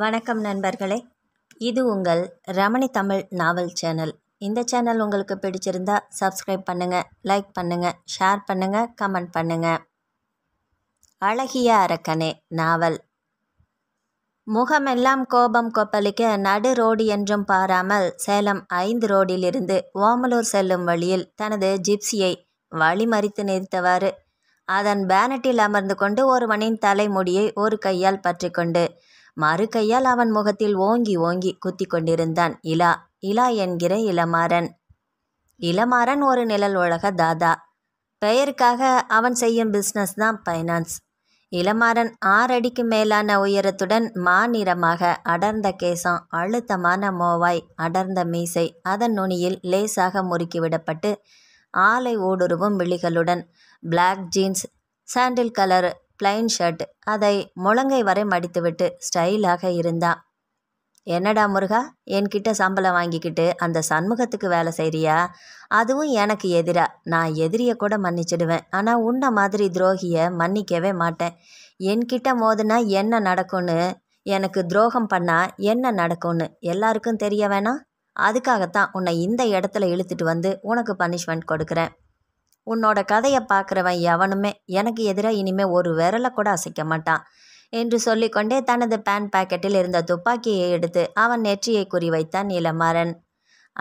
வணக்கம் நண்பர்களே இது உங்கள் ரமணி தமிழ் நாவல் சேனல் இந்த சேனல் உங்களுக்கு பிடிச்சிருந்தா சப்ஸ்கிரைப் பண்ணுங்கள் லைக் பண்ணுங்கள் ஷேர் பண்ணுங்கள் கமெண்ட் பண்ணுங்கள் அழகிய அரக்கனே நாவல் முகமெல்லாம் கோபம் கொப்பளிக்க நடு ரோடு என்றும் பாராமல் சேலம் ஐந்து ரோடிலிருந்து ஓமலூர் செல்லும் வழியில் தனது ஜிப்சியை வழிமறித்து நிறுத்தவாறு அதன் பேனட்டில் அமர்ந்து கொண்டு ஒருவனின் தலைமுடியை ஒரு கையால் பற்றி கொண்டு மறு கையால் அவன் முகத்தில் ஓங்கி ஓங்கி குத்தி கொண்டிருந்தான் இலா இலா என்கிற இளமாறன் இளமாறன் ஒரு நிழல் உலக தாதா பெயருக்காக அவன் செய்யும் பிஸ்னஸ் தான் ஃபைனான்ஸ் இளமாறன் ஆறடிக்கு மேலான உயரத்துடன் மாநிறமாக அடர்ந்த கேசம் அழுத்தமான மோவாய் அடர்ந்த மீசை அதன் நுனியில் லேசாக முறுக்கிவிடப்பட்டு ஆலை ஊடுருவும் விழிகளுடன் black jeans sandal colour plain shirt அதை முழங்கை வரை மடித்துவிட்டு ஸ்டைலாக இருந்தான் என்னடா முருகா என்கிட்ட சம்பளம் வாங்கிக்கிட்டு அந்த சண்முகத்துக்கு வேலை செய்கிறியா அதுவும் எனக்கு எதிராக நான் எதிரியை கூட மன்னிச்சிடுவேன் ஆனால் உன்ன மாதிரி துரோகியை மன்னிக்கவே மாட்டேன் என்கிட்ட மோதுனா என்ன நடக்கும்னு எனக்கு துரோகம் பண்ணால் என்ன நடக்கும்னு எல்லாருக்கும் தெரிய வேணாம் அதுக்காகத்தான் உன்னை இந்த இடத்துல இழுத்துட்டு வந்து உனக்கு பனிஷ்மெண்ட் கொடுக்குறேன் உன்னோட கதையை பார்க்குறவன் எவனுமே எனக்கு எதிராக இனிமே ஒரு விரலை கூட அசைக்க மாட்டான் என்று சொல்லிக்கொண்டே தனது பேன் பாக்கெட்டில் இருந்த துப்பாக்கியை எடுத்து அவன் நெற்றியை குறிவைத்தான் நீலமாறன்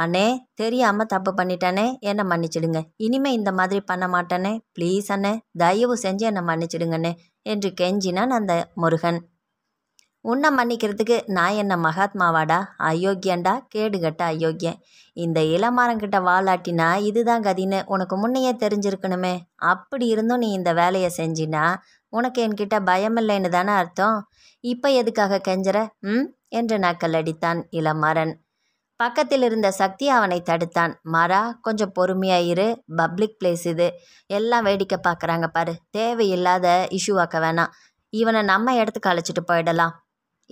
அண்ணே தெரியாமல் தப்பு பண்ணிட்டானே என்னை மன்னிச்சிடுங்க இனிமே இந்த மாதிரி பண்ண மாட்டானே ப்ளீஸ் அண்ணே தயவு செஞ்சு என்னை மன்னிச்சிடுங்கண்ணே என்று கெஞ்சினான் அந்த முருகன் உன்னை மன்னிக்கிறதுக்கு நான் என்ன மகாத்மாவாடா அயோக்கியண்டா கேடுகட்ட அயோக்கியன் இந்த இளமரங்கிட்ட வாலாட்டினா இதுதான் கதின்னு உனக்கு முன்னையே தெரிஞ்சிருக்கணுமே அப்படி இருந்தும் நீ இந்த வேலையை செஞ்சினா உனக்கு என்கிட்ட பயமில்லைன்னு தானே அர்த்தம் இப்போ எதுக்காக கெஞ்சற ம் என்று நக்கல் அடித்தான் இளமரன் பக்கத்தில் இருந்த சக்தி அவனை தடுத்தான் மாறா கொஞ்சம் பொறுமையாயிரு பப்ளிக் பிளேஸ் இது எல்லாம் வேடிக்கை பார்க்குறாங்க பாரு தேவையில்லாத இஷ்யூ ஆக்க வேணாம் இவனை நம்ம இடத்துக்கு அழைச்சிட்டு போயிடலாம்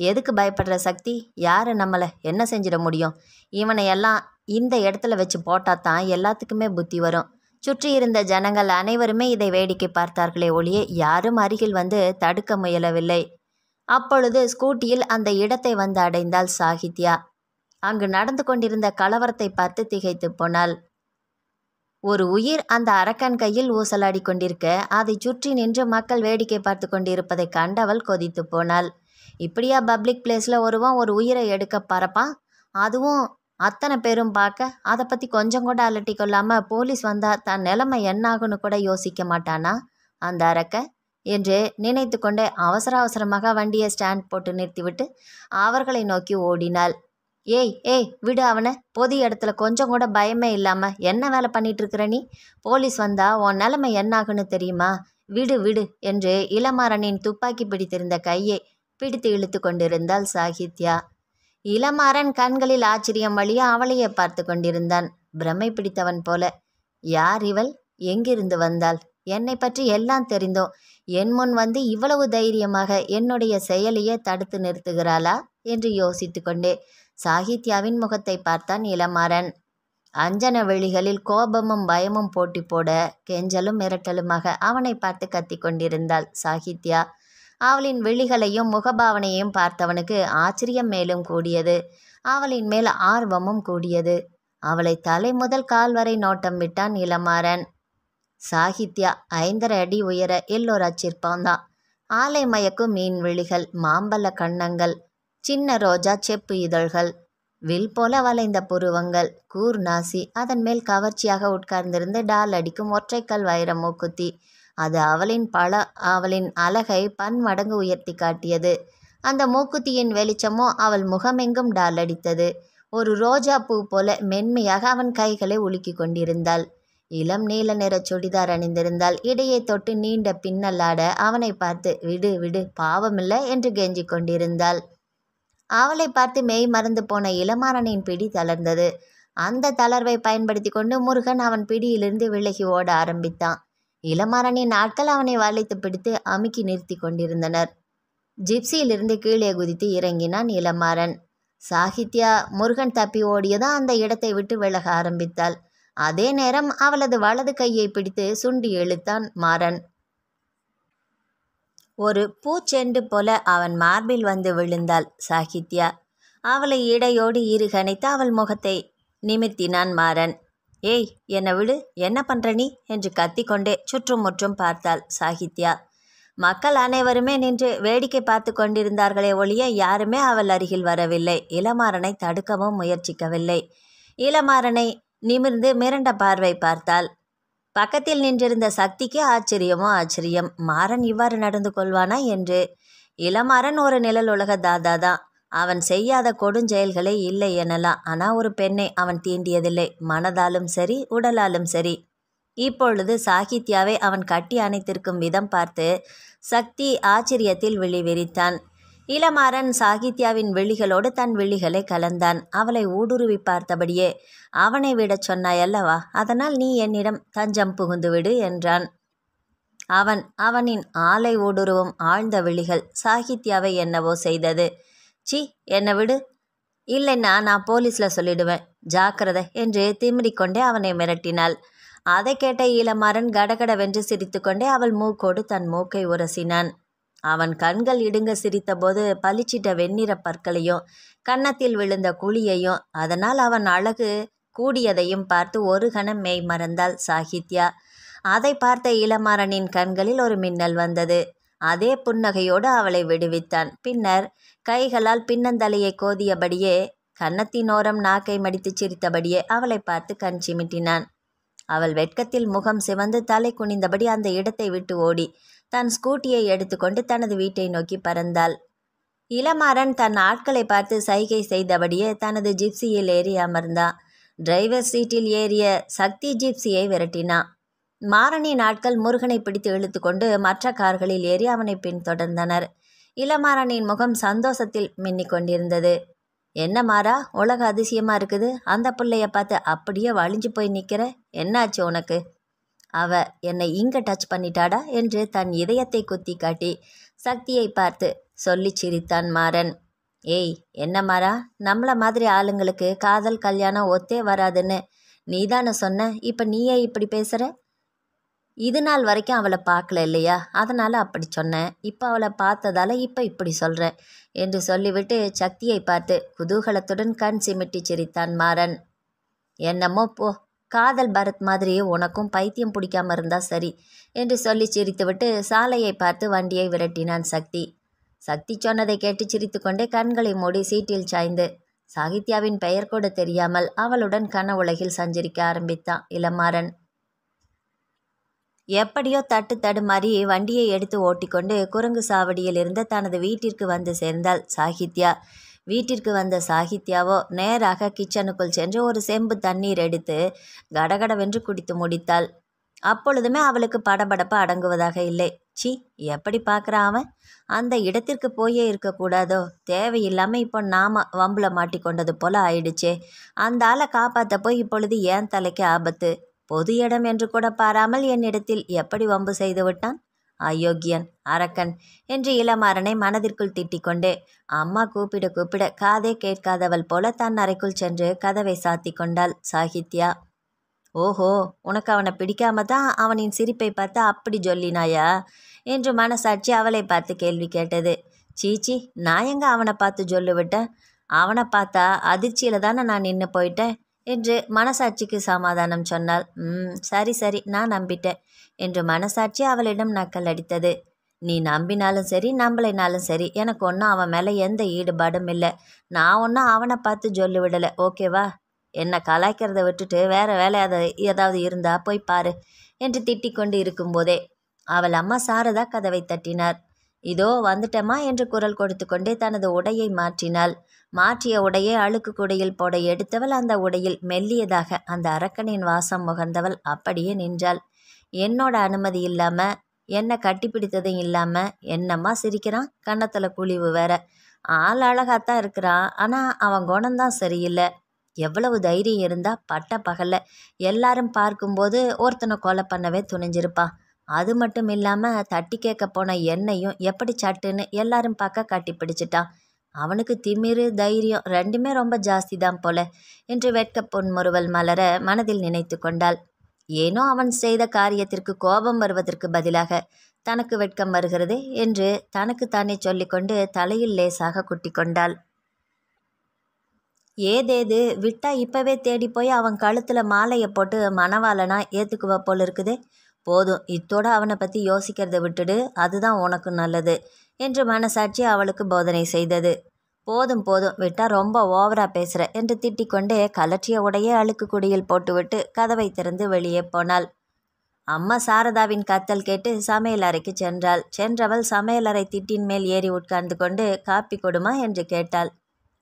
எதுக்கு பயப்படுற சக்தி யார் நம்மளை என்ன செஞ்சிட முடியும் இவனை எல்லாம் இந்த இடத்துல வச்சு போட்டால் தான் எல்லாத்துக்குமே புத்தி வரும் சுற்றி இருந்த ஜனங்கள் அனைவருமே இதை வேடிக்கை பார்த்தார்களே ஒழிய யாரும் அருகில் வந்து தடுக்க முயலவில்லை அப்பொழுது ஸ்கூட்டியில் அந்த இடத்தை வந்து அடைந்தாள் சாகித்யா அங்கு நடந்து கொண்டிருந்த கலவரத்தை பார்த்து திகைத்து போனாள் ஒரு உயிர் அந்த அரக்கன் கையில் ஊசலாடி கொண்டிருக்க அதை சுற்றி நின்று மக்கள் வேடிக்கை பார்த்து கொண்டிருப்பதை கண்டவள் கொதித்து போனாள் இப்படியா பப்ளிக் பிளேஸில் ஒருவன் ஒரு உயிரை எடுக்க பறப்பான் அதுவும் அத்தனை பேரும் பார்க்க அதை பற்றி கொஞ்சம் கூட அலட்டி கொள்ளாமல் போலீஸ் வந்தால் தன் நிலைமை என்னாகுன்னு கூட யோசிக்க மாட்டானா அந்த அரக்க என்று நினைத்து கொண்டே அவசர அவசரமாக வண்டியை ஸ்டாண்ட் போட்டு நிறுத்திவிட்டு அவர்களை நோக்கி ஓடினாள் ஏய் ஏய் விடு அவனை பொது இடத்துல கொஞ்சம் கூட பயமே இல்லாமல் என்ன வேலை பண்ணிட்டு இருக்கிற நீ போலீஸ் வந்தா உன் நிலைமை என்னாகுன்னு தெரியுமா விடு விடு என்று இளமாறனின் துப்பாக்கி பிடித்திருந்த கையை பிடித்து இழுத்து கொண்டிருந்தாள் சாகித்யா இளமாறன் கண்களில் ஆச்சரியம் வழிய அவளையே பார்த்து கொண்டிருந்தான் பிரமை பிடித்தவன் போல யார் இவள் எங்கிருந்து வந்தாள் என்னை பற்றி எல்லாம் தெரிந்தோம் என் முன் வந்து இவ்வளவு தைரியமாக என்னுடைய செயலியே தடுத்து நிறுத்துகிறாளா என்று யோசித்து கொண்டே சாகித்யாவின் முகத்தை பார்த்தான் இளமாறன் அஞ்சன வெளிகளில் கோபமும் பயமும் போட்டி போட கெஞ்சலும் மிரட்டலுமாக அவனை பார்த்து கத்தி கொண்டிருந்தாள் சாகித்யா அவளின் விழிகளையும் முகபாவனையும் பார்த்தவனுக்கு ஆச்சரியம் மேலும் கூடியது அவளின் மேல் ஆர்வமும் கூடியது அவளை தலை முதல் கால் வரை நோட்டம் விட்டான் இளமாறன் சாகித்யா ஐந்தரை அடி உயர எல்லோர் சிற்பாந்தான் ஆலை மயக்கும் மீன் விழிகள் மாம்பழ கண்ணங்கள் சின்ன ரோஜா செப்பு இதழ்கள் வில் போல வளைந்த புருவங்கள் கூர் நாசி அதன் மேல் கவர்ச்சியாக உட்கார்ந்திருந்து டால் அடிக்கும் ஒற்றைக்கல் வைர மூக்குத்தி அது அவளின் பல அவளின் அழகை பன்மடங்கு உயர்த்தி காட்டியது அந்த மூக்குத்தியின் வெளிச்சமோ அவள் முகமெங்கும் டாலடித்தது ஒரு ரோஜா பூ போல மென்மையாக அவன் கைகளை உலுக்கி கொண்டிருந்தாள் இளம் நீல நிற சுடிதார் அணிந்திருந்தாள் இடையே தொட்டு நீண்ட பின்னலாட அவனை பார்த்து விடு விடு பாவமில்லை என்று கெஞ்சி கொண்டிருந்தாள் அவளை பார்த்து மெய் மறந்து போன இளமாரனின் பிடி தளர்ந்தது அந்த தளர்வை பயன்படுத்தி கொண்டு முருகன் அவன் பிடியிலிருந்து விலகி ஓட ஆரம்பித்தான் இளமாறனின் ஆட்கள் அவனை வளைத்து பிடித்து அமுக்கி நிறுத்தி கொண்டிருந்தனர் ஜிப்சியிலிருந்து கீழே குதித்து இறங்கினான் இளமாறன் சாகித்யா முருகன் தப்பி ஓடியதும் அந்த இடத்தை விட்டு விலக ஆரம்பித்தாள் அதே நேரம் அவளது வலது கையை பிடித்து சுண்டி இழுத்தான் மாறன் ஒரு பூச்செண்டு போல அவன் மார்பில் வந்து விழுந்தாள் சாகித்யா அவளை இடையோடு இருகணைத்து அவள் முகத்தை நிமித்தினான் மாறன் ஏய் என்னை விடு என்ன பண்ணுற நீ என்று கத்திக்கொண்டே சுற்றும் முற்றும் பார்த்தாள் சாகித்யா மக்கள் அனைவருமே நின்று வேடிக்கை பார்த்து கொண்டிருந்தார்களே ஒழிய யாருமே அவள் அருகில் வரவில்லை இளமாறனை தடுக்கவும் முயற்சிக்கவில்லை இளமாறனை நிமிர்ந்து மிரண்ட பார்வை பார்த்தாள் பக்கத்தில் நின்றிருந்த சக்திக்கு ஆச்சரியமோ ஆச்சரியம் மாறன் இவ்வாறு நடந்து கொள்வானா என்று இளமாறன் ஒரு நிழல் உலக தாதா தான் அவன் செய்யாத கொடுஞ்செயல்களே இல்லை எனலாம் ஆனால் ஒரு பெண்ணை அவன் தீண்டியதில்லை மனதாலும் சரி உடலாலும் சரி இப்பொழுது சாகித்யாவை அவன் கட்டி அணைத்திருக்கும் விதம் பார்த்து சக்தி ஆச்சரியத்தில் விழிவிரித்தான் இளமாறன் சாகித்யாவின் விழிகளோடு தன் விழிகளை கலந்தான் அவளை ஊடுருவி பார்த்தபடியே அவனை விடச் சொன்னாய் அல்லவா அதனால் நீ என்னிடம் தஞ்சம் புகுந்துவிடு என்றான் அவன் அவனின் ஆலை ஊடுருவும் ஆழ்ந்த விழிகள் சாகித்யாவை என்னவோ செய்தது சி என்னை விடு இல்லைன்னா நான் போலீஸில் சொல்லிடுவேன் ஜாக்கிரதை என்று திமிரிக்கொண்டே அவனை மிரட்டினாள் அதை கேட்ட ஈழமாறன் கடகடவென்று சிரித்துக்கொண்டே அவள் மூக்கோடு தன் மூக்கை உரசினான் அவன் கண்கள் இடுங்க சிரித்தபோது பளிச்சிட்ட வெண்ணிற பற்களையும் கன்னத்தில் விழுந்த குழியையும் அதனால் அவன் அழகு கூடியதையும் பார்த்து ஒரு கணம் மெய் மறந்தாள் சாகித்யா அதை பார்த்த இளமாறனின் கண்களில் ஒரு மின்னல் வந்தது அதே புன்னகையோடு அவளை விடுவித்தான் பின்னர் கைகளால் பின்னந்தலையை கோதியபடியே கன்னத்தினோரம் நாக்கை மடித்து சிரித்தபடியே அவளை பார்த்து கண் சிமிட்டினான் அவள் வெட்கத்தில் முகம் சிவந்து தலை குனிந்தபடி அந்த இடத்தை விட்டு ஓடி தன் ஸ்கூட்டியை எடுத்துக்கொண்டு தனது வீட்டை நோக்கி பறந்தாள் இளமாறன் தன் ஆட்களை பார்த்து சைகை செய்தபடியே தனது ஜிப்சியில் ஏறி அமர்ந்தான் டிரைவர் சீட்டில் ஏறிய சக்தி ஜிப்சியை விரட்டினான் மாரணி ஆட்கள் முருகனை பிடித்து இழுத்துக்கொண்டு மற்ற கார்களில் ஏறி அவனை பின்தொடர்ந்தனர் இளமாறனின் முகம் சந்தோஷத்தில் மின்னிக் கொண்டிருந்தது என்ன மாறா உலக அதிசயமாக இருக்குது அந்த பிள்ளைய பார்த்து அப்படியே வழிஞ்சு போய் நிற்கிற என்னாச்சு உனக்கு அவ என்னை இங்கே டச் பண்ணிட்டாடா என்று தன் இதயத்தை குத்தி காட்டி சக்தியை பார்த்து சொல்லி சிரித்தான் மாறன் ஏய் என்ன மாறா நம்மளை மாதிரி ஆளுங்களுக்கு காதல் கல்யாணம் ஒத்தே வராதுன்னு நீதானே சொன்ன இப்போ நீயே இப்படி பேசுகிற இது நாள் வரைக்கும் அவளை பார்க்கல இல்லையா அதனால் அப்படி சொன்னேன் இப்போ அவளை பார்த்ததால இப்போ இப்படி சொல்கிறேன் என்று சொல்லிவிட்டு சக்தியை பார்த்து குதூகலத்துடன் கண் சிமிட்டி சிரித்தான் மாறன் என்னமோ போ காதல் பரத் மாதிரி உனக்கும் பைத்தியம் பிடிக்காம இருந்தா சரி என்று சொல்லி சிரித்துவிட்டு சாலையை பார்த்து வண்டியை விரட்டினான் சக்தி சக்தி சொன்னதை கேட்டு சிரித்து கொண்டே கண்களை மூடி சீட்டில் சாய்ந்து சாகித்யாவின் பெயர் கூட தெரியாமல் அவளுடன் கன உலகில் சஞ்சரிக்க ஆரம்பித்தான் இளமாறன் எப்படியோ தட்டு தடுமாறி வண்டியை எடுத்து ஓட்டிக்கொண்டு குரங்கு சாவடியில் இருந்த தனது வீட்டிற்கு வந்து சேர்ந்தாள் சாகித்யா வீட்டிற்கு வந்த சாகித்யாவோ நேராக கிச்சனுக்குள் சென்று ஒரு செம்பு தண்ணீர் எடுத்து கடகடவென்று குடித்து முடித்தாள் அப்பொழுதுமே அவளுக்கு படபடப்பு அடங்குவதாக இல்லை சி எப்படி பார்க்குறான் அவன் அந்த இடத்திற்கு போயே இருக்கக்கூடாதோ தேவையில்லாமல் இப்போ நாம் வம்பில் கொண்டது போல் ஆயிடுச்சே அந்த ஆளை காப்பாற்ற போய் இப்பொழுது ஏன் தலைக்கு ஆபத்து பொது இடம் என்று கூட பாராமல் என்னிடத்தில் எப்படி வம்பு செய்து விட்டான் அயோக்கியன் அரக்கன் என்று இளமாறனை மனதிற்குள் திட்டிக்கொண்டே அம்மா கூப்பிட கூப்பிட காதே கேட்காதவள் போல தன் அறைக்குள் சென்று கதவை சாத்தி கொண்டாள் சாகித்யா ஓஹோ உனக்கு அவனை பிடிக்காம தான் அவனின் சிரிப்பை பார்த்து அப்படி சொல்லினாயா என்று மனசாட்சி அவளை பார்த்து கேள்வி கேட்டது சீச்சி நான் எங்க அவனை பார்த்து சொல்லுவிட்டேன் அவனை பார்த்தா அதிர்ச்சியில் தானே நான் நின்று போயிட்டேன் என்று மனசாட்சிக்கு சமாதானம் சொன்னாள் ம் சரி சரி நான் நம்பிட்டேன் என்று மனசாட்சி அவளிடம் நக்கல் அடித்தது நீ நம்பினாலும் சரி நம்பலைனாலும் சரி எனக்கு ஒன்றும் அவன் மேலே எந்த ஈடுபாடும் இல்லை நான் ஒன்றும் அவனை பார்த்து சொல்லி விடலை ஓகேவா என்னை கலாய்க்கிறத விட்டுட்டு வேறு வேலை அதை ஏதாவது இருந்தால் போய் பாரு என்று கொண்டு இருக்கும்போதே அவள் அம்மா சாரதா கதவை தட்டினார் இதோ வந்துட்டேம்மா என்று குரல் கொடுத்து கொண்டே தனது உடையை மாற்றினாள் மாற்றிய உடையை அழுக்கு குடையில் போட எடுத்தவள் அந்த உடையில் மெல்லியதாக அந்த அரக்கனின் வாசம் முகந்தவள் அப்படியே நின்றாள் என்னோட அனுமதி இல்லாம என்ன கட்டிப்பிடித்ததும் இல்லாம என்னம்மா சிரிக்கிறான் கன்னத்துல குழிவு வேற ஆள் அழகாத்தான் இருக்கிறான் ஆனா அவன் குணம்தான் சரியில்லை எவ்வளவு தைரியம் இருந்தா பட்ட பகல்ல எல்லாரும் பார்க்கும்போது ஒருத்தனை கொலை பண்ணவே துணிஞ்சிருப்பான் அது மட்டும் இல்லாம தட்டி கேட்க போன என்னையும் எப்படி சட்டுன்னு எல்லாரும் பார்க்க கட்டி பிடிச்சிட்டான் அவனுக்கு திமிரு தைரியம் ரெண்டுமே ரொம்ப ஜாஸ்தி தான் போல என்று வெட்க பொன்முருவல் மலர மனதில் நினைத்து கொண்டாள் ஏனோ அவன் செய்த காரியத்திற்கு கோபம் வருவதற்கு பதிலாக தனக்கு வெட்கம் வருகிறது என்று தனக்கு தானே சொல்லிக்கொண்டு தலையில் லேசாக குட்டி கொண்டாள் ஏதேது விட்டா இப்பவே தேடி போய் அவன் கழுத்தில் மாலையை போட்டு மனவாளனா ஏற்றுக்குவ போல் இருக்குது போதும் இத்தோட அவனை பற்றி யோசிக்கிறத விட்டுடு அதுதான் உனக்கு நல்லது என்று மனசாட்சி அவளுக்கு போதனை செய்தது போதும் போதும் விட்டா ரொம்ப ஓவரா பேசுற என்று திட்டிக்கொண்டே கலற்றிய உடையே அழுக்கு குடியில் போட்டுவிட்டு கதவை திறந்து வெளியே போனாள் அம்மா சாரதாவின் கத்தல் கேட்டு சமையல் அறைக்கு சென்றாள் சென்றவள் சமையலறை திட்டின் மேல் ஏறி உட்கார்ந்து கொண்டு காப்பி கொடுமா என்று கேட்டாள்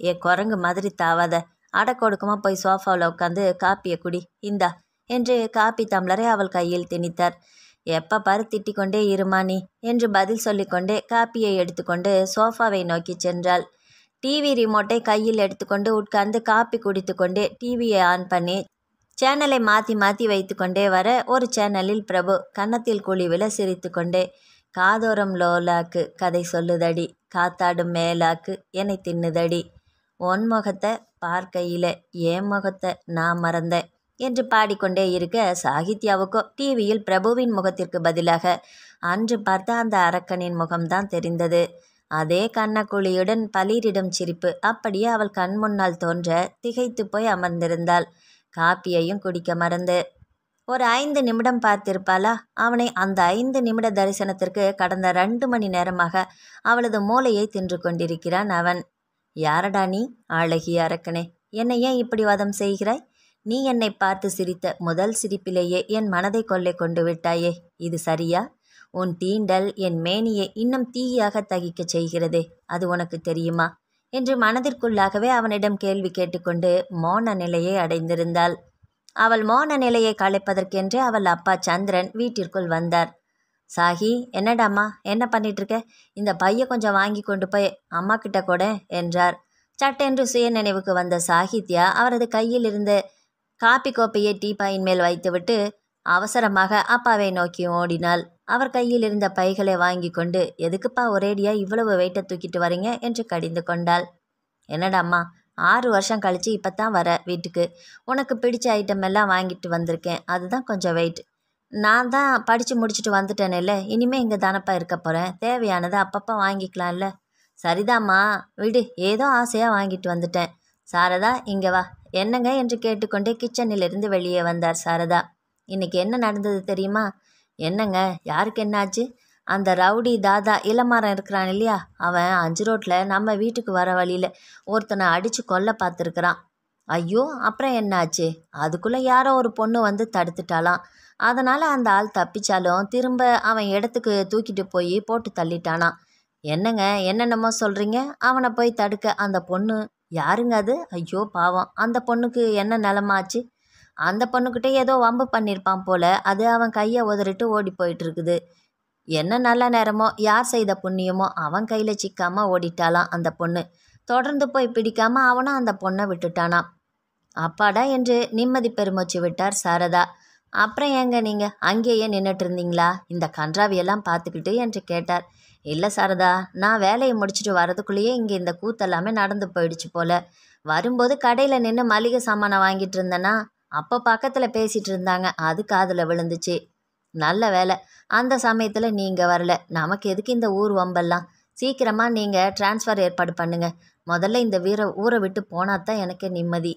ஏ குரங்கு மாதிரி தாவாத அடக்கொடுக்குமா போய் சோஃபாவில் உட்காந்து காப்பியை குடி இந்தா என்று காப்பி தம்ளரை அவள் கையில் திணித்தார் எப்போ பாரு திட்டிக்கொண்டே இருமா நீ என்று பதில் சொல்லிக்கொண்டே காப்பியை எடுத்துக்கொண்டு சோஃபாவை நோக்கி சென்றாள் டிவி ரிமோட்டை கையில் எடுத்துக்கொண்டு உட்கார்ந்து காப்பி குடித்துக்கொண்டே டிவியை ஆன் பண்ணி சேனலை மாற்றி மாற்றி வைத்துக்கொண்டே வர ஒரு சேனலில் பிரபு கன்னத்தில் சிரித்து சிரித்துக்கொண்டே காதோரம் லோலாக்கு கதை சொல்லுதடி காத்தாடும் மேலாக்கு என்னை தின்னுதடி உன் முகத்தை பார்க்கையில் ஏன் முகத்தை நான் மறந்தேன் என்று பாடிக்கொண்டே இருக்க சாகித்யாவுக்கோ டிவியில் பிரபுவின் முகத்திற்கு பதிலாக அன்று பார்த்த அந்த அரக்கனின் முகம்தான் தெரிந்தது அதே கண்ணக்குழியுடன் பலீரிடும் சிரிப்பு அப்படியே அவள் கண் முன்னால் தோன்ற திகைத்து போய் அமர்ந்திருந்தாள் காப்பியையும் குடிக்க மறந்து ஒரு ஐந்து நிமிடம் பார்த்திருப்பாளா அவனை அந்த ஐந்து நிமிட தரிசனத்திற்கு கடந்த ரெண்டு மணி நேரமாக அவளது மூளையை தின்று கொண்டிருக்கிறான் அவன் யாரடா நீ அழகிய அரக்கனே என்னை ஏன் இப்படி வதம் செய்கிறாய் நீ என்னை பார்த்து சிரித்த முதல் சிரிப்பிலேயே என் மனதை கொள்ளை கொண்டு விட்டாயே இது சரியா உன் தீண்டல் என் மேனியை இன்னும் தீயாக தகிக்கச் செய்கிறதே அது உனக்கு தெரியுமா என்று மனதிற்குள்ளாகவே அவனிடம் கேள்வி கேட்டுக்கொண்டு மோன நிலையை அடைந்திருந்தாள் அவள் மோன நிலையை கலைப்பதற்கென்று அவள் அப்பா சந்திரன் வீட்டிற்குள் வந்தார் சாகி என்னடாம்மா என்ன பண்ணிட்டு இருக்க இந்த பைய கொஞ்சம் வாங்கி கொண்டு போய் அம்மா கிட்ட கூட என்றார் சட்டென்று சுய நினைவுக்கு வந்த சாகித்யா அவரது கையில் இருந்த காப்பி கோப்பையை டீபாயின் மேல் வைத்துவிட்டு அவசரமாக அப்பாவை நோக்கி ஓடினாள் அவர் கையில் இருந்த பைகளை வாங்கி கொண்டு எதுக்குப்பா ஒரேடியா இவ்வளவு வெயிட்டை தூக்கிட்டு வரீங்க என்று கடிந்து கொண்டாள் என்னடாம்மா ஆறு வருஷம் கழித்து இப்போ தான் வர வீட்டுக்கு உனக்கு பிடிச்ச ஐட்டம் எல்லாம் வாங்கிட்டு வந்திருக்கேன் அதுதான் கொஞ்சம் வெயிட் நான் தான் படித்து முடிச்சுட்டு வந்துட்டேன்ல இனிமேல் இங்கே தானப்பா இருக்க போகிறேன் தேவையானதை அப்பப்போ வாங்கிக்கலாம்ல சரிதாம்மா விடு ஏதோ ஆசையாக வாங்கிட்டு வந்துட்டேன் சாரதா இங்கே வா என்னங்க என்று கேட்டுக்கொண்டே கிச்சனிலிருந்து வெளியே வந்தார் சாரதா இன்னைக்கு என்ன நடந்தது தெரியுமா என்னங்க யாருக்கு என்னாச்சு அந்த ரவுடி தாதா இளமாரம் இருக்கிறான் இல்லையா அவன் அஞ்சு ரோட்டில் நம்ம வீட்டுக்கு வர வழியில் ஒருத்தனை அடித்து கொல்ல பார்த்துருக்குறான் ஐயோ அப்புறம் என்னாச்சு அதுக்குள்ளே யாரோ ஒரு பொண்ணு வந்து தடுத்துட்டாலாம் அதனால் அந்த ஆள் தப்பிச்சாலும் திரும்ப அவன் இடத்துக்கு தூக்கிட்டு போய் போட்டு தள்ளிட்டானான் என்னங்க என்னென்னமோ சொல்கிறீங்க அவனை போய் தடுக்க அந்த பொண்ணு யாருங்க அது ஐயோ பாவம் அந்த பொண்ணுக்கு என்ன நிலமாச்சு அந்த பொண்ணுக்கிட்ட ஏதோ வம்பு பண்ணியிருப்பான் போல அது அவன் கையை உதறிட்டு ஓடி போயிட்டுருக்குது என்ன நல்ல நேரமோ யார் செய்த புண்ணியமோ அவன் கையில் சிக்காமல் ஓடிட்டாலாம் அந்த பொண்ணு தொடர்ந்து போய் பிடிக்காம அவனும் அந்த பொண்ணை விட்டுட்டானாம் அப்பாடா என்று நிம்மதி பெருமூச்சு விட்டார் சாரதா அப்புறம் ஏங்க நீங்கள் அங்கேயே நின்றுட்டு இருந்தீங்களா இந்த கன்றாவியெல்லாம் பார்த்துக்கிட்டு என்று கேட்டார் இல்லை சாரதா நான் வேலையை முடிச்சுட்டு வரதுக்குள்ளேயே இங்கே இந்த கூத்தெல்லாமே நடந்து போயிடுச்சு போல் வரும்போது கடையில் நின்று மளிகை சாமானை வாங்கிட்டு இருந்தேன்னா அப்போ பக்கத்தில் பேசிகிட்டு இருந்தாங்க அது காதில் விழுந்துச்சு நல்ல வேலை அந்த சமயத்தில் நீங்கள் வரல நமக்கு எதுக்கு இந்த ஊர் வம்பெல்லாம் சீக்கிரமாக நீங்கள் டிரான்ஸ்ஃபர் ஏற்பாடு பண்ணுங்கள் முதல்ல இந்த வீர ஊரை விட்டு போனால் தான் எனக்கு நிம்மதி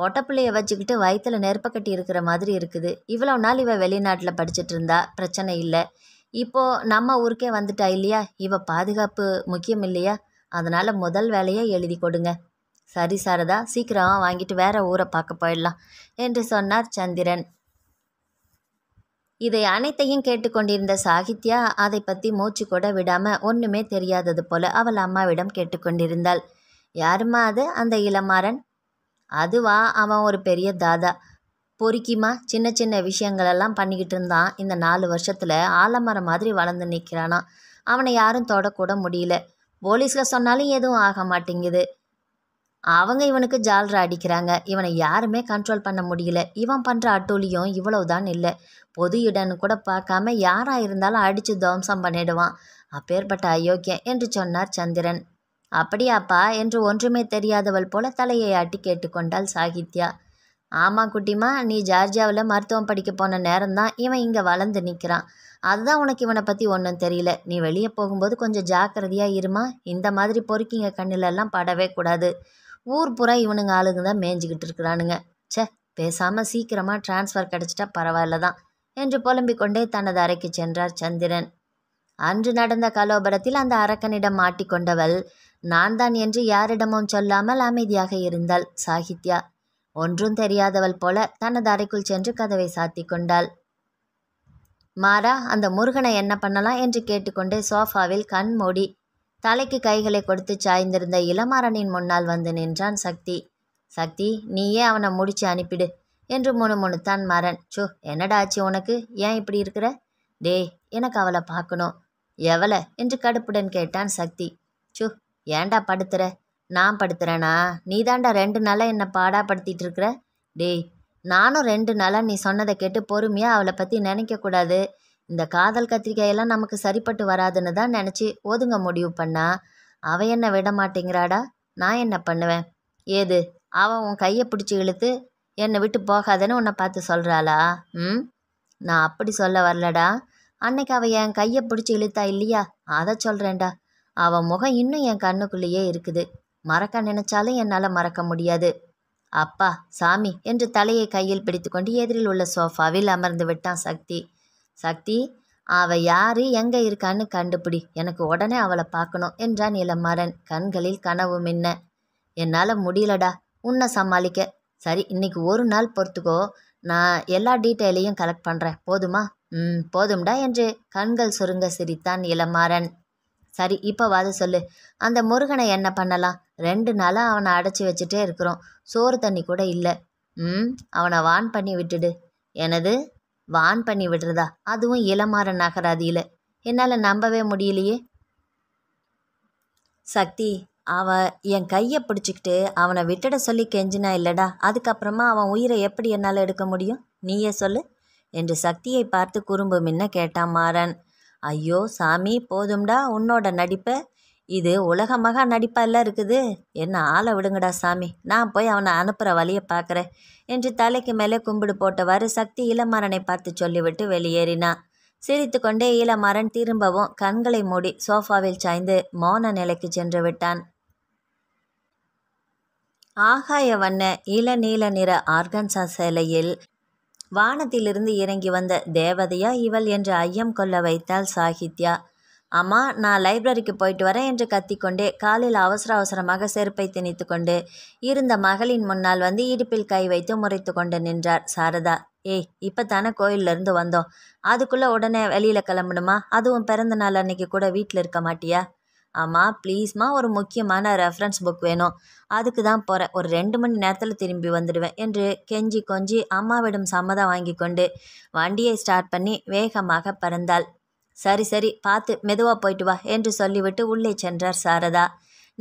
பொட்டப்பிள்ளைய வச்சுக்கிட்டு வயிற்றில் நெருப்பக்கட்டி இருக்கிற மாதிரி இருக்குது இவ்வளோ நாள் இவள் வெளிநாட்டில் படிச்சுட்டு இருந்தா பிரச்சனை இல்லை இப்போது நம்ம ஊருக்கே வந்துட்டா இல்லையா இவ பாதுகாப்பு முக்கியம் இல்லையா அதனால் முதல் வேலையை எழுதி கொடுங்க சரி சாரதா சீக்கிரம் வாங்கிட்டு வேற ஊரை பார்க்க போயிடலாம் என்று சொன்னார் சந்திரன் இதை அனைத்தையும் கேட்டுக்கொண்டிருந்த சாகித்யா அதை பற்றி மூச்சு கூட விடாமல் ஒன்றுமே தெரியாதது போல அவள் அம்மாவிடம் கேட்டுக்கொண்டிருந்தாள் யாருமா அது அந்த இளமாறன் அதுவா அவன் ஒரு பெரிய தாதா பொறுக்கிமா சின்ன சின்ன விஷயங்களெல்லாம் பண்ணிக்கிட்டு இருந்தான் இந்த நாலு வருஷத்தில் ஆலமரம் மாதிரி வளர்ந்து நிற்கிறானா அவனை யாரும் தொடக்கூட முடியல போலீஸில் சொன்னாலும் எதுவும் ஆக மாட்டேங்குது அவங்க இவனுக்கு ஜால்ரா அடிக்கிறாங்க இவனை யாருமே கண்ட்ரோல் பண்ண முடியல இவன் பண்ணுற அட்டூழியும் இவ்வளவுதான் இல்லை பொது இடன்னு கூட பார்க்காம யாராக இருந்தாலும் அடித்து துவம்சம் பண்ணிடுவான் அப்பேற்பட்ட அயோக்கியம் என்று சொன்னார் சந்திரன் அப்படியாப்பா என்று ஒன்றுமே தெரியாதவள் போல தலையை ஆட்டி கேட்டுக்கொண்டாள் சாகித்யா ஆமாம் குட்டிமா நீ ஜார்ஜியாவில் மருத்துவம் படிக்க போன நேரம்தான் இவன் இங்கே வளர்ந்து நிற்கிறான் அதுதான் உனக்கு இவனை பற்றி ஒன்றும் தெரியல நீ வெளியே போகும்போது கொஞ்சம் ஜாக்கிரதையாக இருமா இந்த மாதிரி பொறுக்கிங்க கண்ணிலெல்லாம் படவே கூடாது ஊர் பூரா இவனுங்க ஆளுங்க தான் மேய்ஞ்சிக்கிட்டு இருக்கிறானுங்க சே பேசாமல் சீக்கிரமாக டிரான்ஸ்ஃபர் கிடச்சிட்டா பரவாயில்ல தான் என்று புலம்பிக் கொண்டே தனது அறைக்கு சென்றார் சந்திரன் அன்று நடந்த கலோபரத்தில் அந்த அரக்கனிடம் மாட்டிக்கொண்டவள் நான் தான் என்று யாரிடமும் சொல்லாமல் அமைதியாக இருந்தாள் சாகித்யா ஒன்றும் தெரியாதவள் போல தனது அறைக்குள் சென்று கதவை சாத்தி கொண்டாள் மாறா அந்த முருகனை என்ன பண்ணலாம் என்று கேட்டுக்கொண்டே சோஃபாவில் கண் மூடி தலைக்கு கைகளை கொடுத்து சாய்ந்திருந்த இளமாறனின் முன்னால் வந்து நின்றான் சக்தி சக்தி நீயே அவனை முடிச்சு அனுப்பிடு என்று முணுமுணுத்தான் மாறன் சு என்னடா ஆச்சு உனக்கு ஏன் இப்படி இருக்கிற டே எனக்கு அவளை பார்க்கணும் எவளை என்று கடுப்புடன் கேட்டான் சக்தி சு ஏண்டா படுத்துற நான் படுத்துறேனா நீ தாண்டா ரெண்டு நாளாக என்னை பாடாப்படுத்திட்டு இருக்கிற டேய் நானும் ரெண்டு நாளாக நீ சொன்னதை கேட்டு பொறுமையாக அவளை பற்றி நினைக்கக்கூடாது இந்த காதல் கத்திரிக்கையெல்லாம் நமக்கு சரிப்பட்டு வராதுன்னு தான் நினச்சி ஒதுங்க முடிவு பண்ணா அவ என்ன விட மாட்டேங்கிறாடா நான் என்ன பண்ணுவேன் ஏது அவன் உன் கையை பிடிச்சி இழுத்து என்னை விட்டு போகாதன்னு உன்னை பார்த்து சொல்கிறாளா ம் நான் அப்படி சொல்ல வரலடா அன்னைக்கு அவள் என் கையை பிடிச்சி இழுத்தா இல்லையா அதை சொல்கிறேன்டா அவன் முகம் இன்னும் என் கண்ணுக்குள்ளேயே இருக்குது மறக்க நினைச்சாலும் என்னால் மறக்க முடியாது அப்பா சாமி என்று தலையை கையில் பிடித்துக்கொண்டு எதிரில் உள்ள சோஃபாவில் அமர்ந்து விட்டான் சக்தி சக்தி அவள் யாரு எங்கே இருக்கான்னு கண்டுபிடி எனக்கு உடனே அவளை பார்க்கணும் என்றான் இளமாறன் கண்களில் கனவு மின்ன என்னால் முடியலடா உன்னை சமாளிக்க சரி இன்னைக்கு ஒரு நாள் பொறுத்துக்கோ நான் எல்லா டீட்டெயிலையும் கலெக்ட் பண்ணுறேன் போதுமா ம் போதும்டா என்று கண்கள் சுருங்க சிரித்தான் இளமாறன் சரி வாத சொல்லு அந்த முருகனை என்ன பண்ணலாம் ரெண்டு நாளாக அவனை அடைச்சி வச்சுட்டே இருக்கிறோம் சோறு தண்ணி கூட இல்லை ம் அவனை வான் பண்ணி விட்டுடு எனது வான் பண்ணி விடுறதா அதுவும் இளமாற நகராதியில் என்னால் நம்பவே முடியலையே சக்தி அவன் என் கையை பிடிச்சிக்கிட்டு அவனை விட்டுட சொல்லி கெஞ்சினா இல்லடா அதுக்கப்புறமா அவன் உயிரை எப்படி என்னால் எடுக்க முடியும் நீயே சொல்லு என்று சக்தியை பார்த்து குறும்பு மின்ன கேட்டான் மாறன் ஐயோ சாமி போதும்டா உன்னோட நடிப்பு இது உலக மகா நடிப்பாலாம் இருக்குது என்ன ஆளை விடுங்கடா சாமி நான் போய் அவனை அனுப்புகிற வழியை பார்க்குறேன் என்று தலைக்கு மேலே கும்பிடு போட்டவாறு சக்தி இளமரனை பார்த்து சொல்லிவிட்டு வெளியேறினான் சிரித்து கொண்டே இளமரன் திரும்பவும் கண்களை மூடி சோஃபாவில் சாய்ந்து மௌன நிலைக்கு சென்று விட்டான் ஆகாய வண்ண இளநீல நிற ஆர்கன்சா சேலையில் வானத்திலிருந்து இறங்கி வந்த தேவதையா இவள் என்று ஐயம் கொள்ள வைத்தாள் சாகித்யா அம்மா நான் லைப்ரரிக்கு போயிட்டு வரேன் என்று கத்திக்கொண்டே காலில் அவசர அவசரமாக செருப்பை திணித்து கொண்டு இருந்த மகளின் முன்னால் வந்து இடுப்பில் கை வைத்து முறைத்து கொண்டு நின்றார் சாரதா ஏய் இப்போ தானே கோயிலிருந்து வந்தோம் அதுக்குள்ளே உடனே வெளியில் கிளம்பணுமா அதுவும் பிறந்த நாள் அன்னைக்கு கூட வீட்டில் இருக்க மாட்டியா ஆமாம் ப்ளீஸ்மா ஒரு முக்கியமான ரெஃபரன்ஸ் புக் வேணும் அதுக்கு தான் போகிறேன் ஒரு ரெண்டு மணி நேரத்தில் திரும்பி வந்துடுவேன் என்று கெஞ்சி கொஞ்சி அம்மாவிடம் சம்மதம் வாங்கி கொண்டு வண்டியை ஸ்டார்ட் பண்ணி வேகமாக பறந்தாள் சரி சரி பார்த்து மெதுவாக போயிட்டு வா என்று சொல்லிவிட்டு உள்ளே சென்றார் சாரதா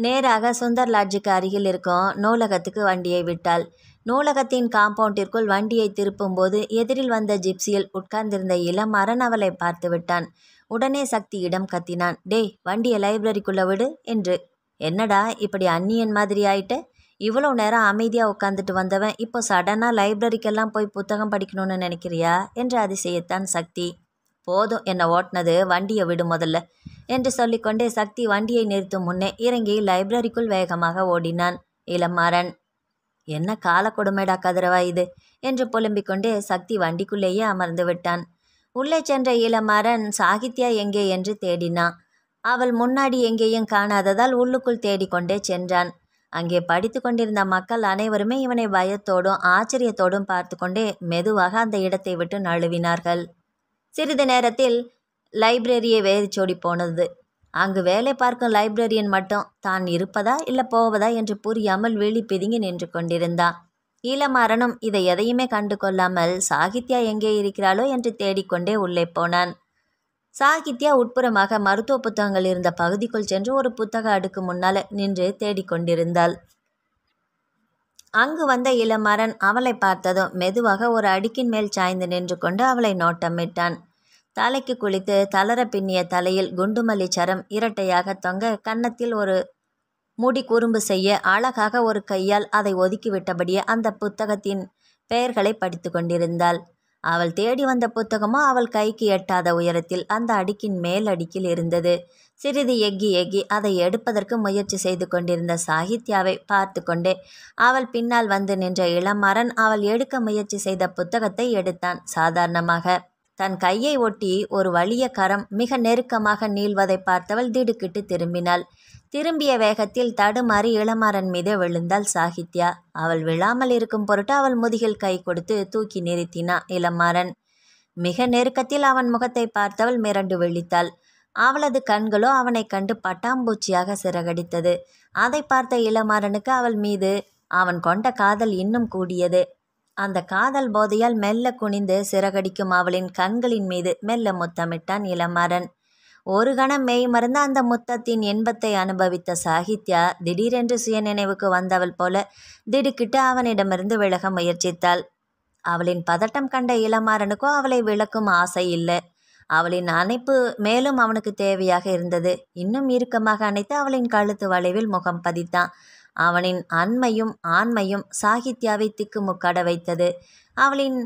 நேராக சுந்தர் லாட்ஜுக்கு அருகில் இருக்கும் நூலகத்துக்கு வண்டியை விட்டாள் நூலகத்தின் காம்பவுண்டிற்குள் வண்டியை திருப்பும்போது எதிரில் வந்த ஜிப்சியில் உட்கார்ந்திருந்த இளம் அரண் அவளை பார்த்து விட்டான் உடனே சக்தியிடம் கத்தினான் டேய் வண்டியை லைப்ரரிக்குள்ளே விடு என்று என்னடா இப்படி அந்நியன் மாதிரி ஆயிட்ட இவ்வளோ நேரம் அமைதியாக உட்காந்துட்டு வந்தவன் இப்போ சடனாக லைப்ரரிக்கெல்லாம் போய் புத்தகம் படிக்கணும்னு நினைக்கிறியா என்று அதிசயத்தான் சக்தி போதும் என்னை ஓட்டினது வண்டியை விடு முதல்ல என்று சொல்லிக்கொண்டே சக்தி வண்டியை நிறுத்தும் முன்னே இறங்கி லைப்ரரிக்குள் வேகமாக ஓடினான் இளமாறன் என்ன கால கொடுமைடா கதிரவா இது என்று புலம்பிக் கொண்டே சக்தி வண்டிக்குள்ளேயே அமர்ந்து விட்டான் உள்ளே சென்ற இளமரன் சாகித்யா எங்கே என்று தேடினான் அவள் முன்னாடி எங்கேயும் காணாததால் உள்ளுக்குள் தேடிக்கொண்டே சென்றான் அங்கே படித்து கொண்டிருந்த மக்கள் அனைவருமே இவனை பயத்தோடும் ஆச்சரியத்தோடும் பார்த்து கொண்டே மெதுவாக அந்த இடத்தை விட்டு நழுவினார்கள் சிறிது நேரத்தில் லைப்ரரியை வேதிச்சோடி போனது அங்கு வேலை பார்க்கும் லைப்ரரியன் மட்டும் தான் இருப்பதா இல்லை போவதா என்று புரியாமல் விழி பிதுங்கி நின்று கொண்டிருந்தான் ஈழமாறனும் இதை எதையுமே கண்டு கொள்ளாமல் சாகித்யா எங்கே இருக்கிறாளோ என்று தேடிக்கொண்டே உள்ளே போனான் சாகித்யா உட்புறமாக மருத்துவ புத்தகங்கள் இருந்த பகுதிக்குள் சென்று ஒரு புத்தக அடுக்கு முன்னால் நின்று தேடிக்கொண்டிருந்தாள் அங்கு வந்த இளமரன் அவளை பார்த்ததும் மெதுவாக ஒரு அடுக்கின் மேல் சாய்ந்து நின்று கொண்டு அவளை நோட்டமிட்டான் தலைக்கு குளித்து தளர பின்னிய தலையில் குண்டுமல்லி சரம் இரட்டையாக தொங்க கன்னத்தில் ஒரு முடி குறும்பு செய்ய அழகாக ஒரு கையால் அதை ஒதுக்கிவிட்டபடியே அந்த புத்தகத்தின் பெயர்களை படித்து கொண்டிருந்தாள் அவள் தேடி வந்த புத்தகமோ அவள் கைக்கு எட்டாத உயரத்தில் அந்த அடுக்கின் மேல் அடுக்கில் இருந்தது சிறிது எக்கி எக்கி அதை எடுப்பதற்கு முயற்சி செய்து கொண்டிருந்த சாகித்யாவை பார்த்து கொண்டே அவள் பின்னால் வந்து நின்ற இளமரன் அவள் எடுக்க முயற்சி செய்த புத்தகத்தை எடுத்தான் சாதாரணமாக தன் கையை ஒட்டி ஒரு வலிய கரம் மிக நெருக்கமாக நீள்வதை பார்த்தவள் திடுக்கிட்டு திரும்பினாள் திரும்பிய வேகத்தில் தடுமாறி இளமாறன் மீது விழுந்தாள் சாகித்யா அவள் விழாமல் இருக்கும் பொருட்டு அவள் முதுகில் கை கொடுத்து தூக்கி நிறுத்தினா இளமாறன் மிக நெருக்கத்தில் அவன் முகத்தை பார்த்தவள் மிரண்டு விழித்தாள் அவளது கண்களோ அவனை கண்டு பட்டாம்பூச்சியாக சிறகடித்தது அதை பார்த்த இளமாறனுக்கு அவள் மீது அவன் கொண்ட காதல் இன்னும் கூடியது அந்த காதல் போதையால் மெல்ல குனிந்து சிறகடிக்கும் அவளின் கண்களின் மீது மெல்ல முத்தமிட்டான் இளமரன் ஒரு கணம் மெய் மறந்து அந்த முத்தத்தின் இன்பத்தை அனுபவித்த சாகித்யா திடீரென்று சுய நினைவுக்கு வந்தவள் போல திடுக்கிட்டு அவனிடமிருந்து விலக முயற்சித்தாள் அவளின் பதட்டம் கண்ட இளமாறனுக்கோ அவளை விளக்கும் ஆசை இல்லை அவளின் அணைப்பு மேலும் அவனுக்கு தேவையாக இருந்தது இன்னும் இறுக்கமாக அணைத்து அவளின் கழுத்து வளைவில் முகம் பதித்தான் அவனின் அண்மையும் ஆண்மையும் சாகித்யாவை திக்கு முக்காட வைத்தது அவளின்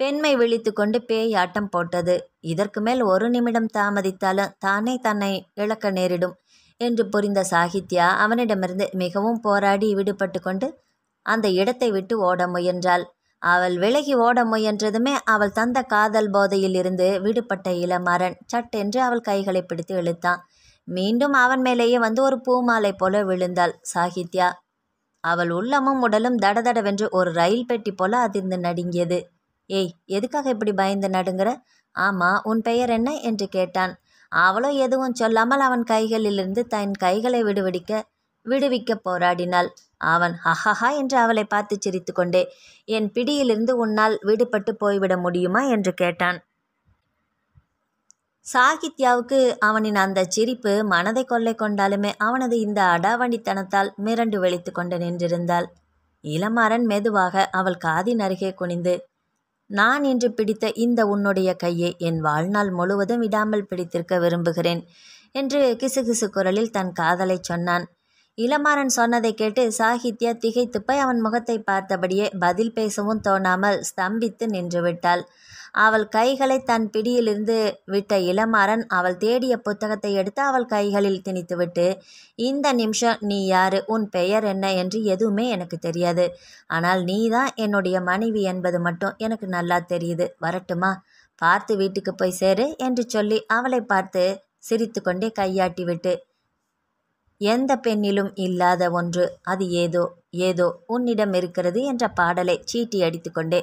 பெண்மை விழித்து கொண்டு பேயாட்டம் போட்டது இதற்கு மேல் ஒரு நிமிடம் தாமதித்தாலும் தானே தன்னை இழக்க நேரிடும் என்று புரிந்த சாகித்யா அவனிடமிருந்து மிகவும் போராடி விடுபட்டு கொண்டு அந்த இடத்தை விட்டு ஓட முயன்றாள் அவள் விலகி ஓட முயன்றதுமே அவள் தந்த காதல் போதையில் இருந்து விடுபட்ட இளமரன் சட்டென்று அவள் கைகளை பிடித்து இழுத்தான் மீண்டும் அவன் மேலேயே வந்து ஒரு பூமாலை போல விழுந்தாள் சாகித்யா அவள் உள்ளமும் உடலும் தடதடவென்று ஒரு ரயில் பெட்டி போல அதிர்ந்து நடுங்கியது ஏய் எதுக்காக இப்படி பயந்து நடுங்கிற ஆமா உன் பெயர் என்ன என்று கேட்டான் அவளோ எதுவும் சொல்லாமல் அவன் கைகளிலிருந்து தன் கைகளை விடுவிடிக்க விடுவிக்க போராடினாள் அவன் ஹஹஹா என்று அவளை பார்த்து சிரித்து கொண்டே என் பிடியிலிருந்து உன்னால் விடுபட்டு போய்விட முடியுமா என்று கேட்டான் சாகித்யாவுக்கு அவனின் அந்த சிரிப்பு மனதை கொள்ளை கொண்டாலுமே அவனது இந்த அடாவண்டித்தனத்தால் மிரண்டு வெளித்து கொண்டு நின்றிருந்தாள் இளமாறன் மெதுவாக அவள் காதின் அருகே குனிந்து நான் இன்று பிடித்த இந்த உன்னுடைய கையை என் வாழ்நாள் முழுவதும் விடாமல் பிடித்திருக்க விரும்புகிறேன் என்று கிசுகிசு குரலில் தன் காதலை சொன்னான் இளமாறன் சொன்னதை கேட்டு சாகித்யா திகைத்துப்பை அவன் முகத்தை பார்த்தபடியே பதில் பேசவும் தோணாமல் ஸ்தம்பித்து நின்றுவிட்டாள் அவள் கைகளை தன் பிடியிலிருந்து விட்ட இளமாறன் அவள் தேடிய புத்தகத்தை எடுத்து அவள் கைகளில் திணித்துவிட்டு இந்த நிமிஷம் நீ யாரு உன் பெயர் என்ன என்று எதுவுமே எனக்கு தெரியாது ஆனால் நீ தான் என்னுடைய மனைவி என்பது மட்டும் எனக்கு நல்லா தெரியுது வரட்டுமா பார்த்து வீட்டுக்கு போய் சேரு என்று சொல்லி அவளை பார்த்து சிரித்து கொண்டே கையாட்டிவிட்டு எந்த பெண்ணிலும் இல்லாத ஒன்று அது ஏதோ ஏதோ உன்னிடம் இருக்கிறது என்ற பாடலை சீட்டி அடித்துக்கொண்டே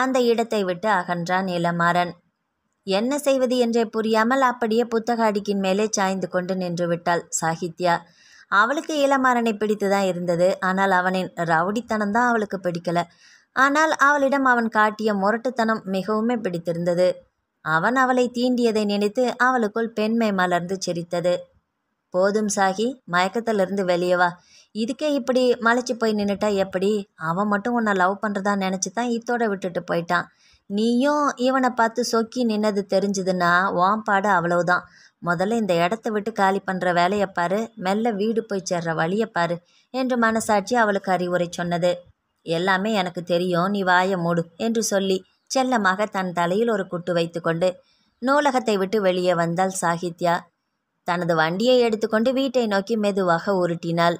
அந்த இடத்தை விட்டு அகன்றான் இளமாறன் என்ன செய்வது என்றே புரியாமல் அப்படியே புத்தக அடிக்கின் மேலே சாய்ந்து கொண்டு நின்று விட்டாள் சாகித்யா அவளுக்கு இளமாறனை பிடித்து தான் இருந்தது ஆனால் அவனின் ரவுடித்தனம் தான் அவளுக்கு பிடிக்கல ஆனால் அவளிடம் அவன் காட்டிய முரட்டுத்தனம் மிகவுமே பிடித்திருந்தது அவன் அவளை தீண்டியதை நினைத்து அவளுக்குள் பெண்மை மலர்ந்து சிரித்தது போதும் சாகி மயக்கத்திலிருந்து வெளியே வா இதுக்கே இப்படி மலைச்சு போய் நின்றுட்டா எப்படி அவன் மட்டும் உன்னை லவ் பண்ணுறதா நினச்சி தான் இத்தோட விட்டுட்டு போயிட்டான் நீயும் இவனை பார்த்து சொக்கி நின்னது தெரிஞ்சதுன்னா ஓம்பாடு அவ்வளவுதான் முதல்ல இந்த இடத்த விட்டு காலி பண்ணுற வேலையை பாரு மெல்ல வீடு போய் சேர்ற வழியை பாரு என்று மனசாட்சி அவளுக்கு அறிவுரை சொன்னது எல்லாமே எனக்கு தெரியும் நீ வாய மூடு என்று சொல்லி செல்லமாக தன் தலையில் ஒரு குட்டு வைத்துக்கொண்டு நூலகத்தை விட்டு வெளியே வந்தாள் சாகித்யா தனது வண்டியை எடுத்துக்கொண்டு வீட்டை நோக்கி மெதுவாக உருட்டினாள்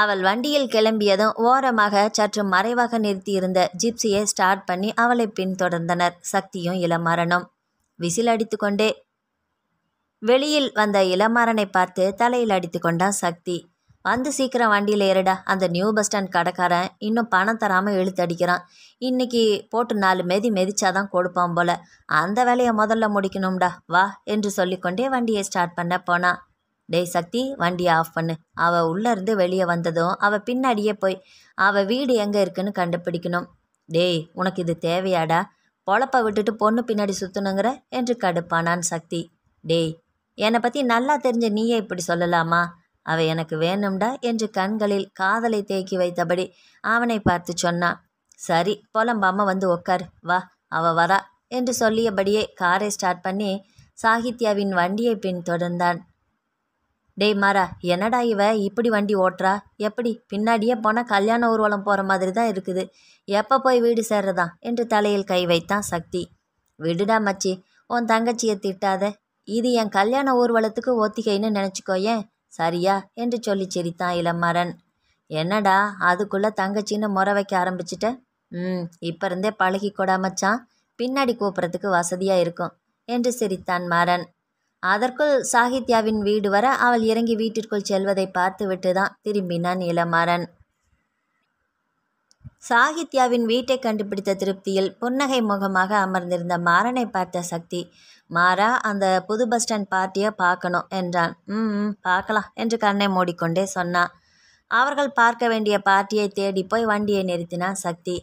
அவள் வண்டியில் கிளம்பியதும் ஓரமாக சற்று மறைவாக நிறுத்தியிருந்த ஜிப்சியை ஸ்டார்ட் பண்ணி அவளை பின்தொடர்ந்தனர் சக்தியும் இளமரணம் விசில் அடித்துக்கொண்டே வெளியில் வந்த இளமரனை பார்த்து தலையில் அடித்து கொண்டான் சக்தி வந்து சீக்கிரம் வண்டியில் ஏறடா அந்த நியூ பஸ் ஸ்டாண்ட் கடைக்காரன் இன்னும் பணம் தராமல் இழுத்தடிக்கிறான் இன்னைக்கு போட்டு நாலு மெதி மெதிச்சாதான் கொடுப்பான் போல அந்த வேலையை முதல்ல முடிக்கணும்டா வா என்று சொல்லிக்கொண்டே வண்டியை ஸ்டார்ட் பண்ண போனான் டேய் சக்தி வண்டியை ஆஃப் பண்ணு அவள் உள்ளேருந்து வெளியே வந்ததும் அவள் பின்னாடியே போய் அவள் வீடு எங்கே இருக்குன்னு கண்டுபிடிக்கணும் டேய் உனக்கு இது தேவையாடா பொழப்ப விட்டுட்டு பொண்ணு பின்னாடி சுற்றணுங்கிற என்று கடுப்பானான் சக்தி டேய் என்னை பற்றி நல்லா தெரிஞ்ச நீயே இப்படி சொல்லலாமா அவ எனக்கு வேணும்டா என்று கண்களில் காதலை தேக்கி வைத்தபடி அவனை பார்த்து சொன்னான் சரி புலம்பாம வந்து உக்கார் வா அவ வரா என்று சொல்லியபடியே காரை ஸ்டார்ட் பண்ணி சாகித்யாவின் வண்டியை பின் தொடர்ந்தான் டேய் மாறா என்னடா இவ இப்படி வண்டி ஓட்டுறா எப்படி பின்னாடியே போனால் கல்யாண ஊர்வலம் போகிற மாதிரி தான் இருக்குது எப்போ போய் வீடு சேர்றதா என்று தலையில் கை வைத்தான் சக்தி விடுடா மச்சி உன் தங்கச்சியை திட்டாத இது என் கல்யாண ஊர்வலத்துக்கு ஒத்திகைன்னு நினச்சிக்கோ ஏன் சரியா என்று சொல்லி சிரித்தான் இளமரன் என்னடா அதுக்குள்ளே தங்கச்சின்னு முறை வைக்க ஆரம்பிச்சிட்ட ம் இப்போ இருந்தே பழகி கொடா பின்னாடி கூப்பிட்றதுக்கு வசதியாக இருக்கும் என்று சிரித்தான் மரன் அதற்குள் சாகித்யாவின் வீடு வர அவள் இறங்கி வீட்டிற்குள் செல்வதை பார்த்துவிட்டு தான் திரும்பினான் இளமரன் சாகித்யாவின் வீட்டை கண்டுபிடித்த திருப்தியில் புன்னகை முகமாக அமர்ந்திருந்த மாறனை பார்த்த சக்தி மாறா அந்த புது பஸ் ஸ்டாண்ட் பார்ட்டியை பார்க்கணும் என்றான் ம் பார்க்கலாம் என்று கண்ணை மூடிக்கொண்டே சொன்னான் அவர்கள் பார்க்க வேண்டிய பார்ட்டியை தேடி போய் வண்டியை நிறுத்தினான் சக்தி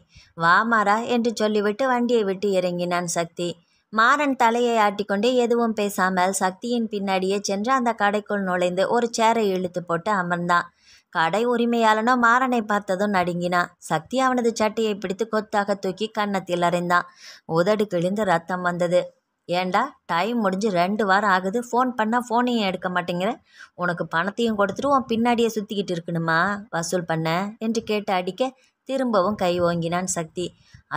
வா மாறா என்று சொல்லிவிட்டு வண்டியை விட்டு இறங்கினான் சக்தி மாறன் தலையை ஆட்டிக்கொண்டே எதுவும் பேசாமல் சக்தியின் பின்னாடியே சென்று அந்த கடைக்குள் நுழைந்து ஒரு சேரை இழுத்து போட்டு அமர்ந்தான் கடை உரிமையாளனோ மாறனை பார்த்ததும் நடுங்கினான் சக்தி அவனது சட்டையை பிடித்து கொத்தாக தூக்கி கன்னத்தில் அறைந்தான் உதடு கிழிந்து ரத்தம் வந்தது ஏண்டா டைம் முடிஞ்சு ரெண்டு வாரம் ஆகுது ஃபோன் பண்ணால் ஃபோனையும் எடுக்க மாட்டேங்கிற உனக்கு பணத்தையும் கொடுத்துட்டு உன் பின்னாடியே சுற்றிக்கிட்டு இருக்கணுமா வசூல் பண்ண என்று கேட்டு அடிக்க திரும்பவும் கை ஓங்கினான் சக்தி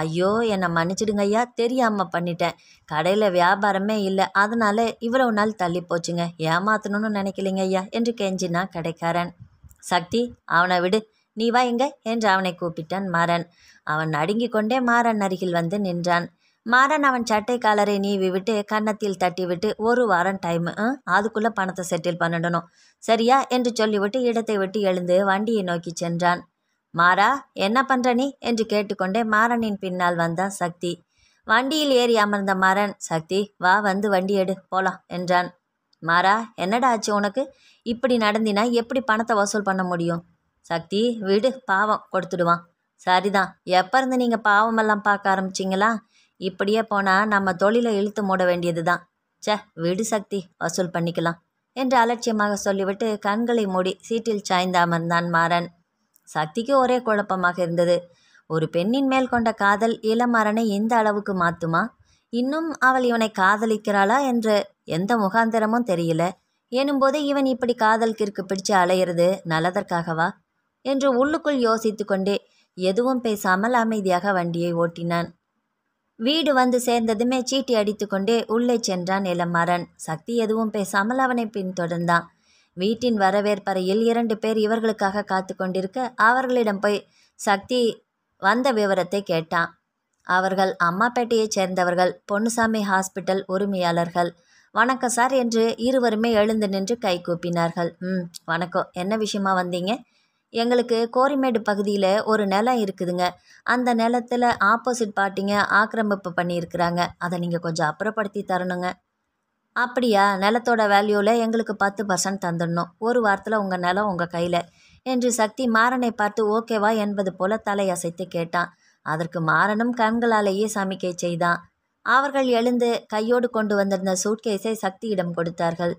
ஐயோ என்னை மன்னிச்சிடுங்க ஐயா தெரியாமல் பண்ணிட்டேன் கடையில் வியாபாரமே இல்லை அதனால் இவ்வளவு நாள் தள்ளி போச்சுங்க ஏமாத்தணும்னு நினைக்கலைங்க ஐயா என்று கெஞ்சினா கடைக்காரன் சக்தி அவனை விடு நீ வா இங்க என்று அவனை கூப்பிட்டான் மாறன் அவன் நடுங்கிக் கொண்டே மாறன் அருகில் வந்து நின்றான் மாறன் அவன் சட்டை காலரை நீவி விட்டு கன்னத்தில் தட்டி விட்டு ஒரு வாரம் டைம் அதுக்குள்ளே பணத்தை செட்டில் பண்ணிடணும் சரியா என்று சொல்லிவிட்டு இடத்தை விட்டு எழுந்து வண்டியை நோக்கி சென்றான் மாறா என்ன பண்ணுற நீ என்று கேட்டுக்கொண்டே மாறனின் பின்னால் வந்தான் சக்தி வண்டியில் ஏறி அமர்ந்த மாறன் சக்தி வா வந்து வண்டி எடு போலாம் என்றான் மாறா என்னடா ஆச்சு உனக்கு இப்படி நடந்தினா எப்படி பணத்தை வசூல் பண்ண முடியும் சக்தி விடு பாவம் கொடுத்துடுவான் சரிதான் எப்போ இருந்து நீங்கள் பாவமெல்லாம் பார்க்க ஆரம்பிச்சிங்களா இப்படியே போனால் நம்ம தொழிலை இழுத்து மூட வேண்டியது தான் சே விடு சக்தி வசூல் பண்ணிக்கலாம் என்று அலட்சியமாக சொல்லிவிட்டு கண்களை மூடி சீட்டில் சாய்ந்து அமர்ந்தான் மாறன் சக்திக்கு ஒரே குழப்பமாக இருந்தது ஒரு பெண்ணின் மேல் கொண்ட காதல் இளமரனை இந்த அளவுக்கு மாத்துமா இன்னும் அவள் இவனை காதலிக்கிறாளா என்று எந்த முகாந்திரமும் தெரியல எனும்போது இவன் இப்படி காதல் கிற்கு பிடிச்சு அலையிறது நல்லதற்காகவா என்று உள்ளுக்குள் யோசித்து கொண்டே எதுவும் பேசாமல் அமைதியாக வண்டியை ஓட்டினான் வீடு வந்து சேர்ந்ததுமே சீட்டி அடித்துக்கொண்டே உள்ளே சென்றான் இளமரன் சக்தி எதுவும் பேசாமல் அவனை பின்தொடர்ந்தான் வீட்டின் வரவேற்பறையில் இரண்டு பேர் இவர்களுக்காக காத்து கொண்டிருக்க அவர்களிடம் போய் சக்தி வந்த விவரத்தை கேட்டான் அவர்கள் அம்மாப்பேட்டையைச் சேர்ந்தவர்கள் பொன்னுசாமி ஹாஸ்பிட்டல் உரிமையாளர்கள் வணக்கம் சார் என்று இருவருமே எழுந்து நின்று கை கூப்பினார்கள் ம் வணக்கம் என்ன விஷயமா வந்தீங்க எங்களுக்கு கோரிமேடு பகுதியில் ஒரு நிலம் இருக்குதுங்க அந்த நிலத்தில் ஆப்போசிட் பார்ட்டிங்க ஆக்கிரமிப்பு பண்ணியிருக்கிறாங்க அதை நீங்கள் கொஞ்சம் அப்புறப்படுத்தி தரணுங்க அப்படியா நிலத்தோட வேல்யூவில் எங்களுக்கு பத்து பர்சன்ட் தந்துடணும் ஒரு வாரத்தில் உங்கள் நிலம் உங்கள் கையில் என்று சக்தி மாறனை பார்த்து ஓகேவா என்பது போல தலையசைத்து கேட்டான் அதற்கு மாறனும் கண்களாலேயே சமிக்கை செய்தான் அவர்கள் எழுந்து கையோடு கொண்டு வந்திருந்த சூட்கேஸை சக்தியிடம் கொடுத்தார்கள்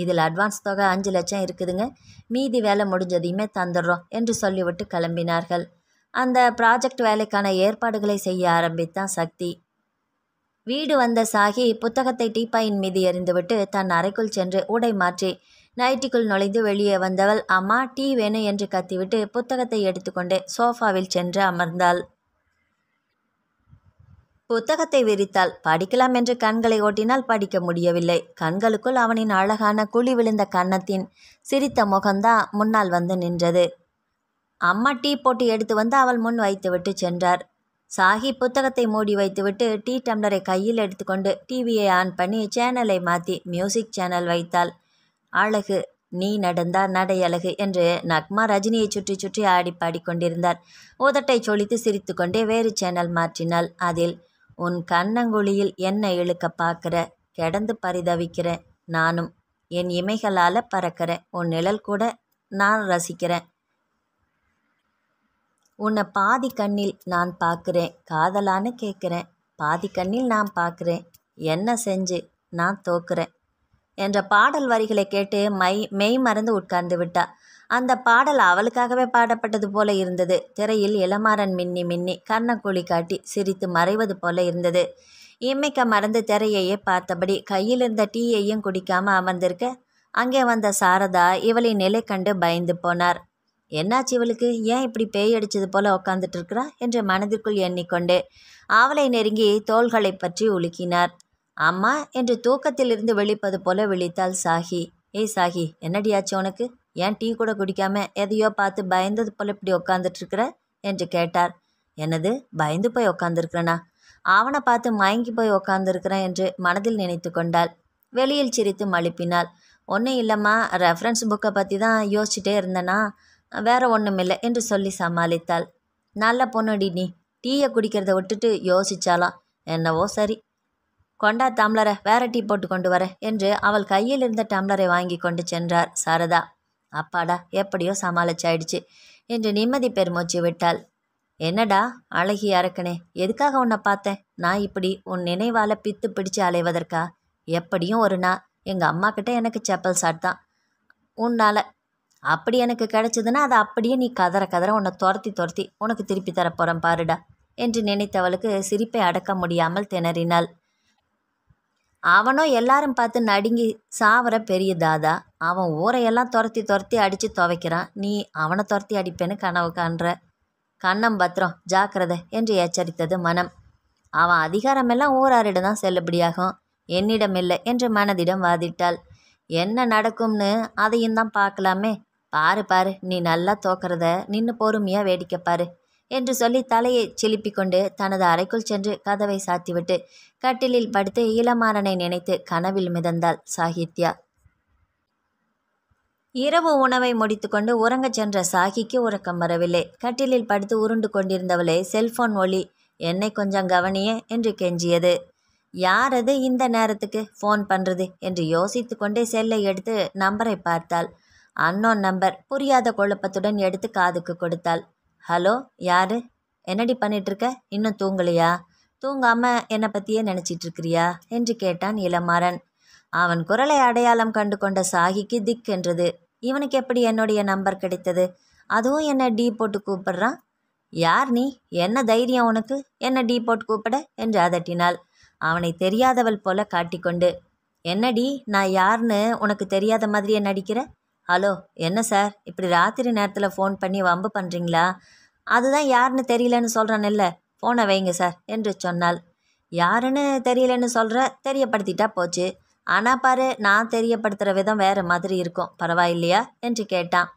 இதில் அட்வான்ஸ் தொகை அஞ்சு லட்சம் இருக்குதுங்க மீதி வேலை முடிஞ்சதையுமே தந்துடுறோம் என்று சொல்லிவிட்டு கிளம்பினார்கள் அந்த ப்ராஜெக்ட் வேலைக்கான ஏற்பாடுகளை செய்ய ஆரம்பித்தான் சக்தி வீடு வந்த சாகி புத்தகத்தை டீப்பாயின் மீது எறிந்துவிட்டு தன் அறைக்குள் சென்று உடை மாற்றி நைட்டிக்குள் நுழைந்து வெளியே வந்தவள் அம்மா டீ வேணும் என்று கத்திவிட்டு புத்தகத்தை எடுத்துக்கொண்டு சோஃபாவில் சென்று அமர்ந்தாள் புத்தகத்தை விரித்தாள் படிக்கலாம் என்று கண்களை ஓட்டினால் படிக்க முடியவில்லை கண்களுக்குள் அவனின் அழகான குழி விழுந்த கன்னத்தின் சிரித்த முகம்தான் முன்னால் வந்து நின்றது அம்மா டீ போட்டு எடுத்து வந்து அவள் முன் வைத்துவிட்டு சென்றார் சாகி புத்தகத்தை மூடி வைத்துவிட்டு டீ டம்ளரை கையில் எடுத்துக்கொண்டு டிவியை ஆன் பண்ணி சேனலை மாற்றி மியூசிக் சேனல் வைத்தாள் அழகு நீ நடந்தா அழகு என்று நக்மா ரஜினியை சுற்றி சுற்றி ஆடி பாடிக்கொண்டிருந்தார் உதட்டை சொலித்து சிரித்துக்கொண்டே வேறு சேனல் மாற்றினாள் அதில் உன் கண்ணங்குழியில் என்ன இழுக்க பார்க்குற கிடந்து பரிதவிக்கிற நானும் என் இமைகளால் பறக்கிற உன் நிழல் கூட நான் ரசிக்கிறேன் உன்னை பாதி கண்ணில் நான் பார்க்குறேன் காதலான்னு கேட்குறேன் பாதி கண்ணில் நான் பார்க்குறேன் என்ன செஞ்சு நான் தோக்குறேன் என்ற பாடல் வரிகளை கேட்டு மை மெய் மறந்து உட்கார்ந்து விட்டா அந்த பாடல் அவளுக்காகவே பாடப்பட்டது போல இருந்தது திரையில் இளமாறன் மின்னி மின்னி கர்ணக்குழி காட்டி சிரித்து மறைவது போல இருந்தது இம்மைக்க மறந்து திரையையே பார்த்தபடி கையில் இருந்த டீயையும் குடிக்காம அமர்ந்திருக்க அங்கே வந்த சாரதா இவளின் நிலை கண்டு பயந்து போனார் என்னாச்சு இவளுக்கு ஏன் இப்படி பேய் அடித்தது போல உக்காந்துட்டு இருக்கிறா என்று மனதிற்குள் எண்ணிக்கொண்டு ஆவலை நெருங்கி தோள்களை பற்றி உலுக்கினார் அம்மா என்று தூக்கத்திலிருந்து விழிப்பது போல விழித்தாள் சாஹி ஏய் சாஹி என்னடியாச்சு உனக்கு ஏன் டீ கூட குடிக்காம எதையோ பார்த்து பயந்தது போல இப்படி உக்காந்துட்டு இருக்கிற என்று கேட்டார் எனது பயந்து போய் உக்காந்துருக்கிறனா அவனை பார்த்து மயங்கி போய் உக்காந்துருக்கிறேன் என்று மனதில் நினைத்து கொண்டாள் வெளியில் சிரித்து மழுப்பினாள் ஒன்றும் இல்லைம்மா ரெஃபரன்ஸ் புக்கை பற்றி தான் யோசிச்சுட்டே இருந்தேனா வேற ஒன்றுமில்லை என்று சொல்லி சமாளித்தாள் நல்ல பொண்ணுடி நீ டீயை குடிக்கிறத விட்டுட்டு யோசிச்சாலாம் என்னவோ சரி கொண்டா டம்ளரை வேற டீ போட்டு கொண்டு வர என்று அவள் கையில் இருந்த டம்ளரை வாங்கி கொண்டு சென்றார் சாரதா அப்பாடா எப்படியோ சமாளிச்சாயிடுச்சு என்று நிம்மதி பெருமூச்சு விட்டாள் என்னடா அழகி அரக்கனே எதுக்காக உன்னை பார்த்தேன் நான் இப்படி உன் நினைவால் பித்து பிடிச்சு அலைவதற்கா எப்படியும் ஒரு நாள் எங்கள் அம்மா கிட்ட எனக்கு செப்பல் சாட் தான் உன்னால் அப்படி எனக்கு கிடைச்சதுன்னா அதை அப்படியே நீ கதற கதற உன்னை துரத்தி துரத்தி உனக்கு திருப்பி தரப்போகிறேன் பாருடா என்று நினைத்தவளுக்கு சிரிப்பை அடக்க முடியாமல் திணறினாள் அவனோ எல்லாரும் பார்த்து நடுங்கி சாவர பெரிய தாதா அவன் ஊரையெல்லாம் துரத்தி துரத்தி அடித்து துவைக்கிறான் நீ அவனை துரத்தி அடிப்பேன்னு கனவு காண்ற கண்ணம் பத்திரம் ஜாக்கிரத என்று எச்சரித்தது மனம் அவன் அதிகாரமெல்லாம் ஊராரிடம் தான் செல்லுபடியாகும் என்னிடம் இல்லை என்று மனதிடம் வாதிட்டாள் என்ன நடக்கும்னு அதையும் தான் பார்க்கலாமே பாரு பாரு நீ நல்லா தோக்கிறத நின்று பொறுமையாக வேடிக்கை பாரு என்று சொல்லி தலையை சிலிப்பி கொண்டு தனது அறைக்குள் சென்று கதவை சாத்திவிட்டு கட்டிலில் படுத்து இளமாறனை நினைத்து கனவில் மிதந்தாள் சாகித்யா இரவு உணவை முடித்துக்கொண்டு உறங்க சென்ற சாகிக்கு உறக்கம் வரவில்லை கட்டிலில் படுத்து உருண்டு கொண்டிருந்தவளே செல்போன் ஒளி என்னை கொஞ்சம் கவனியே என்று கெஞ்சியது யார் அது இந்த நேரத்துக்கு ஃபோன் பண்ணுறது என்று யோசித்து கொண்டே செல்லை எடுத்து நம்பரை பார்த்தாள் அன்னோன் நம்பர் புரியாத குழப்பத்துடன் எடுத்து காதுக்கு கொடுத்தாள் ஹலோ யாரு என்னடி பண்ணிகிட்ருக்க இன்னும் தூங்கலையா தூங்காமல் என்னை பற்றியே இருக்கிறியா என்று கேட்டான் இளமாறன் அவன் குரலை அடையாளம் கண்டு கொண்ட சாகிக்கு திக் என்றது இவனுக்கு எப்படி என்னுடைய நம்பர் கிடைத்தது அதுவும் என்ன டீ போட்டு கூப்பிடுறான் யார் நீ என்ன தைரியம் உனக்கு என்ன டீ போட்டு கூப்பிட என்று அதட்டினாள் அவனை தெரியாதவள் போல காட்டிக்கொண்டு என்னடி நான் யாருன்னு உனக்கு தெரியாத மாதிரியே நடிக்கிற ஹலோ என்ன சார் இப்படி ராத்திரி நேரத்தில் ஃபோன் பண்ணி வம்பு பண்ணுறீங்களா அதுதான் யாருன்னு தெரியலன்னு சொல்கிறேன்ல ஃபோனை வைங்க சார் என்று சொன்னாள் யாருன்னு தெரியலன்னு சொல்கிற தெரியப்படுத்திட்டா போச்சு ஆனால் பாரு நான் தெரியப்படுத்துகிற விதம் வேறு மாதிரி இருக்கும் பரவாயில்லையா என்று கேட்டான்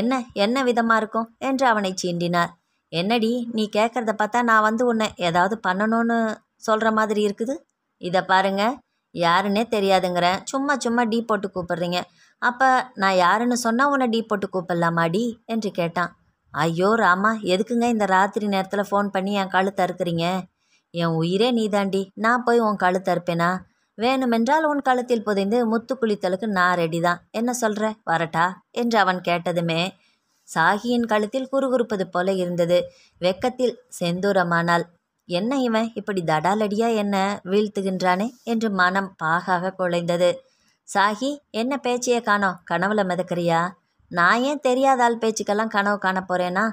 என்ன என்ன விதமாக இருக்கும் என்று அவனை சீண்டினார் என்னடி நீ கேட்குறத பார்த்தா நான் வந்து உன்னை ஏதாவது பண்ணணும்னு சொல்கிற மாதிரி இருக்குது இதை பாருங்க யாருன்னே தெரியாதுங்கிறேன் சும்மா சும்மா டீ போட்டு கூப்பிட்றீங்க அப்போ நான் யாருன்னு சொன்னால் உன்னை டீ போட்டு கூப்பிடலாமாடி என்று கேட்டான் ஐயோ ராமா எதுக்குங்க இந்த ராத்திரி நேரத்தில் ஃபோன் பண்ணி என் கழுத்தை அறுக்கிறீங்க என் உயிரே நீதாண்டி நான் போய் உன் கழுத்தை அறுப்பேனா வேணுமென்றால் உன் கழுத்தில் புதைந்து முத்து குளித்தலுக்கு நான் ரெடி தான் என்ன சொல்கிற வரட்டா என்று அவன் கேட்டதுமே சாகியின் கழுத்தில் குறுகுறுப்பது போல இருந்தது வெக்கத்தில் செந்தூரமானால் என்ன இவன் இப்படி தடாலடியா என்ன வீழ்த்துகின்றானே என்று மனம் பாகாக குலைந்தது சாகி என்ன பேச்சையே காணோம் கனவுல மிதக்கிறியா நான் ஏன் தெரியாத ஆள் பேச்சுக்கெல்லாம் கனவு காண போகிறேன்னா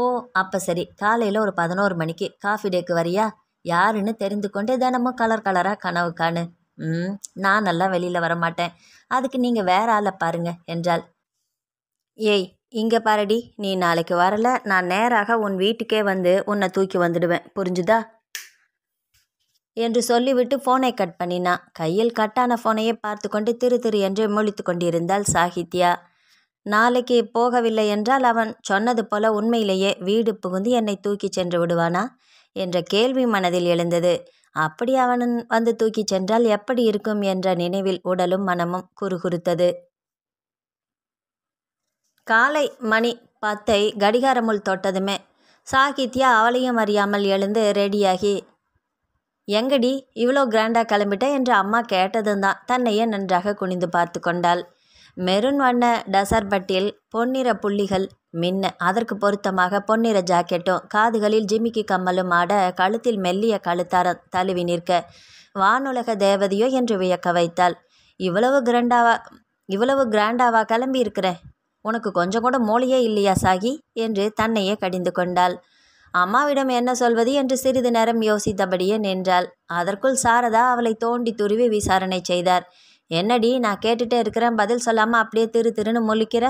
ஓ அப்போ சரி காலையில் ஒரு பதினோரு மணிக்கு காஃபி டேக்கு வரியா யாருன்னு தெரிந்து கொண்டு தினமும் கலர் கலராக கனவு காணு ம் நான் நல்லா வெளியில் வரமாட்டேன் அதுக்கு நீங்கள் வேற ஆளை பாருங்க என்றாள் ஏய் இங்கே பாரடி நீ நாளைக்கு வரல நான் நேராக உன் வீட்டுக்கே வந்து உன்னை தூக்கி வந்துடுவேன் புரிஞ்சுதா என்று சொல்லிவிட்டு ஃபோனை கட் பண்ணினான் கையில் கட்டான ஃபோனையே பார்த்து கொண்டு திரு திரு என்று முழித்து கொண்டிருந்தாள் சாகித்யா நாளைக்கு போகவில்லை என்றால் அவன் சொன்னது போல உண்மையிலேயே வீடு புகுந்து என்னை தூக்கி சென்று விடுவானா என்ற கேள்வி மனதில் எழுந்தது அப்படி அவன் வந்து தூக்கி சென்றால் எப்படி இருக்கும் என்ற நினைவில் உடலும் மனமும் குறுகுறுத்தது காலை மணி பத்தை கடிகாரமுள் தொட்டதுமே சாகித்யா அவளையும் அறியாமல் எழுந்து ரெடியாகி எங்கடி இவ்வளோ கிராண்டாக கிளம்பிட்ட என்று அம்மா கேட்டதும் தான் தன்னையே நன்றாக குனிந்து பார்த்து கொண்டாள் மெருன் வண்ண டசர் பட்டியல் பொன்னிற புள்ளிகள் மின்ன அதற்கு பொருத்தமாக பொன்னிற ஜாக்கெட்டும் காதுகளில் ஜிமிக்கி கம்மலும் ஆட கழுத்தில் மெல்லிய கழுத்தாரம் தழுவி நிற்க வானுலக தேவதையோ என்று வியக்க வைத்தாள் இவ்வளவு கிராண்டாவா இவ்வளவு கிராண்டாவா கிளம்பி இருக்கிறேன் உனக்கு கொஞ்சம் கூட மூளையே இல்லையா சாகி என்று தன்னையே கடிந்து கொண்டாள் அம்மாவிடம் என்ன சொல்வது என்று சிறிது நேரம் யோசித்தபடியே நின்றாள் அதற்குள் சாரதா அவளை தோண்டி துருவி விசாரணை செய்தார் என்னடி நான் கேட்டுட்டே இருக்கிறேன் பதில் சொல்லாமல் அப்படியே திரு திருன்னு முழிக்கிற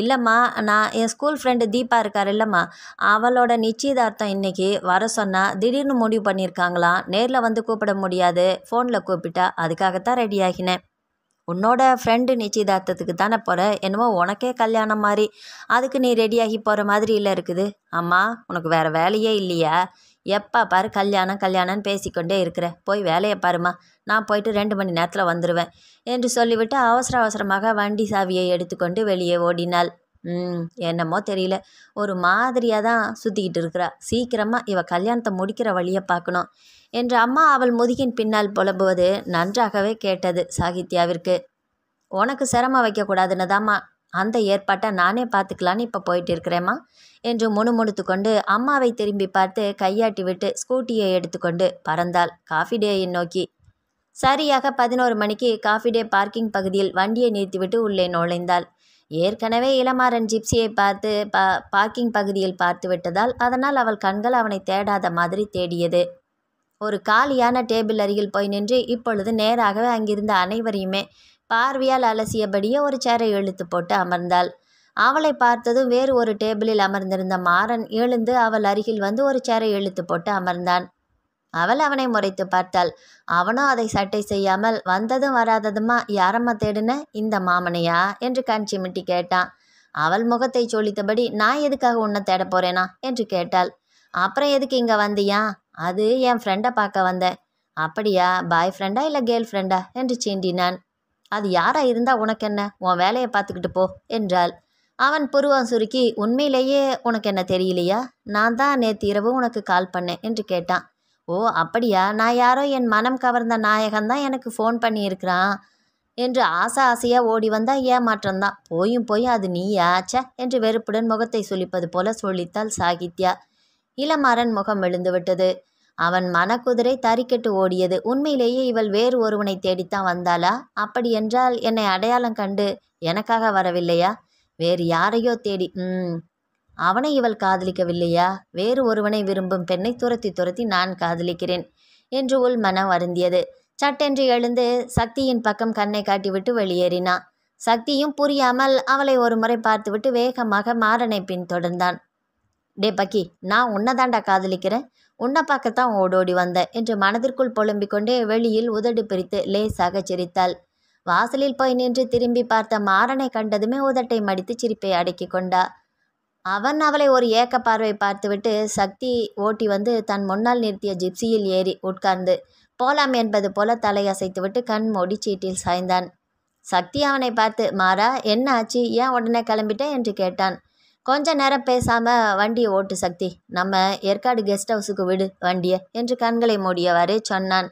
இல்லைம்மா நான் என் ஸ்கூல் ஃப்ரெண்டு தீபா இருக்கார் இல்லைம்மா அவளோட நிச்சயதார்த்தம் இன்னைக்கு வர சொன்னால் திடீர்னு முடிவு பண்ணியிருக்காங்களாம் நேரில் வந்து கூப்பிட முடியாது ஃபோனில் கூப்பிட்டா அதுக்காகத்தான் ரெடி ஆகினேன் உன்னோட ஃப்ரெண்டு நிச்சயதார்த்தத்துக்கு தானே போகிற என்னமோ உனக்கே கல்யாணம் மாதிரி அதுக்கு நீ ரெடியாகி போகிற மாதிரி இல்லை இருக்குது அம்மா உனக்கு வேறு வேலையே இல்லையா எப்போ பாரு கல்யாணம் கல்யாணம்னு பேசிக்கொண்டே இருக்கிற போய் வேலையை பாருமா நான் போயிட்டு ரெண்டு மணி நேரத்தில் வந்துடுவேன் என்று சொல்லிவிட்டு அவசர அவசரமாக வண்டி சாவியை எடுத்துக்கொண்டு வெளியே ஓடினாள் ம் என்னமோ தெரியல ஒரு மாதிரியாக தான் சுற்றிக்கிட்டு இருக்கிறா சீக்கிரமாக இவள் கல்யாணத்தை முடிக்கிற வழியை பார்க்கணும் என்று அம்மா அவள் முதுகின் பின்னால் புலம்புவது நன்றாகவே கேட்டது சாகித்யாவிற்கு உனக்கு சிரமம் வைக்கக்கூடாதுன்னு தாம்மா அந்த ஏற்பாட்டை நானே பார்த்துக்கலான்னு இப்போ போயிட்டு இருக்கிறேம்மா என்று முணுமுணுத்து கொண்டு அம்மாவை திரும்பி பார்த்து கையாட்டி விட்டு ஸ்கூட்டியை எடுத்துக்கொண்டு பறந்தாள் காஃபி டேயை நோக்கி சரியாக பதினோரு மணிக்கு காஃபி டே பார்க்கிங் பகுதியில் வண்டியை நிறுத்திவிட்டு உள்ளே நுழைந்தாள் ஏற்கனவே இளமாறன் ஜிப்சியை பார்த்து பா பார்க்கிங் பகுதியில் பார்த்து விட்டதால் அதனால் அவள் கண்கள் அவனை தேடாத மாதிரி தேடியது ஒரு காலியான டேபிள் அருகில் போய் நின்று இப்பொழுது நேராகவே அங்கிருந்த அனைவரையுமே பார்வையால் அலசியபடியே ஒரு சேரை இழுத்து போட்டு அமர்ந்தாள் அவளை பார்த்ததும் வேறு ஒரு டேபிளில் அமர்ந்திருந்த மாறன் எழுந்து அவள் அருகில் வந்து ஒரு சேரை இழுத்து போட்டு அமர்ந்தான் அவள் அவனை முறைத்து பார்த்தாள் அவனும் அதை சட்டை செய்யாமல் வந்ததும் வராததுமா யாரம்மா தேடுன இந்த மாமனையா என்று கண் மிட்டி கேட்டான் அவள் முகத்தை சொலித்தபடி நான் எதுக்காக உன்னை தேட போறேனா என்று கேட்டாள் அப்புறம் எதுக்கு இங்கே வந்தியா அது என் ஃப்ரெண்டை பார்க்க வந்தேன் அப்படியா பாய் ஃப்ரெண்டா இல்லை கேர்ள் ஃப்ரெண்டா என்று சீண்டினான் அது யாராக இருந்தால் உனக்கு என்ன உன் வேலையை பார்த்துக்கிட்டு போ என்றாள் அவன் புருவம் சுருக்கி உண்மையிலேயே உனக்கு என்ன தெரியலையா நான் தான் நேற்று இரவு உனக்கு கால் பண்ணேன் என்று கேட்டான் ஓ அப்படியா நான் யாரோ என் மனம் கவர்ந்த நாயகன்தான் எனக்கு ஃபோன் பண்ணியிருக்கிறான் என்று ஆசை ஆசையாக ஓடி வந்தால் ஏமாற்றம்தான் போயும் போய் அது நீயாச்ச என்று வெறுப்புடன் முகத்தை சுழிப்பது போல சொல்லித்தாள் சாகித்யா இளமாறன் முகம் விட்டது அவன் மனக்குதிரை தறிக்கெட்டு ஓடியது உண்மையிலேயே இவள் வேறு ஒருவனை தேடித்தான் வந்தாளா என்றால் என்னை அடையாளம் கண்டு எனக்காக வரவில்லையா வேறு யாரையோ தேடி ம் அவனை இவள் காதலிக்கவில்லையா வேறு ஒருவனை விரும்பும் பெண்ணை துரத்தி துரத்தி நான் காதலிக்கிறேன் என்று உள் மனம் வருந்தியது சட்டென்று எழுந்து சக்தியின் பக்கம் கண்ணை காட்டிவிட்டு வெளியேறினான் சக்தியும் புரியாமல் அவளை ஒரு முறை பார்த்துவிட்டு வேகமாக மாறனை பின்தொடர்ந்தான் டே பக்கி நான் உன்னதாண்டா காதலிக்கிறேன் உன்னை பார்க்கத்தான் ஓடோடி வந்தேன் என்று மனதிற்குள் புலம்பிக் கொண்டே வெளியில் உதடு பிரித்து லேசாக சிரித்தாள் வாசலில் போய் நின்று திரும்பி பார்த்த மாறனை கண்டதுமே உதட்டை மடித்து சிரிப்பை அடக்கி கொண்டா அவன் அவளை ஒரு ஏக்க பார்வை பார்த்துவிட்டு சக்தி ஓட்டி வந்து தன் முன்னால் நிறுத்திய ஜிப்சியில் ஏறி உட்கார்ந்து போலாம் என்பது போல தலையசைத்துவிட்டு கண் மூடி சீட்டில் சாய்ந்தான் சக்தி அவனை பார்த்து மாறா என்ன ஆச்சு ஏன் உடனே கிளம்பிட்டேன் என்று கேட்டான் கொஞ்ச நேரம் பேசாமல் வண்டி ஓட்டு சக்தி நம்ம ஏற்காடு கெஸ்ட் ஹவுஸுக்கு விடு வண்டியை என்று கண்களை மூடியவாறு சொன்னான்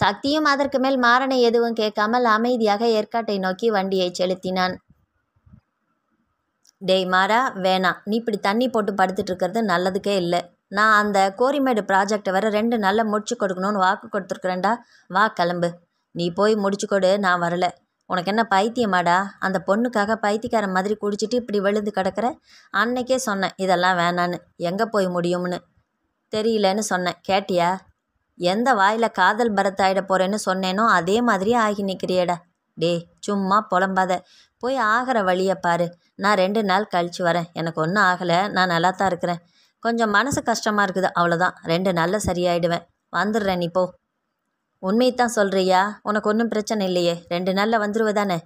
சக்தியும் அதற்கு மேல் மாறனை எதுவும் கேட்காமல் அமைதியாக ஏற்காட்டை நோக்கி வண்டியை செலுத்தினான் டேய் மாறா வேணாம் நீ இப்படி தண்ணி போட்டு படுத்துட்டு இருக்கிறது நல்லதுக்கே இல்லை நான் அந்த கோரிமேடு ப்ராஜெக்டை வர ரெண்டு நாளில் முடிச்சு கொடுக்கணும்னு வாக்கு கொடுத்துருக்குறேன்டா வா கிளம்பு நீ போய் முடிச்சு கொடு நான் வரல உனக்கு என்ன பைத்தியமாடா அந்த பொண்ணுக்காக பைத்தியக்காரன் மாதிரி குடிச்சிட்டு இப்படி விழுந்து கிடக்கிற அன்னைக்கே சொன்னேன் இதெல்லாம் வேணான்னு எங்கே போய் முடியும்னு தெரியலன்னு சொன்னேன் கேட்டியா எந்த வாயில் காதல் பரத் ஆகிட போகிறேன்னு சொன்னேனோ அதே மாதிரியே ஆகி நிற்கிறியடா டே சும்மா புலம்பாத போய் ஆகிற வழியை பாரு நான் ரெண்டு நாள் கழித்து வரேன் எனக்கு ஒன்றும் ஆகலை நான் நல்லா தான் இருக்கிறேன் கொஞ்சம் மனசு கஷ்டமாக இருக்குது அவ்வளோதான் ரெண்டு நாளில் சரியாயிடுவேன் வந்துடுறேன் நீ போ உண்மைத்தான் சொல்கிறியா உனக்கு ஒன்றும் பிரச்சனை இல்லையே ரெண்டு நாளில் வந்துருவதானே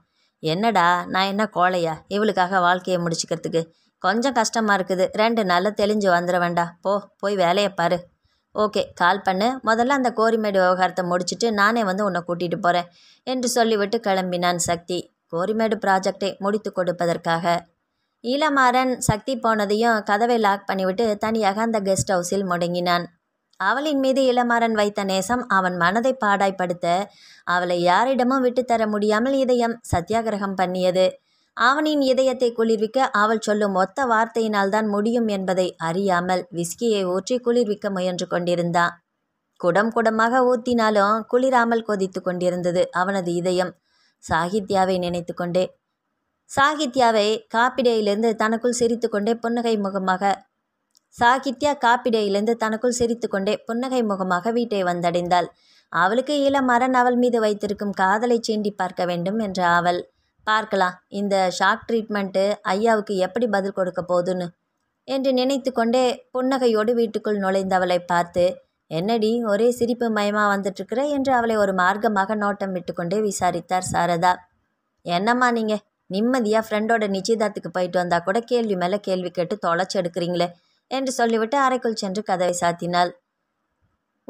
என்னடா நான் என்ன கோழையா இவளுக்காக வாழ்க்கையை முடிச்சுக்கிறதுக்கு கொஞ்சம் கஷ்டமாக இருக்குது ரெண்டு நாளில் தெளிஞ்சு வந்துட வேண்டாம் போ போய் வேலையை பாரு ஓகே கால் பண்ணு முதல்ல அந்த கோரிமேடு விவகாரத்தை முடிச்சுட்டு நானே வந்து உன்னை கூட்டிகிட்டு போகிறேன் என்று சொல்லிவிட்டு கிளம்பினான் சக்தி கோரிமேடு ப்ராஜெக்டை முடித்து கொடுப்பதற்காக ஈழமாறன் சக்தி போனதையும் கதவை லாக் பண்ணிவிட்டு தனியாக அந்த கெஸ்ட் ஹவுஸில் முடங்கினான் அவளின் மீது இளமாறன் வைத்த நேசம் அவன் மனதை பாடாய்ப்படுத்த அவளை யாரிடமும் விட்டுத்தர முடியாமல் இதயம் சத்தியாகிரகம் பண்ணியது அவனின் இதயத்தை குளிர்விக்க அவள் சொல்லும் மொத்த வார்த்தையினால் தான் முடியும் என்பதை அறியாமல் விஸ்கியை ஊற்றி குளிர்விக்க முயன்று கொண்டிருந்தான் குடம் குடமாக ஊத்தினாலும் குளிராமல் கொதித்து கொண்டிருந்தது அவனது இதயம் சாகித்யாவை நினைத்து கொண்டே சாகித்யாவை காப்பிடையிலிருந்து தனக்குள் சிரித்து கொண்டே புன்னகை முகமாக சாகித்யா காப்பிடையிலிருந்து தனக்குள் சிரித்துக்கொண்டே புன்னகை முகமாக வீட்டை வந்தடைந்தாள் அவளுக்கு இளம் மரன் அவள் மீது வைத்திருக்கும் காதலை சீண்டி பார்க்க வேண்டும் என்ற அவள் பார்க்கலாம் இந்த ஷாக் ட்ரீட்மெண்ட்டு ஐயாவுக்கு எப்படி பதில் கொடுக்க போதுன்னு என்று நினைத்து கொண்டே புன்னகையோடு வீட்டுக்குள் நுழைந்தவளை பார்த்து என்னடி ஒரே சிரிப்பு மயமா வந்துட்டுருக்குற என்று அவளை ஒரு மார்க்கமாக நோட்டம் விட்டுக்கொண்டே விசாரித்தார் சாரதா என்னம்மா நீங்கள் நிம்மதியாக ஃப்ரெண்டோட நிச்சயதார்த்துக்கு போயிட்டு வந்தால் கூட கேள்வி மேலே கேள்வி கேட்டு தொலைச்சி எடுக்கிறீங்களே என்று சொல்லிவிட்டு அறைக்குள் சென்று கதவை சாத்தினாள்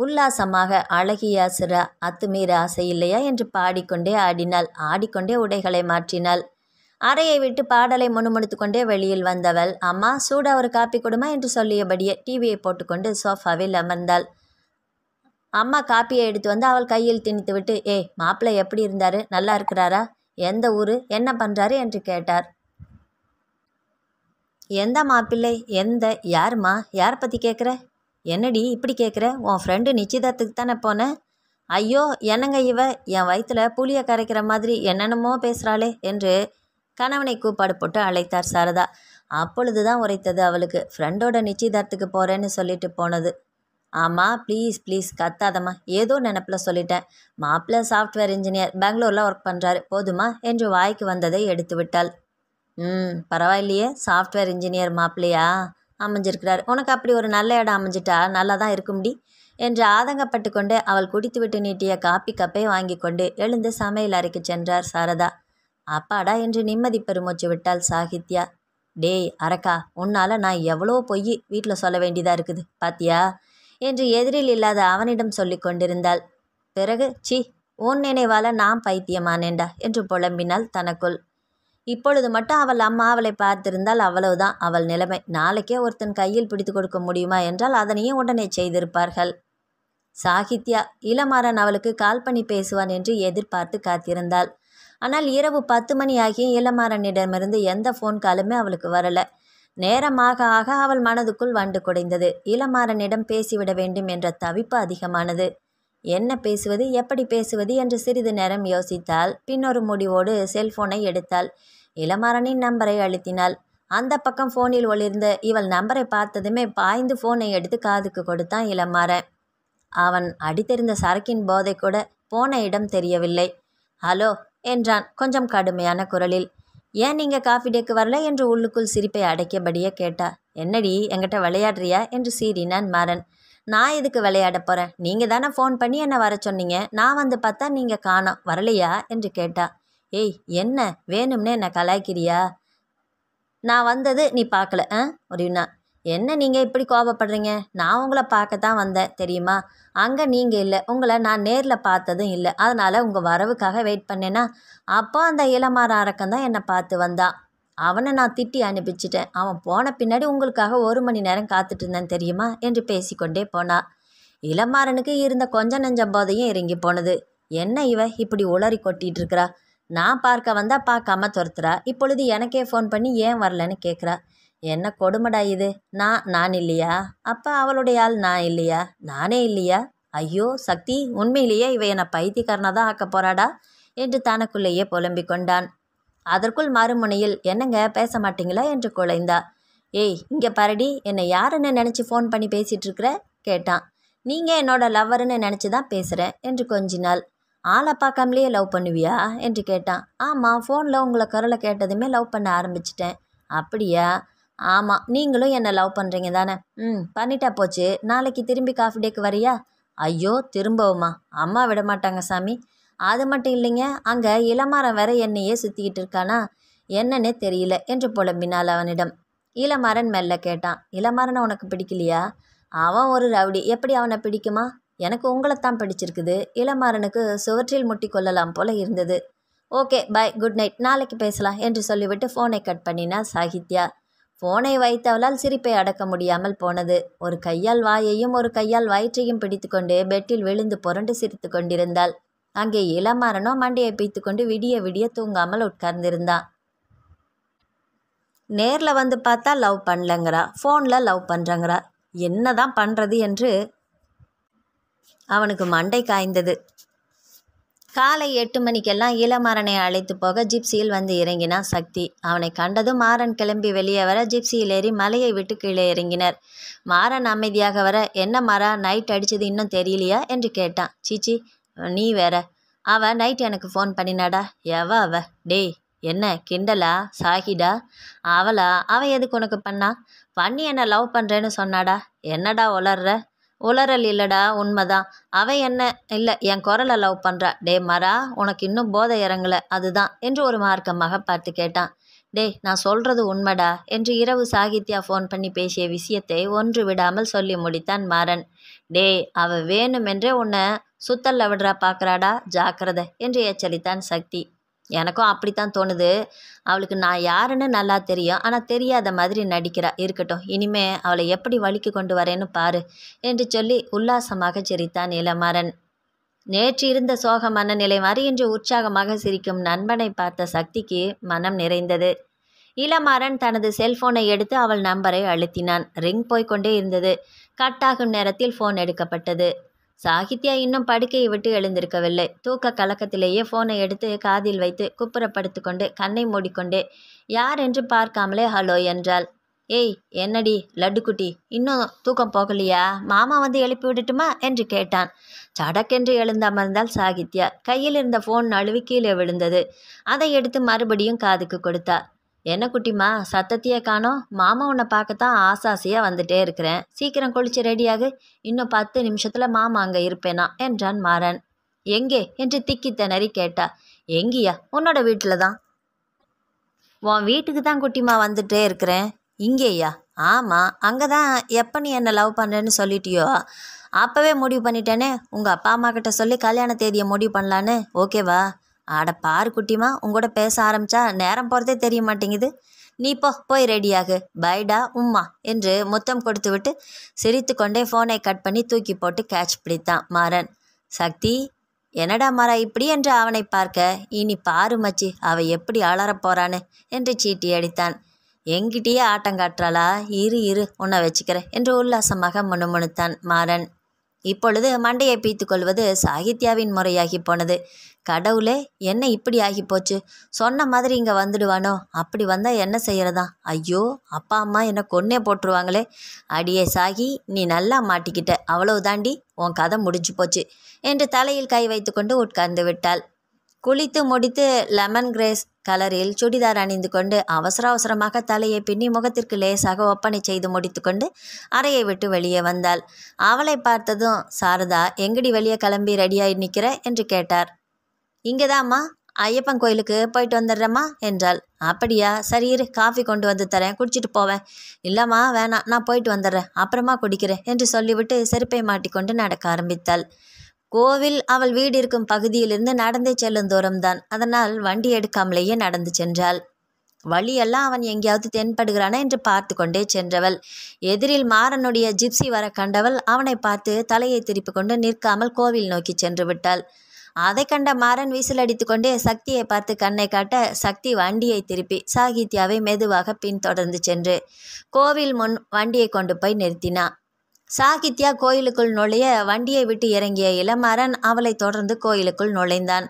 உல்லாசமாக அழகிய அசுரா அத்துமீற ஆசை இல்லையா என்று பாடிக்கொண்டே ஆடினாள் ஆடிக்கொண்டே உடைகளை மாற்றினாள் அறையை விட்டு பாடலை முணுமுணுத்து கொண்டே வெளியில் வந்தவள் அம்மா சூடா ஒரு காப்பி கொடுமா என்று சொல்லியபடியே டிவியை போட்டுக்கொண்டு சோஃபாவில் அமர்ந்தாள் அம்மா காப்பியை எடுத்து வந்து அவள் கையில் திணித்து விட்டு ஏய் மாப்பிள்ளை எப்படி இருந்தாரு நல்லா இருக்கிறாரா எந்த ஊர் என்ன பண்ணுறாரு என்று கேட்டார் எந்த மாப்பிள்ளை எந்த யாருமா யார் பற்றி கேட்குற என்னடி இப்படி கேட்குற உன் ஃப்ரெண்டு நிச்சயதார்த்துக்கு தானே போனேன் ஐயோ என்னங்க இவ என் வயிற்றுல புளியை கரைக்கிற மாதிரி என்னென்னமோ பேசுகிறாளே என்று கணவனை கூப்பாடு போட்டு அழைத்தார் சாரதா அப்பொழுது தான் உரைத்தது அவளுக்கு ஃப்ரெண்டோட நிச்சயதார்த்துக்கு போகிறேன்னு சொல்லிட்டு போனது ஆமாம் ப்ளீஸ் ப்ளீஸ் கத்தாதம்மா ஏதோ நினப்பில் சொல்லிட்டேன் மாப்பிள்ளை சாஃப்ட்வேர் இன்ஜினியர் பெங்களூரில் ஒர்க் பண்ணுறாரு போதுமா என்று வாய்க்கு வந்ததை எடுத்து விட்டாள் ம் பரவாயில்லையே சாஃப்ட்வேர் இன்ஜினியர் மாப்பிள்ளையா அமைஞ்சிருக்கிறார் உனக்கு அப்படி ஒரு நல்ல இடம் அமைஞ்சிட்டா நல்லா தான் இருக்கும்டி என்று ஆதங்கப்பட்டு கொண்டு அவள் குடித்துவிட்டு நீட்டிய காப்பி கப்பை வாங்கி கொண்டு எழுந்து சமையல் அறைக்கு சென்றார் சாரதா அப்பாடா என்று நிம்மதி பெருமூச்சு விட்டாள் சாகித்யா டேய் அரக்கா உன்னால் நான் எவ்வளோ பொய் வீட்டில் சொல்ல வேண்டியதாக இருக்குது பாத்தியா என்று எதிரில் இல்லாத அவனிடம் சொல்லி கொண்டிருந்தாள் பிறகு சி உன் நினைவால நான் பைத்தியமானேண்டா என்று புலம்பினாள் தனக்குள் இப்பொழுது மட்டும் அவள் அம்மா அவளை பார்த்திருந்தால் அவ்வளவுதான் அவள் நிலைமை நாளைக்கே ஒருத்தன் கையில் பிடித்து கொடுக்க முடியுமா என்றால் அதனையும் உடனே செய்திருப்பார்கள் சாகித்யா இளமாறன் அவளுக்கு கால் பண்ணி பேசுவான் என்று எதிர்பார்த்து காத்திருந்தாள் ஆனால் இரவு பத்து மணி ஆகியும் இளமாறனிடமிருந்து எந்த ஃபோன் காலுமே அவளுக்கு வரல நேரமாக ஆக அவள் மனதுக்குள் வண்டு குடைந்தது இளமாறனிடம் பேசிவிட வேண்டும் என்ற தவிப்பு அதிகமானது என்ன பேசுவது எப்படி பேசுவது என்று சிறிது நேரம் யோசித்தால் பின்னொரு முடிவோடு செல்போனை எடுத்தாள் இளமரனின் நம்பரை அழுத்தினாள் அந்த பக்கம் ஃபோனில் ஒளிர்ந்த இவள் நம்பரை பார்த்ததுமே பாய்ந்து ஃபோனை எடுத்து காதுக்கு கொடுத்தான் இளமாறன் அவன் அடித்திருந்த சரக்கின் போதை கூட போன இடம் தெரியவில்லை ஹலோ என்றான் கொஞ்சம் கடுமையான குரலில் ஏன் நீங்கள் காஃபி டேக்கு வரல என்று உள்ளுக்குள் சிரிப்பை அடைக்கபடியே கேட்டா என்னடி எங்கிட்ட விளையாடுறியா என்று சீறினான் மாறன் நான் இதுக்கு விளையாட போகிறேன் நீங்கள் தானே ஃபோன் பண்ணி என்னை வர சொன்னீங்க நான் வந்து பார்த்தா நீங்கள் காணோம் வரலையா என்று கேட்டா ஏய் என்ன வேணும்னே என்னை கலாய்க்கிறியா நான் வந்தது நீ பார்க்கல ஆ முடியும்னா என்ன நீங்கள் இப்படி கோபப்படுறீங்க நான் உங்களை பார்க்க தான் வந்தேன் தெரியுமா அங்கே நீங்கள் இல்லை உங்களை நான் நேரில் பார்த்ததும் இல்லை அதனால் உங்கள் வரவுக்காக வெயிட் பண்ணேன்னா அப்போ அந்த இளமார அரக்கம் தான் என்னை பார்த்து வந்தான் அவனை நான் திட்டி அனுப்பிச்சிட்டேன் அவன் போன பின்னாடி உங்களுக்காக ஒரு மணி நேரம் காத்துட்டு இருந்தேன் தெரியுமா என்று பேசிக்கொண்டே போனா இளமாறனுக்கு இருந்த கொஞ்ச நெஞ்ச போதையும் இறங்கி போனது என்ன இவ இப்படி உளறி கொட்டிகிட்டு இருக்கிறா நான் பார்க்க வந்தால் பார்க்காம துரத்துறா இப்பொழுது எனக்கே ஃபோன் பண்ணி ஏன் வரலன்னு கேட்குறா என்ன கொடுமடா இது நான் நான் இல்லையா அப்போ அவளுடைய ஆள் நான் இல்லையா நானே இல்லையா ஐயோ சக்தி உண்மையிலேயே இவை என்னை பைத்தியக்காரனாக தான் ஆக்க போறாடா என்று தனக்குள்ளேயே புலம்பிக் கொண்டான் அதற்குள் மறுமுனையில் என்னங்க பேச மாட்டீங்களா என்று குலைந்தா ஏய் இங்கே பரடி என்னை யாருன்னு நினச்சி ஃபோன் பண்ணி பேசிகிட்ருக்குற கேட்டான் நீங்கள் என்னோட லவ்வருன்னு நினச்சி தான் பேசுகிறேன் என்று கொஞ்சினாள் ஆளை பார்க்காமலேயே லவ் பண்ணுவியா என்று கேட்டான் ஆமாம் ஃபோனில் உங்களை குரலை கேட்டதுமே லவ் பண்ண ஆரம்பிச்சிட்டேன் அப்படியா ஆமாம் நீங்களும் என்னை லவ் பண்ணுறீங்க தானே ம் பண்ணிட்டா போச்சு நாளைக்கு திரும்பி காஃபி டேக்கு வரியா ஐயோ திரும்பவுமா அம்மா விட மாட்டாங்க சாமி அது மட்டும் இல்லைங்க அங்கே இளமரம் வேற என்னையே சுற்றிக்கிட்டு இருக்கானா என்னன்னே தெரியல என்று புலம்பினாள் அவனிடம் இளமரன் மெல்ல கேட்டான் இளமரனை உனக்கு பிடிக்கலையா அவன் ஒரு ரவுடி எப்படி அவனை பிடிக்குமா எனக்கு உங்களைத்தான் பிடிச்சிருக்குது இளமாறனுக்கு சுவற்றில் முட்டி கொள்ளலாம் போல இருந்தது ஓகே பாய் குட் நைட் நாளைக்கு பேசலாம் என்று சொல்லிவிட்டு ஃபோனை கட் பண்ணினார் சாகித்யா ஃபோனை வைத்தவளால் சிரிப்பை அடக்க முடியாமல் போனது ஒரு கையால் வாயையும் ஒரு கையால் வயிற்றையும் பிடித்துக்கொண்டே பெட்டில் விழுந்து புரண்டு சிரித்து கொண்டிருந்தாள் அங்கே இளமாறனோ மண்டையை கொண்டு விடிய விடிய தூங்காமல் உட்கார்ந்திருந்தான் நேரில் வந்து பார்த்தா லவ் பண்ணலங்கிறா ஃபோனில் லவ் பண்ணுறங்கிறா என்ன தான் பண்ணுறது என்று அவனுக்கு மண்டை காய்ந்தது காலை எட்டு மணிக்கெல்லாம் இளமரனை அழைத்து போக ஜிப்சியில் வந்து இறங்கினான் சக்தி அவனை கண்டதும் மாறன் கிளம்பி வெளியே வர ஜிப்சியில் ஏறி மலையை விட்டு கீழே இறங்கினர் மாறன் அமைதியாக வர என்ன மாறா நைட் அடித்தது இன்னும் தெரியலையா என்று கேட்டான் சீச்சி நீ வேற அவ நைட் எனக்கு ஃபோன் பண்ணினாடா எவ அவ டேய் என்ன கிண்டலா சாகிடா அவளா அவ எதுக்கு உனக்கு பண்ணா பண்ணி என்ன லவ் பண்ணுறேன்னு சொன்னாடா என்னடா உளர்ற உளறல் இல்லடா உண்மைதான் அவ என்ன இல்லை என் குரலை லவ் பண்ணுறா டே மரா உனக்கு இன்னும் போதை இறங்கல அதுதான் என்று ஒரு மார்க்கமாக பார்த்து கேட்டான் டே நான் சொல்றது உண்மைடா என்று இரவு சாகித்யா ஃபோன் பண்ணி பேசிய விஷயத்தை ஒன்று விடாமல் சொல்லி முடித்தான் மாறன் டே அவ வேணுமென்றே உன்னை சுத்தல்ல விடுறா பார்க்குறாடா ஜாக்கிரதை என்று எச்சரித்தான் சக்தி எனக்கும் அப்படி தான் தோணுது அவளுக்கு நான் யாருன்னு நல்லா தெரியும் ஆனால் தெரியாத மாதிரி நடிக்கிறா இருக்கட்டும் இனிமே அவளை எப்படி வழிக்கு கொண்டு வரேன்னு பாரு என்று சொல்லி உல்லாசமாக சிரித்தான் இளமாறன் நேற்று இருந்த சோக மனநிலை மாறி இன்று உற்சாகமாக சிரிக்கும் நண்பனை பார்த்த சக்திக்கு மனம் நிறைந்தது இளமாறன் தனது செல்போனை எடுத்து அவள் நம்பரை அழுத்தினான் ரிங் போய்கொண்டே இருந்தது கட்டாகும் நேரத்தில் ஃபோன் எடுக்கப்பட்டது சாகித்யா இன்னும் படுக்கையை விட்டு எழுந்திருக்கவில்லை தூக்க கலக்கத்திலேயே ஃபோனை எடுத்து காதில் வைத்து குப்புறப்படுத்து கொண்டு கண்ணை மூடிக்கொண்டு யார் என்று பார்க்காமலே ஹலோ என்றாள் ஏய் என்னடி லட்டுக்குட்டி இன்னும் தூக்கம் போகலையா மாமா வந்து எழுப்பி விடட்டுமா என்று கேட்டான் சடக்கென்று எழுந்தமர்ந்தால் சாகித்யா கையில் இருந்த ஃபோன் நழுவி கீழே விழுந்தது அதை எடுத்து மறுபடியும் காதுக்கு கொடுத்தார் என்ன குட்டிம்மா சத்தத்தையே காணோம் மாமா உன்னை பார்க்கத்தான் ஆசாசியாக வந்துட்டே இருக்கிறேன் சீக்கிரம் குளிச்சு ரெடியாகு இன்னும் பத்து நிமிஷத்தில் மாமா அங்கே இருப்பேனா என்றான் மாறன் எங்கே என்று திக்கி திணறி கேட்டா எங்கேயா உன்னோட வீட்டில் தான் உன் வீட்டுக்கு தான் குட்டிம்மா வந்துட்டே இருக்கிறேன் இங்கேயா ஆமாம் அங்கே தான் எப்போ நீ என்னை லவ் பண்ணுறேன்னு சொல்லிட்டியோ அப்போவே முடிவு பண்ணிட்டேனே உங்கள் அப்பா அம்மா கிட்ட சொல்லி கல்யாண தேதியை முடிவு பண்ணலான்னு ஓகேவா ஆட பாரு குட்டிமா உங்கூட பேச ஆரம்பிச்சா நேரம் போகிறதே தெரிய மாட்டேங்குது நீ போ போய் ரெடியாகு பைடா உம்மா என்று முத்தம் விட்டு சிரித்து கொண்டே ஃபோனை கட் பண்ணி தூக்கி போட்டு கேட்ச் பிடித்தான் மாறன் சக்தி என்னடா மாறா இப்படி என்று அவனை பார்க்க இனி பாரு மச்சி அவ எப்படி அலறப் போறான்னு என்று சீட்டி அடித்தான் எங்கிட்டயே ஆட்டம் காட்டுறாளா இரு இரு உன்னை வச்சுக்கிறேன் என்று உல்லாசமாக முணுமுணுத்தான் மாறன் இப்பொழுது மண்டையை பீத்துக்கொள்வது சாகித்யாவின் முறையாகி போனது கடவுளே என்ன இப்படி ஆகி போச்சு சொன்ன மாதிரி இங்கே வந்துடுவானோ அப்படி வந்தால் என்ன செய்கிறதா ஐயோ அப்பா அம்மா என்னை கொன்னே போட்டுருவாங்களே அடியே சாகி நீ நல்லா மாட்டிக்கிட்ட அவ்வளவு தாண்டி உன் கதை முடிஞ்சு போச்சு என்று தலையில் கை வைத்துக்கொண்டு உட்கார்ந்து விட்டாள் குளித்து முடித்து லெமன் கிரேஸ் கலரில் சுடிதார் அணிந்து கொண்டு அவசர அவசரமாக தலையை பின்னி முகத்திற்கு லேசாக ஒப்பனை செய்து முடித்துக்கொண்டு அறையை விட்டு வெளியே வந்தாள் அவளை பார்த்ததும் சாரதா எங்கடி வெளியே கிளம்பி ரெடியாகி நிற்கிற என்று கேட்டார் இங்கேதாம்மா ஐயப்பன் கோயிலுக்கு போயிட்டு வந்துடுறேம்மா என்றாள் அப்படியா சரி காஃபி கொண்டு வந்து தரேன் குடிச்சிட்டு போவேன் இல்லைம்மா வேணாம் நான் போயிட்டு வந்துடுறேன் அப்புறமா குடிக்கிறேன் என்று சொல்லிவிட்டு செருப்பை மாட்டிக்கொண்டு நடக்க ஆரம்பித்தாள் கோவில் அவள் வீடு இருக்கும் பகுதியிலிருந்து நடந்தே செல்லும் தூரம்தான் அதனால் வண்டி எடுக்காமலேயே நடந்து சென்றாள் வழியெல்லாம் அவன் எங்கேயாவது தென்படுகிறானா என்று பார்த்து கொண்டே சென்றவள் எதிரில் மாறனுடைய ஜிப்சி வர கண்டவள் அவனை பார்த்து தலையை திருப்பி கொண்டு நிற்காமல் கோவில் நோக்கி சென்று விட்டாள் அதை கண்ட மாறன் அடித்து கொண்டே சக்தியை பார்த்து கண்ணை காட்ட சக்தி வண்டியை திருப்பி சாகித்யாவை மெதுவாக பின்தொடர்ந்து சென்று கோவில் முன் வண்டியை கொண்டு போய் நிறுத்தினான் சாகித்யா கோயிலுக்குள் நுழைய வண்டியை விட்டு இறங்கிய இளமரன் அவளை தொடர்ந்து கோயிலுக்குள் நுழைந்தான்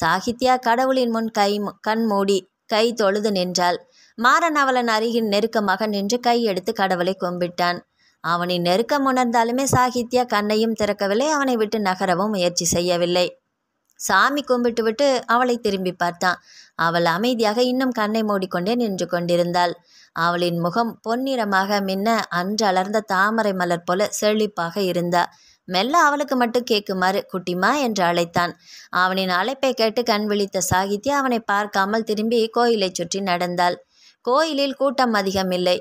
சாகித்யா கடவுளின் முன் கை கண் மூடி கை தொழுது நின்றாள் மாறன் அவளன் அருகில் நெருக்கமாக நின்று கையெடுத்து கடவுளை கும்பிட்டான் அவனின் நெருக்கம் உணர்ந்தாலுமே சாகித்யா கண்ணையும் திறக்கவில்லை அவனை விட்டு நகரவும் முயற்சி செய்யவில்லை சாமி கும்பிட்டு விட்டு அவளை திரும்பி பார்த்தான் அவள் அமைதியாக இன்னும் கண்ணை மூடிக்கொண்டே நின்று கொண்டிருந்தாள் அவளின் முகம் பொன்னிறமாக மின்ன அன்றளர்ந்த தாமரை மலர் போல செழிப்பாக இருந்தா மெல்ல அவளுக்கு மட்டும் கேட்குமாறு குட்டிமா என்று அழைத்தான் அவனின் அழைப்பை கேட்டு கண் விழித்த சாகித்யா அவனை பார்க்காமல் திரும்பி கோயிலை சுற்றி நடந்தாள் கோயிலில் கூட்டம் அதிகமில்லை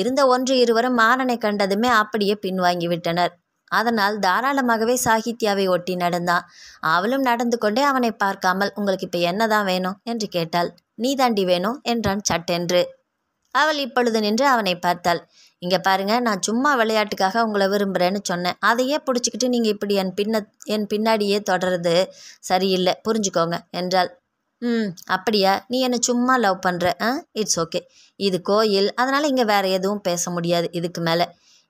இருந்த ஒன்று இருவரும் மாறனை கண்டதுமே அப்படியே பின்வாங்கிவிட்டனர் அதனால் தாராளமாகவே சாகித்யாவை ஒட்டி நடந்தான் அவளும் நடந்து கொண்டே அவனை பார்க்காமல் உங்களுக்கு இப்போ என்னதான் வேணும் என்று கேட்டாள் நீ தாண்டி வேணும் என்றான் சட்டென்று அவள் இப்பொழுது நின்று அவனை பார்த்தாள் இங்கே பாருங்க நான் சும்மா விளையாட்டுக்காக உங்களை விரும்புகிறேன்னு சொன்னேன் அதையே பிடிச்சிக்கிட்டு நீங்கள் இப்படி என் பின்ன என் பின்னாடியே தொடர்றது சரியில்லை புரிஞ்சுக்கோங்க என்றாள் ம் அப்படியா நீ என்னை சும்மா லவ் பண்ணுற ஆ இட்ஸ் ஓகே இது கோயில் அதனால் இங்கே வேறு எதுவும் பேச முடியாது இதுக்கு மேலே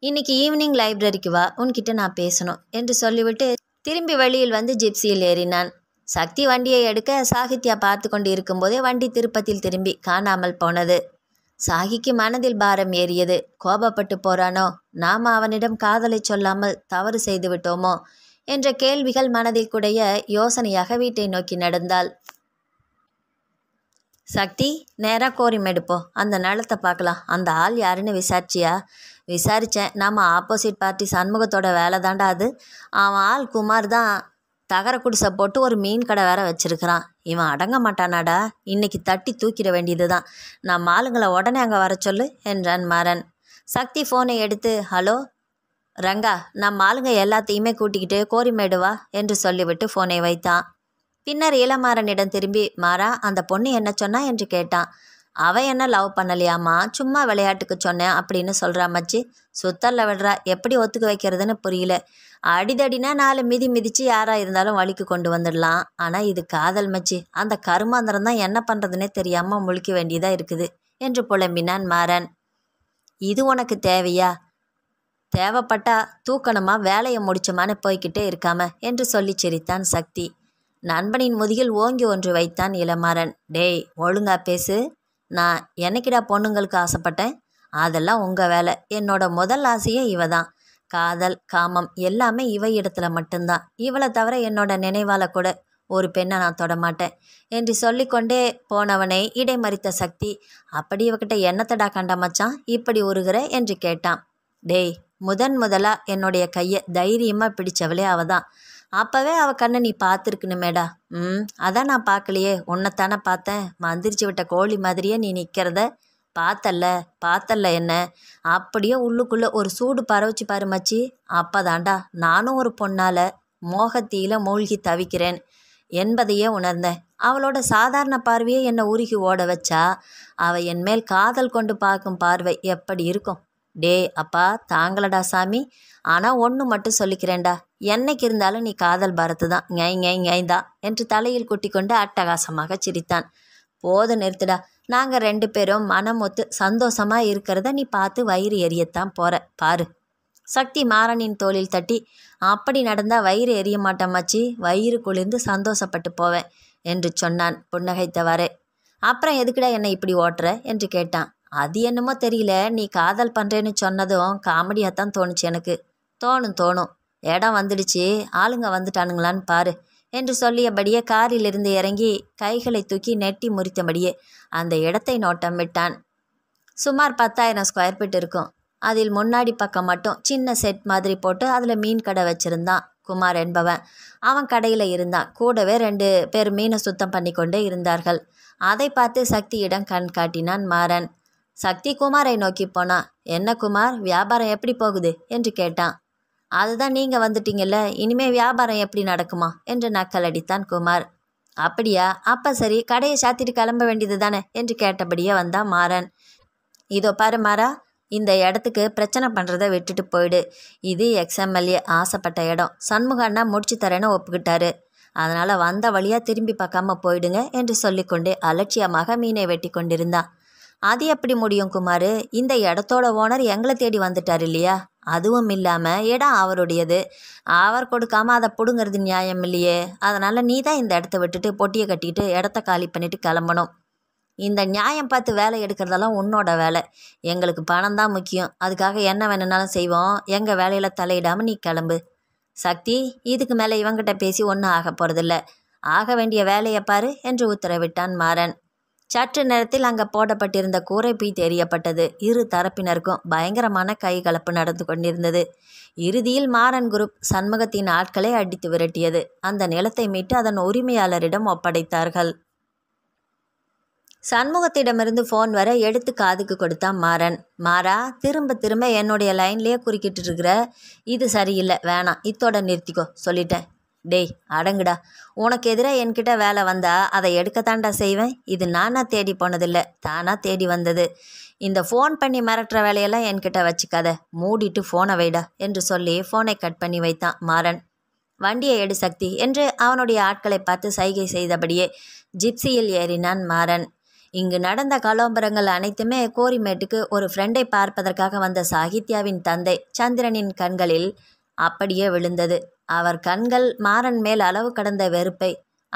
இன்னைக்கு ஈவினிங் லைப்ரரிக்கு வா உன்கிட்ட நான் பேசணும் என்று சொல்லிவிட்டு திரும்பி வெளியில் வந்து ஜிப்சியில் ஏறினான் சக்தி வண்டியை எடுக்க சாகித்யா பார்த்து கொண்டு இருக்கும்போதே வண்டி திருப்பத்தில் திரும்பி காணாமல் போனது சாகிக்கு மனதில் பாரம் ஏறியது கோபப்பட்டு போறானோ நாம் அவனிடம் காதலை சொல்லாமல் தவறு செய்து விட்டோமோ என்ற கேள்விகள் மனதில் குடைய யோசனையாக வீட்டை நோக்கி நடந்தாள் சக்தி நேரா கோரிமேடு போ அந்த நிலத்தை பார்க்கலாம் அந்த ஆள் யாருன்னு விசாரிச்சியா விசாரித்தேன் நாம் ஆப்போசிட் பார்ட்டி சண்முகத்தோட வேலை தாண்டாது அது அவன் ஆள் குமார் தான் தகர குடிசை போட்டு ஒரு மீன் கடை வேற வச்சுருக்கிறான் இவன் அடங்க மாட்டானாடா இன்னைக்கு தட்டி தூக்கிட வேண்டியது தான் நான் ஆளுங்களை உடனே அங்கே வர சொல்லு என்றான் மாறன் சக்தி ஃபோனை எடுத்து ஹலோ ரங்கா நான் ஆளுங்க எல்லாத்தையுமே கூட்டிக்கிட்டு கோரிமேடு வா என்று சொல்லிவிட்டு ஃபோனை வைத்தான் பின்னர் இளமாறனிடம் திரும்பி மாறா அந்த பொண்ணு என்ன சொன்னா என்று கேட்டான் அவன் என்ன லவ் பண்ணலையாம்மா சும்மா விளையாட்டுக்கு சொன்னேன் அப்படின்னு சொல்கிறா மச்சி சுத்தரில் விடுறா எப்படி ஒத்துக்க வைக்கிறதுன்னு புரியல அடிதடினா நாலு மிதி மிதித்து யாராக இருந்தாலும் வழிக்கு கொண்டு வந்துடலாம் ஆனால் இது காதல் மச்சி அந்த கருமாந்திரம் தான் என்ன பண்ணுறதுனே தெரியாமல் முழிக்க வேண்டியதாக இருக்குது என்று புலம்பினான் மாறன் இது உனக்கு தேவையா தேவைப்பட்டா தூக்கணுமா வேலையை முடிச்சமானு போய்கிட்டே இருக்காம என்று சொல்லி சிரித்தான் சக்தி நண்பனின் முதுகில் ஓங்கி ஒன்று வைத்தான் இளமாறன் டேய் ஒழுங்கா பேசு நான் என்னைக்கிடா பொண்ணுங்களுக்கு ஆசைப்பட்டேன் அதெல்லாம் உங்கள் வேலை என்னோட முதல் ஆசையே இவ தான் காதல் காமம் எல்லாமே இவ இடத்துல மட்டும்தான் இவளை தவிர என்னோட நினைவால கூட ஒரு பெண்ணை நான் தொடமாட்டேன் என்று சொல்லிக்கொண்டே போனவனை இடைமறித்த சக்தி அப்படி இவகிட்ட என்னத்தடா கண்ட மச்சான் இப்படி உருகிற என்று கேட்டான் டேய் முதன் முதலாக என்னுடைய கையை தைரியமாக பிடிச்சவளே அவதான் தான் அப்போவே அவள் கண்ணை நீ பார்த்துருக்கணுமேடா ம் அதான் நான் பார்க்கலையே உன்னைத்தானே பார்த்தேன் மந்திரிச்சு விட்ட கோழி மாதிரியே நீ நிற்கிறத பார்த்தல்ல பார்த்தல்ல என்ன அப்படியே உள்ளுக்குள்ளே ஒரு சூடு பரவச்சு பாரு மச்சி அப்போதாண்டா நானும் ஒரு பொண்ணால் மோகத்தீல மூழ்கி தவிக்கிறேன் என்பதையே உணர்ந்தேன் அவளோட சாதாரண பார்வையே என்னை உருகி ஓட வச்சா அவள் என் மேல் காதல் கொண்டு பார்க்கும் பார்வை எப்படி இருக்கும் டே அப்பா தாங்களடா சாமி ஆனால் ஒன்று மட்டும் சொல்லிக்கிறேன்டா என்னைக்கு இருந்தாலும் நீ காதல் பாரத்து தான் ஞை ஞை ஞைந்தா என்று தலையில் குட்டி கொண்டு அட்டகாசமாக சிரித்தான் போது நிறுத்துடா நாங்கள் ரெண்டு பேரும் மனம் ஒத்து சந்தோஷமாக இருக்கிறத நீ பார்த்து வயிறு எரியத்தான் போகிற பாரு சக்தி மாறனின் தோளில் தட்டி அப்படி நடந்தால் வயிறு எரிய மாட்டமாச்சி வயிறு குளிர்ந்து சந்தோஷப்பட்டு போவேன் என்று சொன்னான் புன்னகைத்தவாறு அப்புறம் எதுக்குடா என்னை இப்படி ஓட்டுற என்று கேட்டான் அது என்னமோ தெரியல நீ காதல் பண்ணுறேன்னு சொன்னதும் காமெடியாக தான் தோணுச்சு எனக்கு தோணும் தோணும் இடம் வந்துடுச்சு ஆளுங்க வந்துட்டானுங்களான்னு பாரு என்று சொல்லியபடியே காரிலிருந்து இறங்கி கைகளை தூக்கி நெட்டி முறித்தபடியே அந்த இடத்தை நோட்டம் விட்டான் சுமார் பத்தாயிரம் ஸ்கொயர் ஃபீட் இருக்கும் அதில் முன்னாடி பக்கம் மட்டும் சின்ன செட் மாதிரி போட்டு அதில் மீன் கடை வச்சுருந்தான் குமார் என்பவன் அவன் கடையில் இருந்தான் கூடவே ரெண்டு பேர் மீனை சுத்தம் பண்ணி கொண்டே இருந்தார்கள் அதை பார்த்து சக்தியிடம் கண் காட்டினான் மாறன் சக்தி குமாரை நோக்கி போனான் என்ன குமார் வியாபாரம் எப்படி போகுது என்று கேட்டான் அதுதான் நீங்கள் வந்துட்டீங்கல்ல இனிமே வியாபாரம் எப்படி நடக்குமா என்று நக்கல் அடித்தான் குமார் அப்படியா அப்போ சரி கடையை சாத்திட்டு கிளம்ப வேண்டியது தானே என்று கேட்டபடியே வந்தான் மாறன் இதோ பாரு மாறா இந்த இடத்துக்கு பிரச்சனை பண்ணுறதை விட்டுட்டு போயிடு இது எக்ஸ்எம்எல்ஏ ஆசைப்பட்ட இடம் சண்முகன்னா முடிச்சு தரேன்னு ஒப்புக்கிட்டாரு அதனால் வந்த வழியாக திரும்பி பார்க்காம போயிடுங்க என்று சொல்லிக்கொண்டு அலட்சியமாக மீனை வெட்டி கொண்டிருந்தான் அது எப்படி முடியும் குமார் இந்த இடத்தோட ஓனர் எங்களை தேடி வந்துட்டார் இல்லையா அதுவும் இல்லாமல் இடம் அவருடையது அவர் கொடுக்காம அதை பிடுங்கிறது நியாயம் இல்லையே அதனால் நீ தான் இந்த இடத்த விட்டுட்டு பொட்டியை கட்டிட்டு இடத்த காலி பண்ணிட்டு கிளம்பணும் இந்த நியாயம் பார்த்து வேலை எடுக்கிறதெல்லாம் உன்னோட வேலை எங்களுக்கு பணம் தான் முக்கியம் அதுக்காக என்ன வேணும்னாலும் செய்வோம் எங்கள் வேலையில் தலையிடாமல் நீ கிளம்பு சக்தி இதுக்கு மேலே இவங்கிட்ட பேசி ஒன்றும் ஆக போகிறதில்ல ஆக வேண்டிய வேலையை பாரு என்று உத்தரவிட்டான் மாறன் சற்று நேரத்தில் அங்கே போடப்பட்டிருந்த கூரை பீ தெரியப்பட்டது இரு தரப்பினருக்கும் பயங்கரமான கைகலப்பு நடந்து கொண்டிருந்தது இறுதியில் மாறன் குரூப் சண்முகத்தின் ஆட்களை அடித்து விரட்டியது அந்த நிலத்தை மீட்டு அதன் உரிமையாளரிடம் ஒப்படைத்தார்கள் சண்முகத்திடமிருந்து ஃபோன் வர எடுத்து காதுக்கு கொடுத்தான் மாறன் மாறா திரும்ப திரும்ப என்னுடைய லைன்லேயே குறுக்கிட்டு இருக்கிற இது சரியில்லை வேணாம் இத்தோட நிறுத்திக்கோ சொல்லிட்டேன் டேய் அடங்குடா உனக்கு எதிராக என்கிட்ட வேலை வந்தால் அதை எடுக்கத்தாண்டா செய்வேன் இது நானாக தேடி போனதில்லை தானாக தேடி வந்தது இந்த ஃபோன் பண்ணி மிரட்டுற வேலையெல்லாம் என்கிட்ட வச்சுக்காத மூடிட்டு ஃபோனை வைடா என்று சொல்லி ஃபோனை கட் பண்ணி வைத்தான் மாறன் வண்டியை எடு சக்தி என்று அவனுடைய ஆட்களை பார்த்து சைகை செய்தபடியே ஜிப்சியில் ஏறினான் மாறன் இங்கு நடந்த கலோம்பரங்கள் அனைத்துமே கோரிமேட்டுக்கு ஒரு ஃப்ரெண்டை பார்ப்பதற்காக வந்த சாகித்யாவின் தந்தை சந்திரனின் கண்களில் அப்படியே விழுந்தது அவர் கண்கள் மாறன் மேல் அளவு கடந்த வெறுப்பை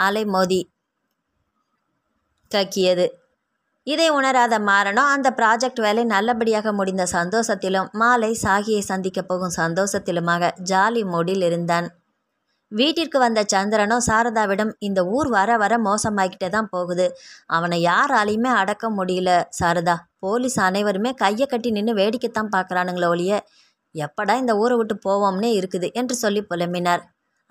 அலை மோதி கக்கியது இதை உணராத மாறனோ அந்த ப்ராஜெக்ட் வேலை நல்லபடியாக முடிந்த சந்தோஷத்திலும் மாலை சாகியை சந்திக்கப் போகும் சந்தோஷத்திலுமாக ஜாலி மூடில் இருந்தான் வீட்டிற்கு வந்த சந்திரனோ சாரதாவிடம் இந்த ஊர் வர வர மோசமாகிட்டே தான் போகுது அவனை யாராலையுமே அடக்க முடியல சாரதா போலீஸ் அனைவருமே கையை கட்டி நின்று வேடிக்கைத்தான் பார்க்குறானுங்களே ஒழிய எப்படா இந்த ஊரை விட்டு போவோம்னே இருக்குது என்று சொல்லி புலம்பினார்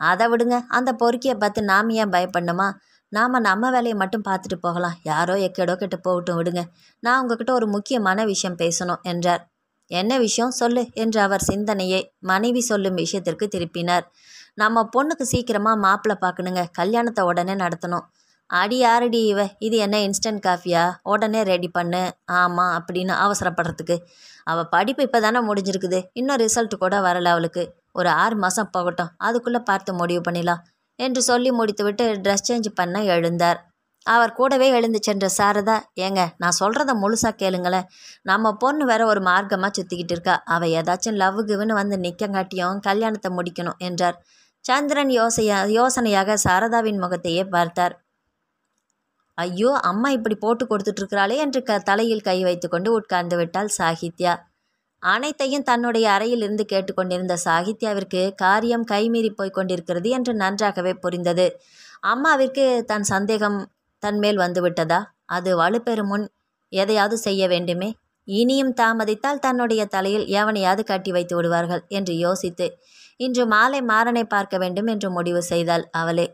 அதை விடுங்க அந்த பொறுக்கியை பார்த்து நாம் ஏன் பயப்படணுமா நாம் நம்ம வேலையை மட்டும் பார்த்துட்டு போகலாம் யாரோ எக்கேடோ கிட்ட போகட்டும் விடுங்க நான் உங்ககிட்ட ஒரு முக்கியமான விஷயம் பேசணும் என்றார் என்ன விஷயம் சொல்லு என்று அவர் சிந்தனையை மனைவி சொல்லும் விஷயத்திற்கு திருப்பினார் நம்ம பொண்ணுக்கு சீக்கிரமாக மாப்பிள்ளை பார்க்கணுங்க கல்யாணத்தை உடனே நடத்தணும் அடி ஆரடி இவ இது என்ன இன்ஸ்டன்ட் காஃபியா உடனே ரெடி பண்ணு ஆமாம் அப்படின்னு அவசரப்படுறதுக்கு அவள் படிப்பு இப்போ தானே முடிஞ்சிருக்குது இன்னும் ரிசல்ட் கூட வரலை அவளுக்கு ஒரு ஆறு மாதம் போகட்டும் அதுக்குள்ளே பார்த்து முடிவு பண்ணிடலாம் என்று சொல்லி முடித்துவிட்டு ட்ரெஸ் சேஞ்ச் பண்ண எழுந்தார் அவர் கூடவே எழுந்து சென்ற சாரதா ஏங்க நான் சொல்கிறத முழுசாக கேளுங்களேன் நம்ம பொண்ணு வேற ஒரு மார்க்கமாக சுற்றிக்கிட்டு இருக்கா அவள் ஏதாச்சும் லவ்வுக்குன்னு வந்து நிற்கங்காட்டியும் கல்யாணத்தை முடிக்கணும் என்றார் சந்திரன் யோசையா யோசனையாக சாரதாவின் முகத்தையே பார்த்தார் ஐயோ அம்மா இப்படி போட்டு கொடுத்துட்ருக்கிறாளே என்று க தலையில் கை வைத்துக்கொண்டு உட்கார்ந்து விட்டாள் சாகித்யா அனைத்தையும் தன்னுடைய அறையில் இருந்து கேட்டுக்கொண்டிருந்த சாகித்யாவிற்கு காரியம் கைமீறி போய் கொண்டிருக்கிறது என்று நன்றாகவே புரிந்தது அம்மாவிற்கு தன் சந்தேகம் தன்மேல் வந்துவிட்டதா அது வலுப்பெறும் முன் எதையாவது செய்ய வேண்டுமே இனியும் தாமதித்தால் தன்னுடைய தலையில் எவனையாவது கட்டி வைத்து விடுவார்கள் என்று யோசித்து இன்று மாலை மாறனை பார்க்க வேண்டும் என்று முடிவு செய்தாள் அவளே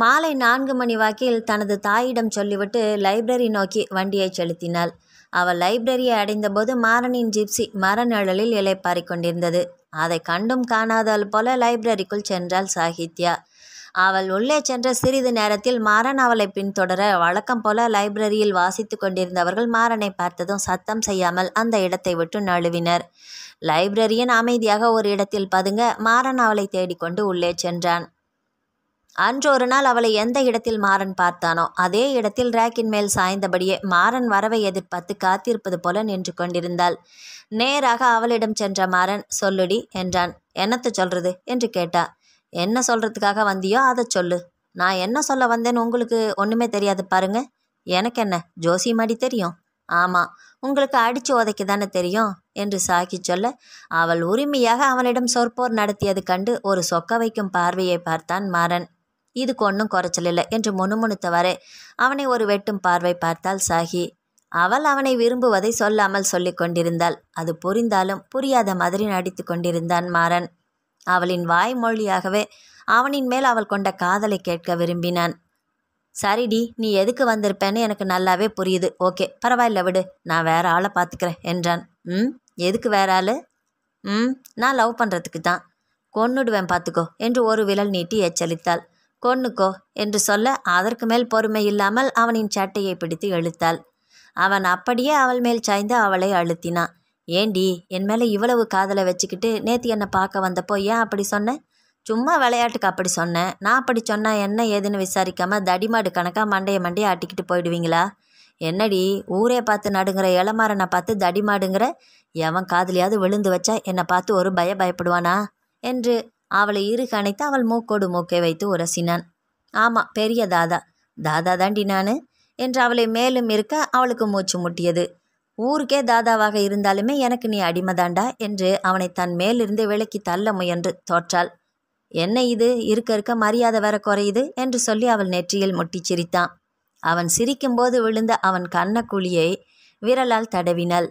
மாலை நான்கு மணி வாக்கில் தனது தாயிடம் சொல்லிவிட்டு லைப்ரரி நோக்கி வண்டியை செலுத்தினாள் அவள் லைப்ரரியை அடைந்தபோது மாறனின் ஜிப்சி மரநிழலில் இலைப்பாரி கொண்டிருந்தது அதை கண்டும் காணாதால் போல லைப்ரரிக்குள் சென்றாள் சாகித்யா அவள் உள்ளே சென்ற சிறிது நேரத்தில் மாறன் அவளை பின்தொடர வழக்கம் போல லைப்ரரியில் வாசித்து கொண்டிருந்தவர்கள் மாறனை பார்த்ததும் சத்தம் செய்யாமல் அந்த இடத்தை விட்டு நழுவினர் லைப்ரரியன் அமைதியாக ஒரு இடத்தில் பதுங்க மாறன் அவளை தேடிக்கொண்டு உள்ளே சென்றான் அன்றொரு நாள் அவளை எந்த இடத்தில் மாறன் பார்த்தானோ அதே இடத்தில் ரேக்கின் மேல் சாய்ந்தபடியே மாறன் வரவை எதிர்பார்த்து காத்திருப்பது போல நின்று கொண்டிருந்தாள் நேராக அவளிடம் சென்ற மாறன் சொல்லுடி என்றான் என்னத்தை சொல்றது என்று கேட்டா என்ன சொல்றதுக்காக வந்தியோ அதை சொல்லு நான் என்ன சொல்ல வந்தேன்னு உங்களுக்கு ஒன்றுமே தெரியாது பாருங்க எனக்கு என்ன ஜோசியமாடி தெரியும் ஆமாம் உங்களுக்கு அடித்து உதைக்கு தானே தெரியும் என்று சாக்கி சொல்ல அவள் உரிமையாக அவனிடம் சொற்போர் நடத்தியது கண்டு ஒரு சொக்க வைக்கும் பார்வையை பார்த்தான் மாறன் இதுக்கு ஒன்றும் குறைச்சல் இல்லை என்று முணுமுணுத்தவாறு அவனை ஒரு வெட்டும் பார்வை பார்த்தாள் சாகி அவள் அவனை விரும்புவதை சொல்லாமல் சொல்லிக் கொண்டிருந்தாள் அது புரிந்தாலும் புரியாத மாதிரி நடித்து கொண்டிருந்தான் மாறன் அவளின் வாய்மொழியாகவே அவனின் மேல் அவள் கொண்ட காதலை கேட்க விரும்பினான் சரிடி நீ எதுக்கு வந்திருப்பேன்னு எனக்கு நல்லாவே புரியுது ஓகே பரவாயில்ல விடு நான் வேற ஆளை பார்த்துக்கிறேன் என்றான் ம் எதுக்கு வேற ஆள் ம் நான் லவ் பண்ணுறதுக்கு தான் கொன்னுடுவேன் பார்த்துக்கோ என்று ஒரு விரல் நீட்டி எச்சரித்தாள் கொன்னுக்கோ என்று சொல்ல அதற்கு மேல் பொறுமை இல்லாமல் அவனின் சட்டையை பிடித்து எழுத்தாள் அவன் அப்படியே அவள் மேல் சாய்ந்து அவளை அழுத்தினான் ஏண்டி என் மேலே இவ்வளவு காதலை வச்சுக்கிட்டு நேற்று என்னை பார்க்க வந்தப்போ ஏன் அப்படி சொன்னேன் சும்மா விளையாட்டுக்கு அப்படி சொன்னேன் நான் அப்படி சொன்னால் என்ன ஏதுன்னு விசாரிக்காமல் தடிமாடு கணக்காக மண்டையை மண்டையை ஆட்டிக்கிட்டு போயிடுவீங்களா என்னடி ஊரே பார்த்து நடுங்கிற இளமாரனை பார்த்து தடிமாடுங்கிற எவன் காதலியாவது விழுந்து வச்சா என்னை பார்த்து ஒரு பய பயப்படுவானா என்று அவளை இரு கணைத்து அவள் மூக்கோடு மூக்கை வைத்து உரசினான் ஆமாம் பெரிய தாதா தாதா தாண்டி நான் என்று அவளை மேலும் இருக்க அவளுக்கு மூச்சு முட்டியது ஊருக்கே தாதாவாக இருந்தாலுமே எனக்கு நீ அடிமதாண்டா என்று அவனை தன் மேலிருந்து விலக்கி தள்ள முயன்று தோற்றாள் என்ன இது இருக்க இருக்க மரியாதை வர குறையுது என்று சொல்லி அவள் நெற்றியில் முட்டி சிரித்தான் அவன் சிரிக்கும்போது விழுந்த அவன் குழியை விரலால் தடவினாள்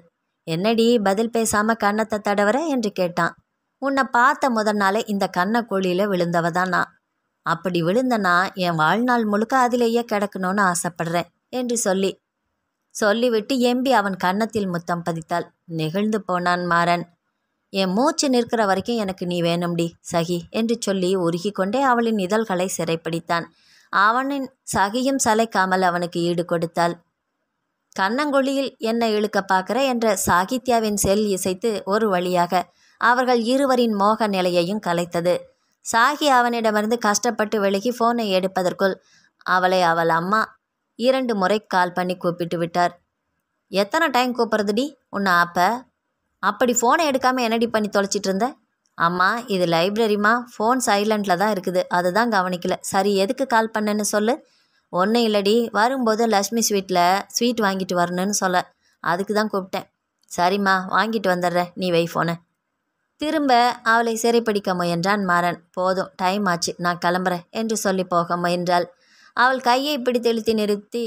என்னடி பதில் பேசாம கண்ணத்தை தடவர என்று கேட்டான் உன்னை பார்த்த முதல் நாளே இந்த கண்ணை குழியில் விழுந்தவ தான் நான் அப்படி விழுந்தனா என் வாழ்நாள் முழுக்க அதிலேயே கிடக்கணும்னு ஆசைப்படுறேன் என்று சொல்லி சொல்லிவிட்டு எம்பி அவன் கன்னத்தில் முத்தம் பதித்தாள் நெகிழ்ந்து போனான் மாறன் என் மூச்சு நிற்கிற வரைக்கும் எனக்கு நீ வேணும்டி சகி என்று சொல்லி உருகி கொண்டே அவளின் இதழ்களை சிறைப்பிடித்தான் அவனின் சகியும் சலைக்காமல் அவனுக்கு ஈடு கொடுத்தாள் கண்ணங்கொழியில் என்னை இழுக்க பார்க்கிற என்ற சாகித்யாவின் செல் இசைத்து ஒரு வழியாக அவர்கள் இருவரின் மோக நிலையையும் கலைத்தது சாகி அவனிடமிருந்து கஷ்டப்பட்டு விலகி ஃபோனை எடுப்பதற்குள் அவளை அவள் அம்மா இரண்டு முறை கால் பண்ணி கூப்பிட்டு விட்டார் எத்தனை டைம் கூப்பிட்றதுடி உன்னை அப்ப அப்படி ஃபோனை எடுக்காமல் என்னடி பண்ணி தொலைச்சிட்டு இருந்த அம்மா இது லைப்ரரிம்மா ஃபோன் சைலண்டில் தான் இருக்குது அதுதான் கவனிக்கல சரி எதுக்கு கால் பண்ணனு சொல்லு ஒன்றும் இல்லடி வரும்போது லக்ஷ்மி ஸ்வீட்டில் ஸ்வீட் வாங்கிட்டு வரணும்னு சொல்ல அதுக்கு தான் கூப்பிட்டேன் சரிம்மா வாங்கிட்டு வந்துடுறேன் நீ வை ஃபோனை திரும்ப அவளை சிறைப்பிடிக்க முயன்றான் மாறன் போதும் டைம் ஆச்சு நான் கிளம்புறேன் என்று சொல்லி போக முயன்றாள் அவள் கையை இப்படி தெளித்து நிறுத்தி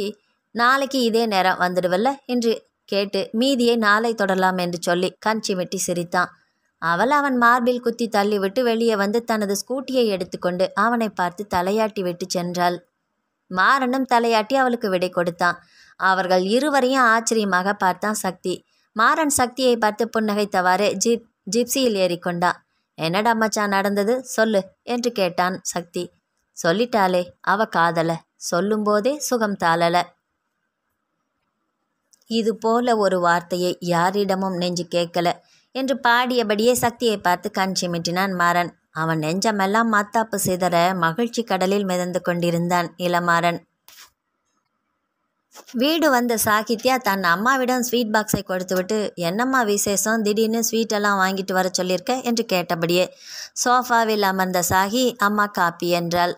நாளைக்கு இதே நேரம் வந்துடுவல்ல என்று கேட்டு மீதியை நாளை தொடரலாம் என்று சொல்லி கஞ்சி வெட்டி சிரித்தான் அவள் அவன் மார்பில் குத்தி தள்ளிவிட்டு வெளியே வந்து தனது ஸ்கூட்டியை எடுத்துக்கொண்டு அவனை பார்த்து தலையாட்டி விட்டு சென்றாள் மாறனும் தலையாட்டி அவளுக்கு விடை கொடுத்தான் அவர்கள் இருவரையும் ஆச்சரியமாக பார்த்தான் சக்தி மாறன் சக்தியை பார்த்து புன்னகைத்தவாறு ஜீப் ஜிப்சியில் ஏறிக்கொண்டா என்னடா மச்சான் நடந்தது சொல்லு என்று கேட்டான் சக்தி சொல்லிட்டாளே அவ காதல சொல்லும்போதே சுகம் தாளல இது போல ஒரு வார்த்தையை யாரிடமும் நெஞ்சு கேட்கல என்று பாடியபடியே சக்தியை பார்த்து கண் மிட்டினான் மாறன் அவன் நெஞ்சமெல்லாம் மாத்தாப்பு சிதற மகிழ்ச்சி கடலில் மிதந்து கொண்டிருந்தான் இளமாறன் வீடு வந்த சாகித்யா தன் அம்மாவிடம் ஸ்வீட் பாக்ஸை கொடுத்துவிட்டு என்னம்மா விசேஷம் திடீர்னு ஸ்வீட்டெல்லாம் வாங்கிட்டு வர சொல்லியிருக்க என்று கேட்டபடியே சோஃபாவில் அமர்ந்த சாகி அம்மா காப்பி என்றாள்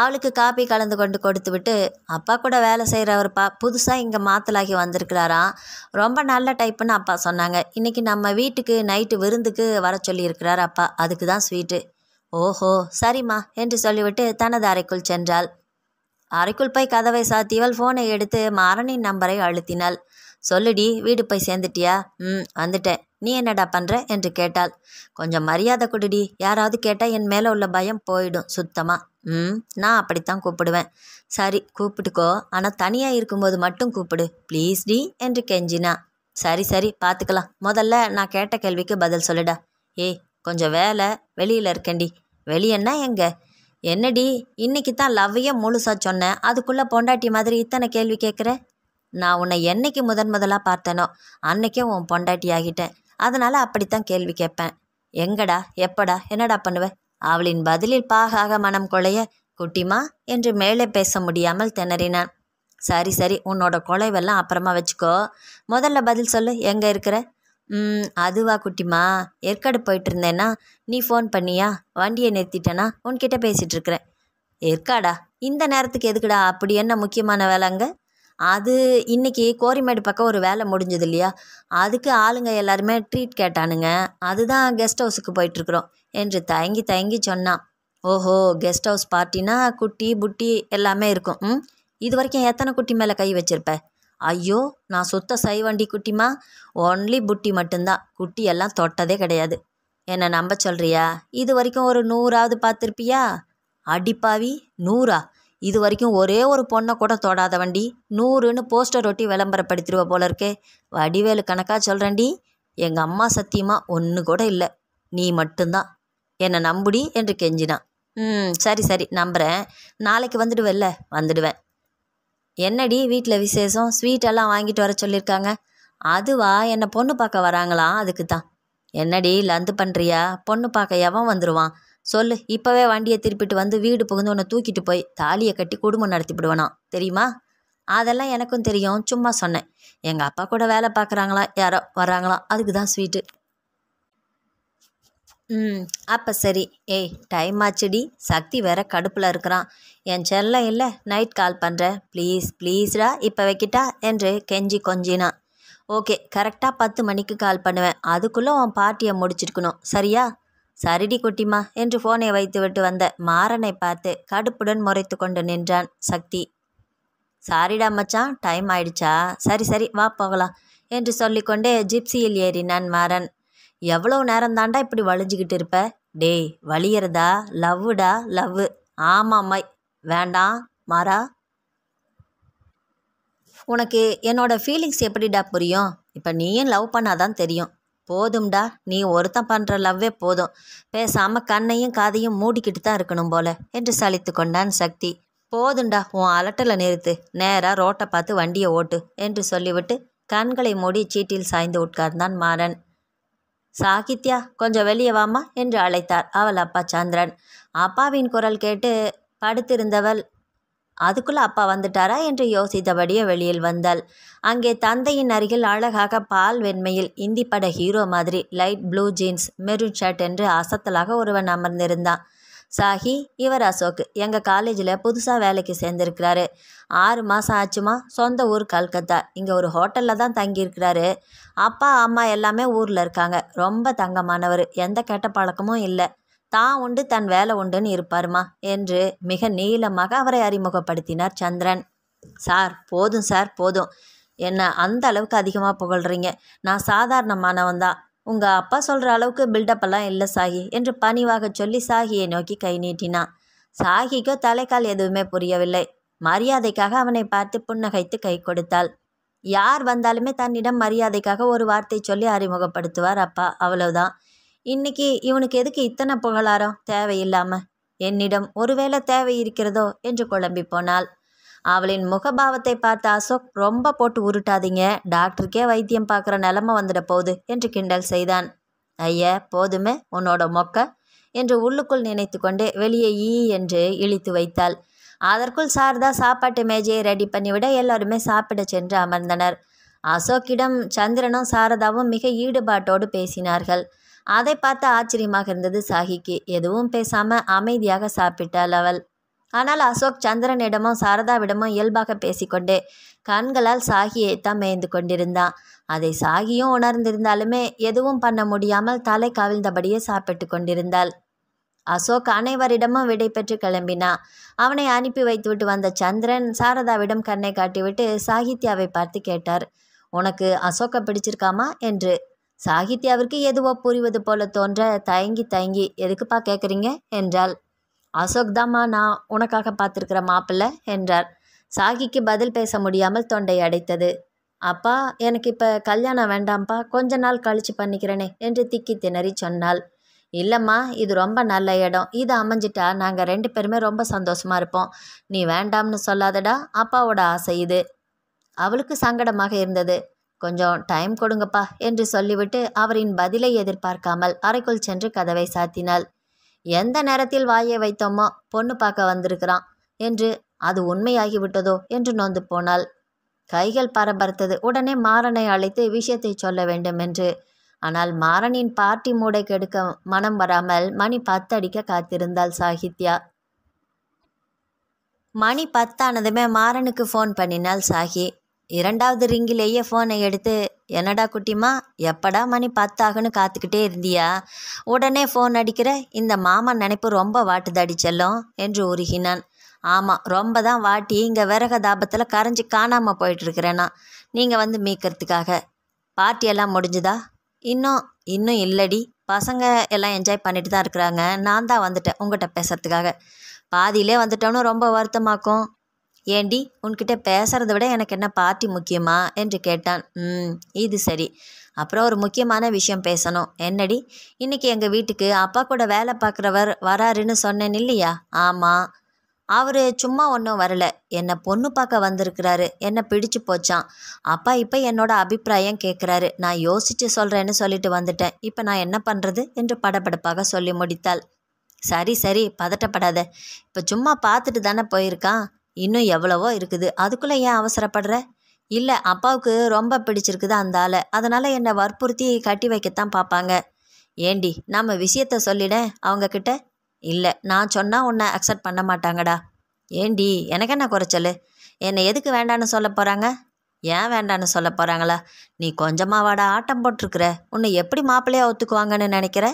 அவளுக்கு காப்பி கலந்து கொண்டு கொடுத்துவிட்டு அப்பா கூட வேலை செய்கிறவர்ப்பா புதுசாக இங்கே மாத்தலாகி வந்திருக்கிறாராம் ரொம்ப நல்ல டைப்புன்னு அப்பா சொன்னாங்க இன்றைக்கி நம்ம வீட்டுக்கு நைட்டு விருந்துக்கு வர சொல்லியிருக்கிறார் அப்பா அதுக்கு தான் ஸ்வீட்டு ஓஹோ சரிம்மா என்று சொல்லிவிட்டு தனது அறைக்குள் சென்றாள் அறைக்குள் போய் கதவை சாத்தியவள் ஃபோனை எடுத்து மாறனின் நம்பரை அழுத்தினாள் சொல்லுடி வீடு போய் சேர்ந்துட்டியா ம் வந்துட்டேன் நீ என்னடா பண்ணுற என்று கேட்டாள் கொஞ்சம் மரியாதை கொடுடி யாராவது கேட்டால் என் மேலே உள்ள பயம் போயிடும் சுத்தமாக ம் நான் அப்படித்தான் கூப்பிடுவேன் சரி கூப்பிட்டுக்கோ ஆனால் தனியாக இருக்கும்போது மட்டும் கூப்பிடு ப்ளீஸ் டி என்று கெஞ்சினா சரி சரி பார்த்துக்கலாம் முதல்ல நான் கேட்ட கேள்விக்கு பதில் சொல்லுடா ஏய் கொஞ்சம் வேலை வெளியில் இருக்கேன்டி வெளியன்னா எங்கே என்னடி இன்னைக்கு தான் லவ்வையே முழுசாக சொன்னேன் அதுக்குள்ளே பொண்டாட்டி மாதிரி இத்தனை கேள்வி கேட்குற நான் உன்னை என்னைக்கு முதன் முதலாக பார்த்தேனோ அன்னைக்கே உன் பொண்டாட்டி ஆகிட்டேன் அதனால் அப்படித்தான் கேள்வி கேட்பேன் எங்கடா எப்படா என்னடா பண்ணுவ அவளின் பதிலில் பாகாக மனம் கொலைய குட்டிமா என்று மேலே பேச முடியாமல் திணறினான் சரி சரி உன்னோட குலைவெல்லாம் அப்புறமா வச்சுக்கோ முதல்ல பதில் சொல்லு எங்கே இருக்கிற ம் அதுவா குட்டிமா ஏற்காடு போயிட்டுருந்தேன்னா நீ ஃபோன் பண்ணியா வண்டியை நிறுத்திட்டேனா உன்கிட்ட பேசிகிட்ருக்குறேன் ஏற்காடா இந்த நேரத்துக்கு எதுக்குடா அப்படி என்ன முக்கியமான வேலைங்க அது இன்றைக்கி கோரிமேடு பக்கம் ஒரு வேலை முடிஞ்சது இல்லையா அதுக்கு ஆளுங்க எல்லாருமே ட்ரீட் கேட்டானுங்க அதுதான் கெஸ்ட் ஹவுஸுக்கு போயிட்டுருக்குறோம் என்று தயங்கி தயங்கி சொன்னான் ஓஹோ கெஸ்ட் ஹவுஸ் பார்ட்டினா குட்டி புட்டி எல்லாமே இருக்கும் ம் இது வரைக்கும் எத்தனை குட்டி மேலே கை வச்சிருப்ப ஐயோ நான் சுத்த சைவண்டி குட்டிமா ஒன்லி புட்டி மட்டும்தான் குட்டி எல்லாம் தொட்டதே கிடையாது என்னை நம்ப சொல்கிறியா இது வரைக்கும் ஒரு நூறாவது பார்த்துருப்பியா அடிப்பாவி நூறா இது வரைக்கும் ஒரே ஒரு பொண்ணை கூட தொடாத வண்டி நூறுன்னு போஸ்டர் ஒட்டி விளம்பரப்படுத்திடுவ போல இருக்கே வடிவேலு கணக்காக சொல்கிறண்டி எங்கள் அம்மா சத்தியமாக ஒன்று கூட இல்லை நீ மட்டும்தான் என்னை நம்புடி என்று கெஞ்சினான் ம் சரி சரி நம்புறேன் நாளைக்கு வந்துடுவேல்ல வந்துடுவேன் என்னடி வீட்டில் விசேஷம் ஸ்வீட்டெல்லாம் வாங்கிட்டு வர சொல்லியிருக்காங்க அதுவா என்னை பொண்ணு பார்க்க வராங்களா அதுக்கு தான் என்னடி லந்து பண்ணுறியா பொண்ணு பார்க்க எவன் வந்துடுவான் சொல்லு இப்போவே வண்டியை திருப்பிட்டு வந்து வீடு புகுந்து உன்னை தூக்கிட்டு போய் தாலியை கட்டி குடும்பம் நடத்திவிடுவனா தெரியுமா அதெல்லாம் எனக்கும் தெரியும் சும்மா சொன்னேன் எங்கள் அப்பா கூட வேலை பார்க்குறாங்களா யாரோ வராங்களாம் அதுக்கு தான் ஸ்வீட்டு ம் அப்போ சரி ஏய் டைம் ஆச்சுடி சக்தி வேற கடுப்பில் இருக்கிறான் என் செல்லம் இல்லை நைட் கால் பண்ணுறேன் ப்ளீஸ் ப்ளீஸ்டா இப்போ வைக்கிட்டா என்று கெஞ்சி கொஞ்சினான் ஓகே கரெக்டாக பத்து மணிக்கு கால் பண்ணுவேன் அதுக்குள்ளே உன் பாட்டியை முடிச்சிருக்கணும் சரியா சரிடி குட்டிமா என்று ஃபோனை வைத்து விட்டு வந்த மாறனை பார்த்து கடுப்புடன் முறைத்து கொண்டு நின்றான் சக்தி சாரிடா மச்சான் டைம் ஆயிடுச்சா சரி சரி வா போகலாம் என்று சொல்லிக்கொண்டே ஜிப்சியில் ஏறினான் மாறன் எவ்வளோ நேரம் தாண்டா இப்படி வலிஞ்சிக்கிட்டு இருப்ப டேய் வலியறதா லவ்வுடா லவ்வு ஆமாம்மாய் வேண்டாம் மாறா உனக்கு என்னோடய ஃபீலிங்ஸ் எப்படிடா புரியும் இப்போ நீயும் லவ் பண்ணாதான் தெரியும் போதும்டா நீ ஒருத்தன் பண்ணுற லவ்வே போதும் பேசாமல் கண்ணையும் காதையும் மூடிக்கிட்டு தான் இருக்கணும் போல என்று சலித்து கொண்டான் சக்தி போதுண்டா உன் அலட்டலை நிறுத்து நேராக ரோட்டை பார்த்து வண்டியை ஓட்டு என்று சொல்லிவிட்டு கண்களை மூடி சீட்டில் சாய்ந்து உட்கார்ந்தான் மாறன் சாகித்யா கொஞ்சம் வெளியே வாமா என்று அழைத்தார் அவள் அப்பா சந்திரன் அப்பாவின் குரல் கேட்டு படுத்திருந்தவள் அதுக்குள்ள அப்பா வந்துட்டாரா என்று யோசித்தபடியே வெளியில் வந்தாள் அங்கே தந்தையின் அருகில் அழகாக பால் வெண்மையில் இந்தி பட ஹீரோ மாதிரி light blue jeans maroon shirt என்று அசத்தலாக ஒருவன் அமர்ந்திருந்தான் சாஹி இவர் அசோக் எங்கள் காலேஜில் புதுசாக வேலைக்கு சேர்ந்துருக்கிறாரு ஆறு மாதம் ஆச்சுமா சொந்த ஊர் கல்கத்தா இங்கே ஒரு ஹோட்டலில் தான் தங்கியிருக்கிறாரு அப்பா அம்மா எல்லாமே ஊரில் இருக்காங்க ரொம்ப தங்கமானவர் எந்த கெட்ட பழக்கமும் இல்லை தான் உண்டு தன் வேலை உண்டுன்னு இருப்பாருமா என்று மிக நீளமாக அவரை அறிமுகப்படுத்தினார் சந்திரன் சார் போதும் சார் போதும் என்ன அந்த அளவுக்கு அதிகமாக புகழ்கிறீங்க நான் சாதாரணமானவன் தான் உங்கள் அப்பா சொல்கிற அளவுக்கு பில்டப்பெல்லாம் இல்லை சாகி என்று பணிவாக சொல்லி சாகியை நோக்கி கை நீட்டினான் சாகிக்கோ தலைக்கால் எதுவுமே புரியவில்லை மரியாதைக்காக அவனை பார்த்து புன்னகைத்து கை கொடுத்தாள் யார் வந்தாலுமே தன்னிடம் மரியாதைக்காக ஒரு வார்த்தை சொல்லி அறிமுகப்படுத்துவார் அப்பா அவ்வளவுதான் இன்னைக்கு இவனுக்கு எதுக்கு இத்தனை புகழாரம் தேவையில்லாம என்னிடம் ஒருவேளை தேவை இருக்கிறதோ என்று குழம்பி போனாள் அவளின் முகபாவத்தை பார்த்த அசோக் ரொம்ப போட்டு உருட்டாதீங்க டாக்டருக்கே வைத்தியம் பார்க்குற நிலமை வந்துட போகுது என்று கிண்டல் செய்தான் ஐய போதுமே உன்னோட மொக்க என்று உள்ளுக்குள் நினைத்து கொண்டு வெளியே ஈ என்று இழித்து வைத்தாள் அதற்குள் சாரதா சாப்பாட்டு மேஜையை ரெடி பண்ணிவிட எல்லாருமே சாப்பிட சென்று அமர்ந்தனர் அசோக்கிடம் சந்திரனும் சாரதாவும் மிக ஈடுபாட்டோடு பேசினார்கள் அதை பார்த்து ஆச்சரியமாக இருந்தது சாகிக்கு எதுவும் பேசாமல் அமைதியாக சாப்பிட்டாள் அவள் ஆனால் அசோக் சந்திரனிடமும் சாரதாவிடமும் இயல்பாக பேசிக்கொண்டு கண்களால் சாகியை தான் மேய்ந்து கொண்டிருந்தான் அதை சாகியும் உணர்ந்திருந்தாலுமே எதுவும் பண்ண முடியாமல் தலை கவிழ்ந்தபடியே சாப்பிட்டு கொண்டிருந்தாள் அசோக் அனைவரிடமும் விடை பெற்று கிளம்பினான் அவனை அனுப்பி வைத்துவிட்டு வந்த சந்திரன் சாரதாவிடம் கண்ணை காட்டிவிட்டு சாகித்யாவை பார்த்து கேட்டார் உனக்கு அசோக்கை பிடிச்சிருக்காமா என்று சாகித்யாவிற்கு எதுவோ புரிவது போல தோன்ற தயங்கி தயங்கி எதுக்குப்பா கேட்குறீங்க என்றாள் அசோக் தாம்மா நான் உனக்காக பார்த்துருக்குற மாப்பிள்ளை என்றார் சாகிக்கு பதில் பேச முடியாமல் தொண்டை அடைத்தது அப்பா எனக்கு இப்போ கல்யாணம் வேண்டாம்ப்பா கொஞ்ச நாள் கழித்து பண்ணிக்கிறேனே என்று திக்கி திணறி சொன்னாள் இல்லைம்மா இது ரொம்ப நல்ல இடம் இது அமைஞ்சிட்டா நாங்கள் ரெண்டு பேருமே ரொம்ப சந்தோஷமாக இருப்போம் நீ வேண்டாம்னு சொல்லாதடா அப்பாவோட ஆசை இது அவளுக்கு சங்கடமாக இருந்தது கொஞ்சம் டைம் கொடுங்கப்பா என்று சொல்லிவிட்டு அவரின் பதிலை எதிர்பார்க்காமல் அறைக்குள் சென்று கதவை சாத்தினாள் எந்த நேரத்தில் வாயை வைத்தோமோ பொண்ணு பார்க்க வந்திருக்கிறான் என்று அது உண்மையாகிவிட்டதோ என்று நொந்து போனாள் கைகள் பரபரத்தது உடனே மாறனை அழைத்து விஷயத்தை சொல்ல வேண்டும் என்று ஆனால் மாறனின் பார்ட்டி மூடை கெடுக்க மனம் வராமல் மணி பத்தடிக்க காத்திருந்தாள் சாகித்யா மணி பத்தானதுமே மாறனுக்கு ஃபோன் பண்ணினாள் சாகி இரண்டாவது ரிங்கிலேயே ஃபோனை எடுத்து என்னடா குட்டிமா எப்படா மணி பத்தாகுன்னு காத்துக்கிட்டே இருந்தியா உடனே ஃபோன் அடிக்கிற இந்த மாமன் நினைப்பு ரொம்ப வாட்டுதாடி செல்லும் என்று உருகினான் ஆமாம் ரொம்ப தான் வாட்டி இங்கே விறக தாபத்தில் கரைஞ்சி காணாமல் போயிட்டுருக்கிறேன்னா நீங்கள் வந்து மீக்கிறதுக்காக பார்ட்டியெல்லாம் முடிஞ்சுதா இன்னும் இன்னும் இல்லடி பசங்க எல்லாம் என்ஜாய் பண்ணிட்டு தான் இருக்கிறாங்க நான் தான் வந்துட்டேன் உங்கள்கிட்ட பேசுகிறதுக்காக பாதியிலே வந்துட்டோன்னு ரொம்ப வருத்தமாக்கும் ஏண்டி உன்கிட்ட பேசுகிறத விட எனக்கு என்ன பார்ட்டி முக்கியமா என்று கேட்டான் ம் இது சரி அப்புறம் ஒரு முக்கியமான விஷயம் பேசணும் என்னடி இன்றைக்கி எங்கள் வீட்டுக்கு அப்பா கூட வேலை பார்க்குறவர் வராருன்னு சொன்னேன் இல்லையா ஆமாம் அவர் சும்மா ஒன்றும் வரல என்னை பொண்ணு பார்க்க வந்திருக்கிறாரு என்னை பிடிச்சு போச்சான் அப்பா இப்போ என்னோட அபிப்பிராயம் கேட்குறாரு நான் யோசித்து சொல்கிறேன்னு சொல்லிட்டு வந்துட்டேன் இப்போ நான் என்ன பண்ணுறது என்று படபடப்பாக சொல்லி முடித்தாள் சரி சரி பதட்டப்படாத இப்போ சும்மா பார்த்துட்டு தானே போயிருக்கான் இன்னும் எவ்வளவோ இருக்குது அதுக்குள்ளே ஏன் அவசரப்படுற இல்லை அப்பாவுக்கு ரொம்ப பிடிச்சிருக்குது அந்த ஆளை அதனால் என்னை வற்புறுத்தி கட்டி வைக்கத்தான் பார்ப்பாங்க ஏண்டி நம்ம விஷயத்த சொல்லிட அவங்கக்கிட்ட இல்லை நான் சொன்னால் உன்னை அக்செப்ட் பண்ண மாட்டாங்கடா ஏண்டி எனக்கு என்ன குறைச்சல் என்னை எதுக்கு வேண்டான்னு சொல்ல போகிறாங்க ஏன் வேண்டான்னு சொல்ல போகிறாங்களா நீ கொஞ்சமாக வாடா ஆட்டம் போட்டிருக்கிற உன்னை எப்படி மாப்பிள்ளையாக ஒத்துக்குவாங்கன்னு நினைக்கிற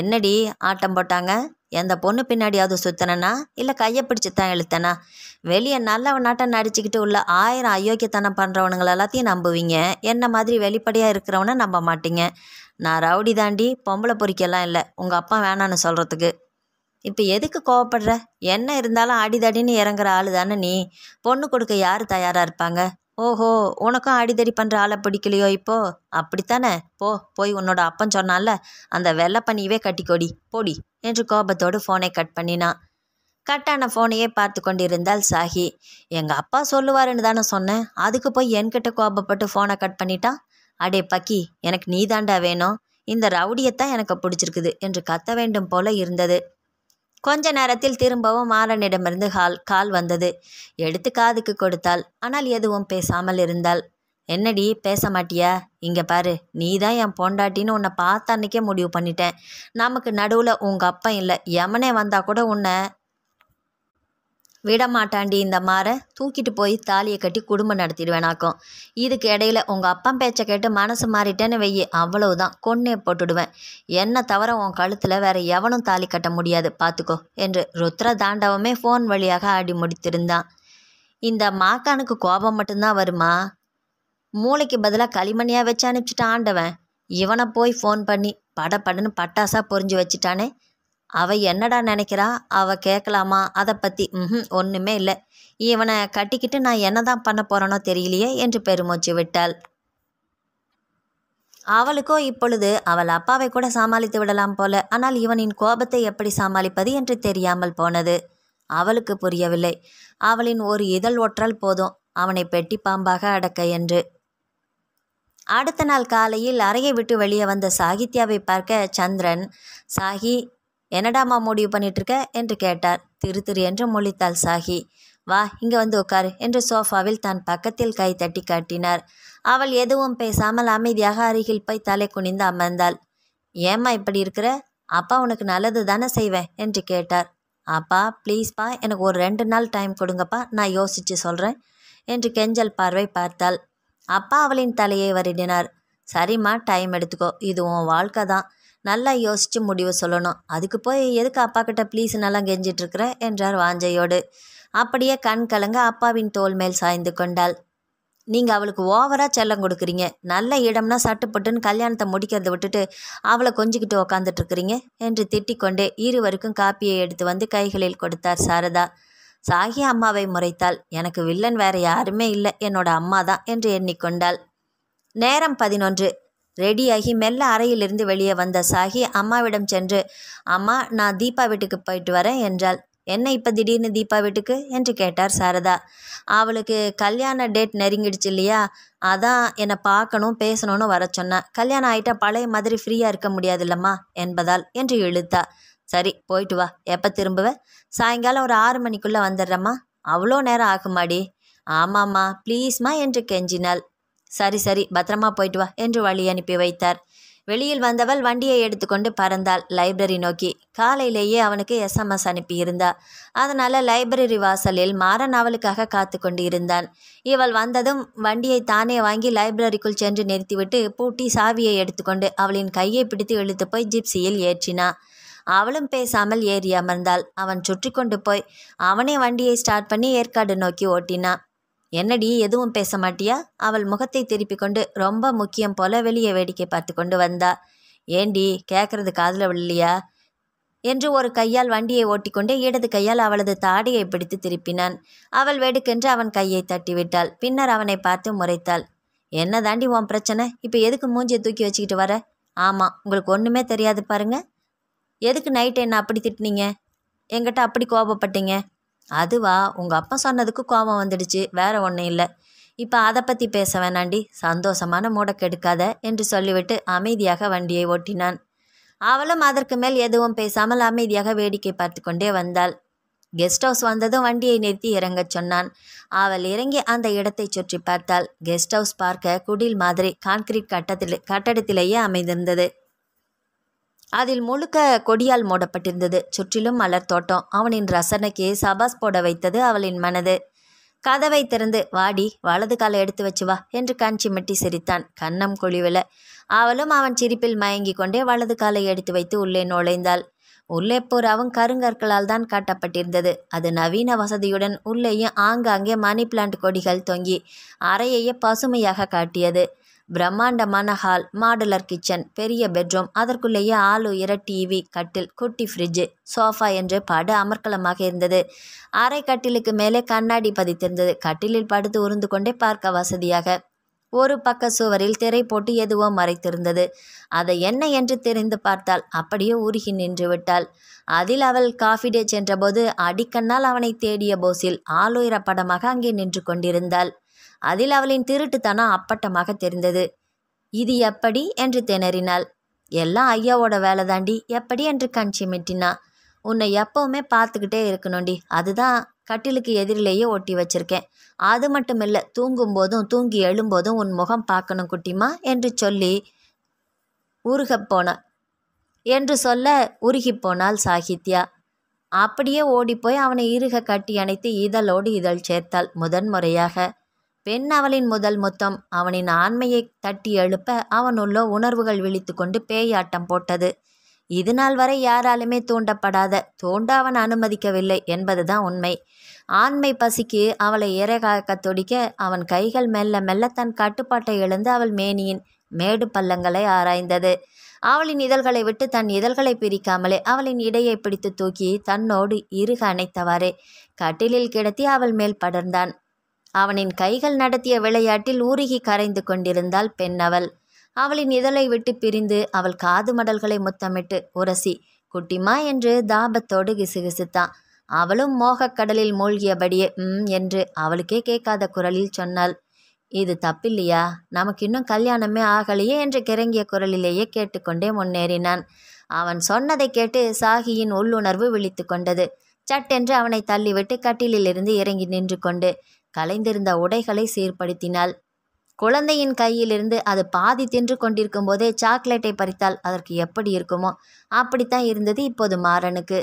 என்னடி ஆட்டம் போட்டாங்க எந்த பொண்ணு பின்னாடியாவது சுத்தனா இல்லை கையை பிடிச்சி தான் இழுத்தனா வெளியே நல்லவனாட்டம் நடிச்சுக்கிட்டு உள்ள ஆயிரம் அயோக்கியத்தனம் பண்ணுறவனுங்களை எல்லாத்தையும் நம்புவீங்க என்ன மாதிரி வெளிப்படையாக இருக்கிறவன நம்ப மாட்டீங்க நான் ரவுடி தாண்டி பொம்பளை பொறிக்கெல்லாம் இல்லை உங்கள் அப்பா வேணான்னு சொல்கிறதுக்கு இப்போ எதுக்கு கோவப்படுற என்ன இருந்தாலும் அடிதடின்னு இறங்குற ஆள் தானே நீ பொண்ணு கொடுக்க யார் தயாராக இருப்பாங்க ஓஹோ உனக்கும் அடிதடி பண்ணுற ஆளை பிடிக்கலையோ இப்போ அப்படித்தானே போ போய் உன்னோட அப்பன் சொன்னால அந்த வெள்ளை பணியவே கட்டிக்கொடி போடி என்று கோபத்தோடு ஃபோனை கட் பண்ணினான் கட்டான ஃபோனையே பார்த்து கொண்டிருந்தால் சாஹி எங்கள் அப்பா சொல்லுவாருன்னு தானே சொன்னேன் அதுக்கு போய் என்கிட்ட கோபப்பட்டு ஃபோனை கட் பண்ணிட்டான் அடே பக்கி எனக்கு நீதாண்டா வேணும் இந்த ரவுடியத்தான் எனக்கு பிடிச்சிருக்குது என்று கத்த வேண்டும் போல இருந்தது கொஞ்ச நேரத்தில் திரும்பவும் மாறனிடமிருந்து கால் கால் வந்தது எடுத்து காதுக்கு கொடுத்தாள் ஆனால் எதுவும் பேசாமல் இருந்தாள் என்னடி பேச மாட்டியா இங்கே பாரு நீ தான் என் பொண்டாட்டின்னு உன்னை பார்த்த அன்னைக்கே முடிவு பண்ணிட்டேன் நமக்கு நடுவில் உங்கள் அப்பா இல்லை எமனே வந்தால் கூட உன்னை விடமாட்டாண்டி இந்த மாற தூக்கிட்டு போய் தாலியை கட்டி குடும்பம் நடத்திடுவேனாக்கும் இதுக்கு இடையில உங்கள் அப்பா பேச்சை கேட்டு மனசு மாறிட்டேன்னு வெய்யி அவ்வளவுதான் கொன்னே போட்டுடுவேன் என்ன தவிர உன் கழுத்தில் வேற எவனும் தாலி கட்ட முடியாது பார்த்துக்கோ என்று ருத்ர தாண்டவமே ஃபோன் வழியாக ஆடி முடித்திருந்தான் இந்த மாக்கானுக்கு கோபம் மட்டும்தான் வருமா மூளைக்கு பதிலாக களிமணியாக வச்சு அனுப்பிச்சிட்டு ஆண்டவன் இவனை போய் ஃபோன் பண்ணி படப்படன்னு பட்டாசாக பொறிஞ்சு வச்சுட்டானே அவள் என்னடா நினைக்கிறா அவள் கேட்கலாமா அதை பற்றி ம் ஒன்றுமே இல்லை இவனை கட்டிக்கிட்டு நான் என்னதான் பண்ண போகிறேனோ தெரியலையே என்று பெருமூச்சு விட்டாள் அவளுக்கோ இப்பொழுது அவள் அப்பாவை கூட சமாளித்து விடலாம் போல ஆனால் இவனின் கோபத்தை எப்படி சமாளிப்பது என்று தெரியாமல் போனது அவளுக்கு புரியவில்லை அவளின் ஒரு இதழ் ஒற்றல் போதும் அவனை பெட்டி பாம்பாக அடக்க என்று அடுத்த நாள் காலையில் அறையை விட்டு வெளியே வந்த சாகித்யாவை பார்க்க சந்திரன் சாகி என்னடாமா முடிவு இருக்க என்று கேட்டார் திரு திரு என்று முழித்தாள் சாகி வா இங்கே வந்து உட்காரு என்று சோஃபாவில் தான் பக்கத்தில் கை தட்டி காட்டினார் அவள் எதுவும் பேசாமல் அமைதியாக அருகில் போய் தலை குனிந்து அமர்ந்தாள் ஏம்மா இப்படி இருக்கிற அப்பா உனக்கு நல்லது தானே செய்வேன் என்று கேட்டார் அப்பா ப்ளீஸ்ப்பா எனக்கு ஒரு ரெண்டு நாள் டைம் கொடுங்கப்பா நான் யோசித்து சொல்கிறேன் என்று கெஞ்சல் பார்வை பார்த்தாள் அப்பா அவளின் தலையை வருடினார் சரிம்மா டைம் எடுத்துக்கோ இது உன் வாழ்க்கை தான் நல்லா யோசித்து முடிவு சொல்லணும் அதுக்கு போய் எதுக்கு அப்பா கிட்ட ப்ளீஸ் நல்லா கெஞ்சிட்ருக்குற என்றார் வாஞ்சையோடு அப்படியே கண் கலங்க அப்பாவின் தோல் மேல் சாய்ந்து கொண்டாள் நீங்கள் அவளுக்கு ஓவராக செல்லம் கொடுக்குறீங்க நல்ல இடம்னா சட்டுப்பட்டுன்னு கல்யாணத்தை முடிக்கிறத விட்டுட்டு அவளை கொஞ்சிக்கிட்டு உக்காந்துட்ருக்குறீங்க என்று திட்டிக்கொண்டே இருவருக்கும் காப்பியை எடுத்து வந்து கைகளில் கொடுத்தார் சாரதா சாகி அம்மாவை முறைத்தாள் எனக்கு வில்லன் வேற யாருமே இல்லை என்னோட அம்மா தான் என்று எண்ணிக்கொண்டாள் நேரம் பதினொன்று ரெடியாகி மெல்ல அறையிலிருந்து வெளியே வந்த சாகி அம்மாவிடம் சென்று அம்மா நான் தீபா வீட்டுக்கு போயிட்டு வரேன் என்றாள் என்ன இப்போ திடீர்னு தீபா வீட்டுக்கு என்று கேட்டார் சாரதா அவளுக்கு கல்யாண டேட் நெருங்கிடுச்சு இல்லையா அதான் என்னை பார்க்கணும் பேசணும்னு வர சொன்னேன் கல்யாணம் ஆயிட்டா பழைய மாதிரி ஃப்ரீயாக இருக்க முடியாதுல்லம்மா என்பதால் என்று இழுத்தா சரி போயிட்டு வா எப்போ திரும்புவ சாயங்காலம் ஒரு ஆறு மணிக்குள்ளே வந்துடுறம்மா அவ்வளோ நேரம் ஆகுமாடி ஆமாம்மா ப்ளீஸ்மா என்று கெஞ்சினாள் சரி சரி பத்திரமா போயிட்டு வா என்று வழி அனுப்பி வைத்தார் வெளியில் வந்தவள் வண்டியை எடுத்துக்கொண்டு பறந்தாள் லைப்ரரி நோக்கி காலையிலேயே அவனுக்கு எஸ்எம்எஸ் அனுப்பியிருந்தா அதனால் லைப்ரரி வாசலில் மாறன் அவளுக்காக காத்து கொண்டு இருந்தான் இவள் வந்ததும் வண்டியை தானே வாங்கி லைப்ரரிக்குள் சென்று நிறுத்திவிட்டு பூட்டி சாவியை எடுத்துக்கொண்டு அவளின் கையை பிடித்து இழுத்து போய் ஜிப்சியில் ஏற்றினா அவளும் பேசாமல் ஏறி அமர்ந்தாள் அவன் சுற்றி கொண்டு போய் அவனே வண்டியை ஸ்டார்ட் பண்ணி ஏற்காடு நோக்கி ஓட்டினான் என்னடி எதுவும் பேச மாட்டியா அவள் முகத்தை திருப்பி கொண்டு ரொம்ப முக்கியம் போல வெளியே வேடிக்கை பார்த்து கொண்டு வந்தா ஏண்டி கேட்கறது காதல விழலையா என்று ஒரு கையால் வண்டியை ஓட்டிக்கொண்டே இடது கையால் அவளது தாடியை பிடித்து திருப்பினான் அவள் வெடுக்கென்று அவன் கையை தட்டிவிட்டாள் பின்னர் அவனை பார்த்து முறைத்தாள் என்ன தாண்டி உன் பிரச்சனை இப்போ எதுக்கு மூஞ்சியை தூக்கி வச்சுக்கிட்டு வர ஆமாம் உங்களுக்கு ஒன்றுமே தெரியாது பாருங்க எதுக்கு நைட்டு என்ன அப்படி திட்டினீங்க எங்கிட்ட அப்படி கோபப்பட்டீங்க அதுவா உங்கள் அப்பா சொன்னதுக்கு கோபம் வந்துடுச்சு வேற ஒன்றும் இல்லை இப்போ அதை பற்றி பேச வேணாண்டி சந்தோஷமான கெடுக்காத என்று சொல்லிவிட்டு அமைதியாக வண்டியை ஓட்டினான் அவளும் அதற்கு மேல் எதுவும் பேசாமல் அமைதியாக வேடிக்கை பார்த்து கொண்டே வந்தாள் கெஸ்ட் ஹவுஸ் வந்ததும் வண்டியை நிறுத்தி இறங்கச் சொன்னான் அவள் இறங்கி அந்த இடத்தை சுற்றி பார்த்தாள் கெஸ்ட் ஹவுஸ் பார்க்க குடில் மாதிரி கான்கிரீட் கட்டத்தில் கட்டடத்திலேயே அமைந்திருந்தது அதில் முழுக்க கொடியால் மூடப்பட்டிருந்தது சுற்றிலும் மலர் தோட்டம் அவனின் ரசனைக்கு சபாஸ் போட வைத்தது அவளின் மனது கதவை திறந்து வாடி வலது காலை எடுத்து வச்சு வா என்று கண் சிமிட்டி சிரித்தான் கண்ணம் குழிவில அவளும் அவன் சிரிப்பில் மயங்கி கொண்டே வலது காலை எடுத்து வைத்து உள்ளே நுழைந்தாள் உள்ளே பூராவும் கருங்கற்களால் தான் காட்டப்பட்டிருந்தது அது நவீன வசதியுடன் உள்ளேயும் ஆங்காங்கே மணி பிளான்ட் கொடிகள் தொங்கி அறையையே பசுமையாக காட்டியது பிரம்மாண்டமான ஹால் மாடுலர் கிச்சன் பெரிய பெட்ரூம் அதற்குள்ளேயே ஆள் உயர டிவி கட்டில் குட்டி ஃப்ரிட்ஜு சோஃபா என்று படு அமர்க்கலமாக இருந்தது அரை கட்டிலுக்கு மேலே கண்ணாடி பதித்திருந்தது கட்டிலில் படுத்து உருந்து கொண்டே பார்க்க வசதியாக ஒரு பக்க சுவரில் திரை போட்டு எதுவோ மறைத்திருந்தது அதை என்ன என்று தெரிந்து பார்த்தாள் அப்படியே உருகி நின்று விட்டாள் அதில் அவள் காஃபி டே சென்றபோது அடிக்கண்ணால் அவனை தேடிய போஸில் ஆளுயர படமாக அங்கே நின்று கொண்டிருந்தாள் அதில் அவளின் திருட்டுத்தனம் அப்பட்டமாக தெரிந்தது இது எப்படி என்று திணறினாள் எல்லாம் ஐயாவோட வேலை தாண்டி எப்படி என்று கஞ்சி மிட்டினா உன்னை எப்பவுமே பார்த்துக்கிட்டே இருக்கணும்டி அதுதான் கட்டிலுக்கு எதிரிலேயே ஒட்டி வச்சிருக்கேன் அது மட்டும் இல்லை தூங்கும்போதும் தூங்கி எழும்போதும் உன் முகம் பார்க்கணும் குட்டிமா என்று சொல்லி உருக போன என்று சொல்ல உருகி போனாள் சாகித்யா அப்படியே ஓடிப்போய் அவனை இருக கட்டி அணைத்து இதழோடு இதழ் சேர்த்தாள் முதன்முறையாக பெண் அவளின் முதல் முத்தம் அவனின் ஆண்மையை தட்டி எழுப்ப அவனுள்ள உணர்வுகள் விழித்து கொண்டு பேயாட்டம் போட்டது இது நாள் வரை யாராலுமே தூண்டப்படாத தூண்ட அவன் அனுமதிக்கவில்லை என்பதுதான் உண்மை ஆண்மை பசிக்கு அவளை இறகாக்க துடிக்க அவன் கைகள் மெல்ல மெல்ல தன் கட்டுப்பாட்டை இழந்து அவள் மேனியின் மேடு பள்ளங்களை ஆராய்ந்தது அவளின் இதழ்களை விட்டு தன் இதழ்களை பிரிக்காமலே அவளின் இடையை பிடித்து தூக்கி தன்னோடு இறுக அணைத்தவாறே கட்டிலில் கிடத்தி அவள் மேல் படர்ந்தான் அவனின் கைகள் நடத்திய விளையாட்டில் உருகி கரைந்து கொண்டிருந்தாள் பெண்ணவள் அவளின் இதழை விட்டு பிரிந்து அவள் காது மடல்களை முத்தமிட்டு உரசி குட்டிமா என்று தாபத்தோடு கிசுகிசுத்தான் அவளும் மோகக்கடலில் மூழ்கியபடியே ம் என்று அவளுக்கே கேட்காத குரலில் சொன்னாள் இது தப்பில்லையா நமக்கு இன்னும் கல்யாணமே ஆகலையே என்று கிறங்கிய குரலிலேயே கேட்டுக்கொண்டே முன்னேறினான் அவன் சொன்னதை கேட்டு சாகியின் உள்ளுணர்வு விழித்து கொண்டது சட்டென்று அவனை தள்ளிவிட்டு கட்டிலிலிருந்து இறங்கி நின்று கொண்டு கலைந்திருந்த உடைகளை சீர்படுத்தினாள் குழந்தையின் கையிலிருந்து அது பாதி தின்று கொண்டிருக்கும் போதே சாக்லேட்டை பறித்தால் அதற்கு எப்படி இருக்குமோ அப்படித்தான் இருந்தது இப்போது மாறனுக்கு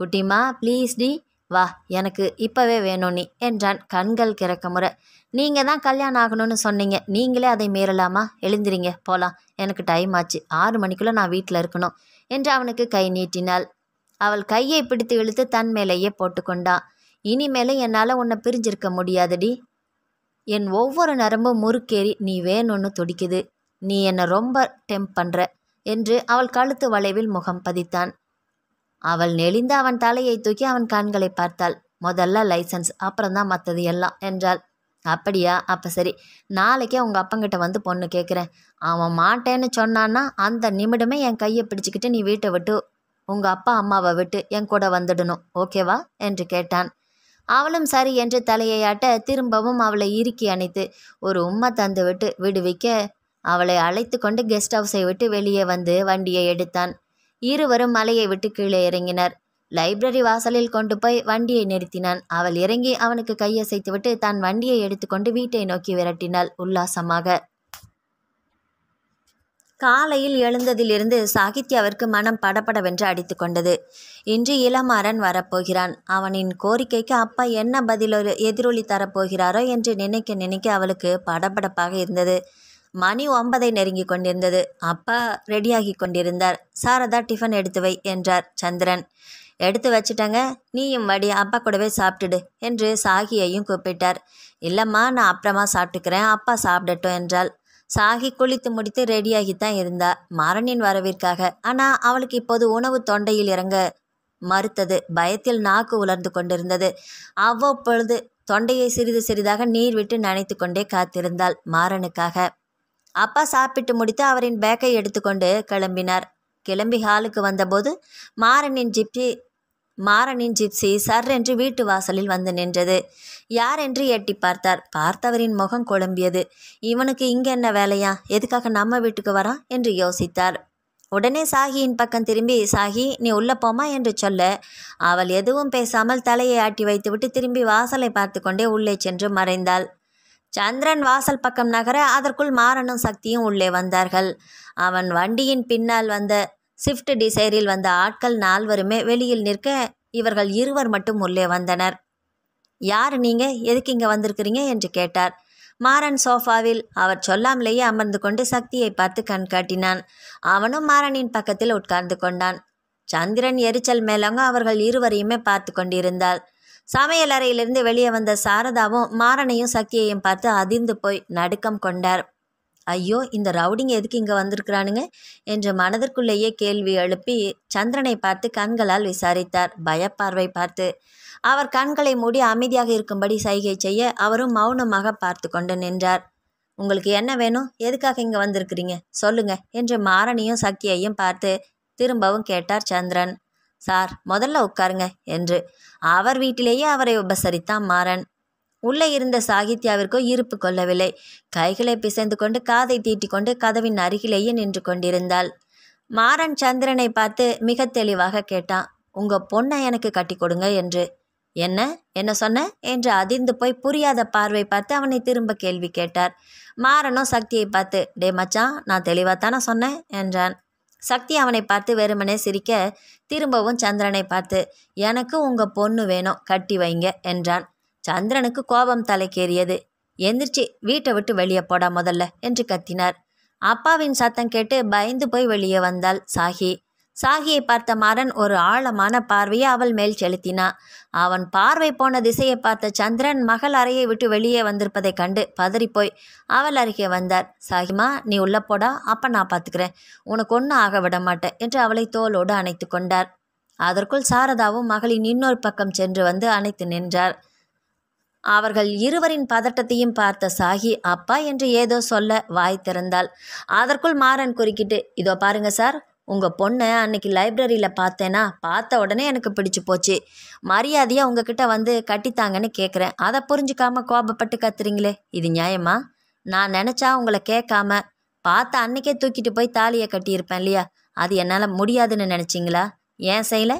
குட்டிமா ப்ளீஸ் டி வா எனக்கு இப்போவே வேணும் நீ என்றான் கண்கள் கிறக்க முறை நீங்கள் தான் கல்யாணம் ஆகணும்னு சொன்னீங்க நீங்களே அதை மீறலாமா எழுந்திரிங்க போகலாம் எனக்கு டைம் ஆச்சு ஆறு மணிக்குள்ளே நான் வீட்டில் இருக்கணும் என்று அவனுக்கு கை நீட்டினாள் அவள் கையை பிடித்து இழுத்து தன் மேலேயே போட்டுக்கொண்டான் இனிமேல என்னால் உன்னை பிரிஞ்சிருக்க முடியாதுடி என் ஒவ்வொரு நரம்பும் முறுக்கேறி நீ வேணும்னு துடிக்குது நீ என்னை ரொம்ப டெம்ப் பண்ணுற என்று அவள் கழுத்து வளைவில் முகம் பதித்தான் அவள் நெளிந்து அவன் தலையை தூக்கி அவன் கண்களை பார்த்தாள் முதல்ல லைசன்ஸ் அப்புறம்தான் மற்றது எல்லாம் என்றாள் அப்படியா அப்போ சரி நாளைக்கே உங்கள் அப்பங்கிட்ட வந்து பொண்ணு கேட்குறேன் அவன் மாட்டேன்னு சொன்னான்னா அந்த நிமிடமே என் கையை பிடிச்சிக்கிட்டு நீ வீட்டை விட்டு உங்கள் அப்பா அம்மாவை விட்டு என் கூட வந்துடணும் ஓகேவா என்று கேட்டான் அவளும் சரி என்று தலையை ஆட்ட திரும்பவும் அவளை இறுக்கி அணைத்து ஒரு உம்மை தந்துவிட்டு விடுவிக்க அவளை அழைத்து கொண்டு கெஸ்ட் ஹவுஸை விட்டு வெளியே வந்து வண்டியை எடுத்தான் இருவரும் மலையை விட்டு கீழே இறங்கினர் லைப்ரரி வாசலில் கொண்டு போய் வண்டியை நிறுத்தினான் அவள் இறங்கி அவனுக்கு கையசைத்துவிட்டு தான் வண்டியை எடுத்துக்கொண்டு வீட்டை நோக்கி விரட்டினாள் உல்லாசமாக காலையில் எழுந்ததிலிருந்து சாகித்யாவிற்கு மனம் படபடவென்று அடித்து கொண்டது இன்று இளமாறன் வரப்போகிறான் அவனின் கோரிக்கைக்கு அப்பா என்ன பதிலோ எதிரொலி தரப்போகிறாரோ என்று நினைக்க நினைக்க அவளுக்கு படபடப்பாக இருந்தது மணி ஒன்பதை நெருங்கி கொண்டிருந்தது அப்பா ரெடியாகி கொண்டிருந்தார் சாரதா டிஃபன் எடுத்து வை என்றார் சந்திரன் எடுத்து வச்சுட்டங்க நீயும் வடி அப்பா கூடவே சாப்பிட்டுடு என்று சாகியையும் கூப்பிட்டார் இல்லைம்மா நான் அப்புறமா சாப்பிட்டுக்கிறேன் அப்பா சாப்பிடட்டும் என்றாள் சாகி குளித்து முடித்து ரெடியாகித்தான் இருந்தா மாறனின் வரவிற்காக ஆனால் அவளுக்கு இப்போது உணவு தொண்டையில் இறங்க மறுத்தது பயத்தில் நாக்கு உலர்ந்து கொண்டிருந்தது அவ்வப்பொழுது தொண்டையை சிறிது சிறிதாக நீர் விட்டு நனைத்து கொண்டே காத்திருந்தாள் மாறனுக்காக அப்பா சாப்பிட்டு முடித்து அவரின் பேக்கை எடுத்துக்கொண்டு கிளம்பினார் கிளம்பி ஹாலுக்கு வந்தபோது மாறனின் ஜிப்பி மாறனின் ஜிப்சி சர் என்று வீட்டு வாசலில் வந்து நின்றது யார் என்று எட்டி பார்த்தார் பார்த்தவரின் முகம் குழம்பியது இவனுக்கு இங்கே என்ன வேலையா எதுக்காக நம்ம வீட்டுக்கு வரான் என்று யோசித்தார் உடனே சாகியின் பக்கம் திரும்பி சாகி நீ உள்ளே போமா என்று சொல்ல அவள் எதுவும் பேசாமல் தலையை ஆட்டி வைத்துவிட்டு திரும்பி வாசலை பார்த்து கொண்டே உள்ளே சென்று மறைந்தாள் சந்திரன் வாசல் பக்கம் நகர அதற்குள் மாறனும் சக்தியும் உள்ளே வந்தார்கள் அவன் வண்டியின் பின்னால் வந்த ஷிஃப்ட் டிசைரில் வந்த ஆட்கள் நால்வருமே வெளியில் நிற்க இவர்கள் இருவர் மட்டும் உள்ளே வந்தனர் யார் நீங்க எதுக்கு இங்கே வந்திருக்கிறீங்க என்று கேட்டார் மாறன் சோஃபாவில் அவர் சொல்லாமலேயே அமர்ந்து கொண்டு சக்தியை பார்த்து கண் காட்டினான் அவனும் மாறனின் பக்கத்தில் உட்கார்ந்து கொண்டான் சந்திரன் எரிச்சல் மேலங்க அவர்கள் இருவரையுமே பார்த்து கொண்டிருந்தாள் சமையலறையிலிருந்து வெளியே வந்த சாரதாவும் மாறனையும் சக்தியையும் பார்த்து அதிர்ந்து போய் நடுக்கம் கொண்டார் ஐயோ இந்த ரவுடிங்க எதுக்கு இங்கே வந்திருக்கிறானுங்க என்று மனதிற்குள்ளேயே கேள்வி எழுப்பி சந்திரனை பார்த்து கண்களால் விசாரித்தார் பயப்பார்வை பார்த்து அவர் கண்களை மூடி அமைதியாக இருக்கும்படி சைகை செய்ய அவரும் மௌனமாக பார்த்து கொண்டு நின்றார் உங்களுக்கு என்ன வேணும் எதுக்காக இங்கே வந்திருக்கிறீங்க சொல்லுங்க என்று மாறனையும் சக்தியையும் பார்த்து திரும்பவும் கேட்டார் சந்திரன் சார் முதல்ல உட்காருங்க என்று அவர் வீட்டிலேயே அவரை உபசரித்தான் மாறன் உள்ளே இருந்த சாகித்யாவிற்கோ இருப்பு கொள்ளவில்லை கைகளை பிசைந்து கொண்டு காதை தீட்டிக்கொண்டு கதவின் அருகிலேயே நின்று கொண்டிருந்தாள் மாறன் சந்திரனை பார்த்து மிக தெளிவாக கேட்டான் உங்க பொண்ணை எனக்கு கட்டி கொடுங்க என்று என்ன என்ன சொன்ன என்று அதிர்ந்து போய் புரியாத பார்வை பார்த்து அவனை திரும்ப கேள்வி கேட்டார் மாறனும் சக்தியை பார்த்து டே மச்சான் நான் தெளிவாக தானே சொன்னேன் என்றான் சக்தி அவனை பார்த்து வெறுமனே சிரிக்க திரும்பவும் சந்திரனை பார்த்து எனக்கு உங்கள் பொண்ணு வேணும் கட்டி வைங்க என்றான் சந்திரனுக்கு கோபம் தலைக்கேறியது எந்திரிச்சு வீட்டை விட்டு வெளியே போடா முதல்ல என்று கத்தினார் அப்பாவின் சத்தம் கேட்டு பயந்து போய் வெளியே வந்தாள் சாஹி சாகியை பார்த்த மாறன் ஒரு ஆழமான பார்வையை அவள் மேல் செலுத்தினா அவன் பார்வை போன திசையை பார்த்த சந்திரன் மகள் அறையை விட்டு வெளியே வந்திருப்பதை கண்டு பதறிப்போய் அவள் அருகே வந்தார் சாகிமா நீ உள்ள போடா அப்ப நான் பார்த்துக்கிறேன் உனக்கு ஒன்றும் ஆக விட மாட்டேன் என்று அவளை தோளோடு அணைத்து கொண்டார் அதற்குள் சாரதாவும் மகளின் இன்னொரு பக்கம் சென்று வந்து அணைத்து நின்றார் அவர்கள் இருவரின் பதட்டத்தையும் பார்த்த சாகி அப்பா என்று ஏதோ சொல்ல வாய் திறந்தாள் அதற்குள் மாறன் குறுக்கிட்டு இதோ பாருங்க சார் உங்கள் பொண்ணை அன்னைக்கு லைப்ரரியில் பார்த்தேன்னா பார்த்த உடனே எனக்கு பிடிச்சி போச்சு மரியாதையாக உங்ககிட்ட வந்து கட்டித்தாங்கன்னு கேட்குறேன் அதை புரிஞ்சுக்காமல் கோபப்பட்டு கத்துறீங்களே இது நியாயமா நான் நினச்சா உங்களை கேட்காம பார்த்த அன்னைக்கே தூக்கிட்டு போய் தாலியை கட்டியிருப்பேன் இல்லையா அது என்னால் முடியாதுன்னு நினச்சிங்களா ஏன் செய்யலை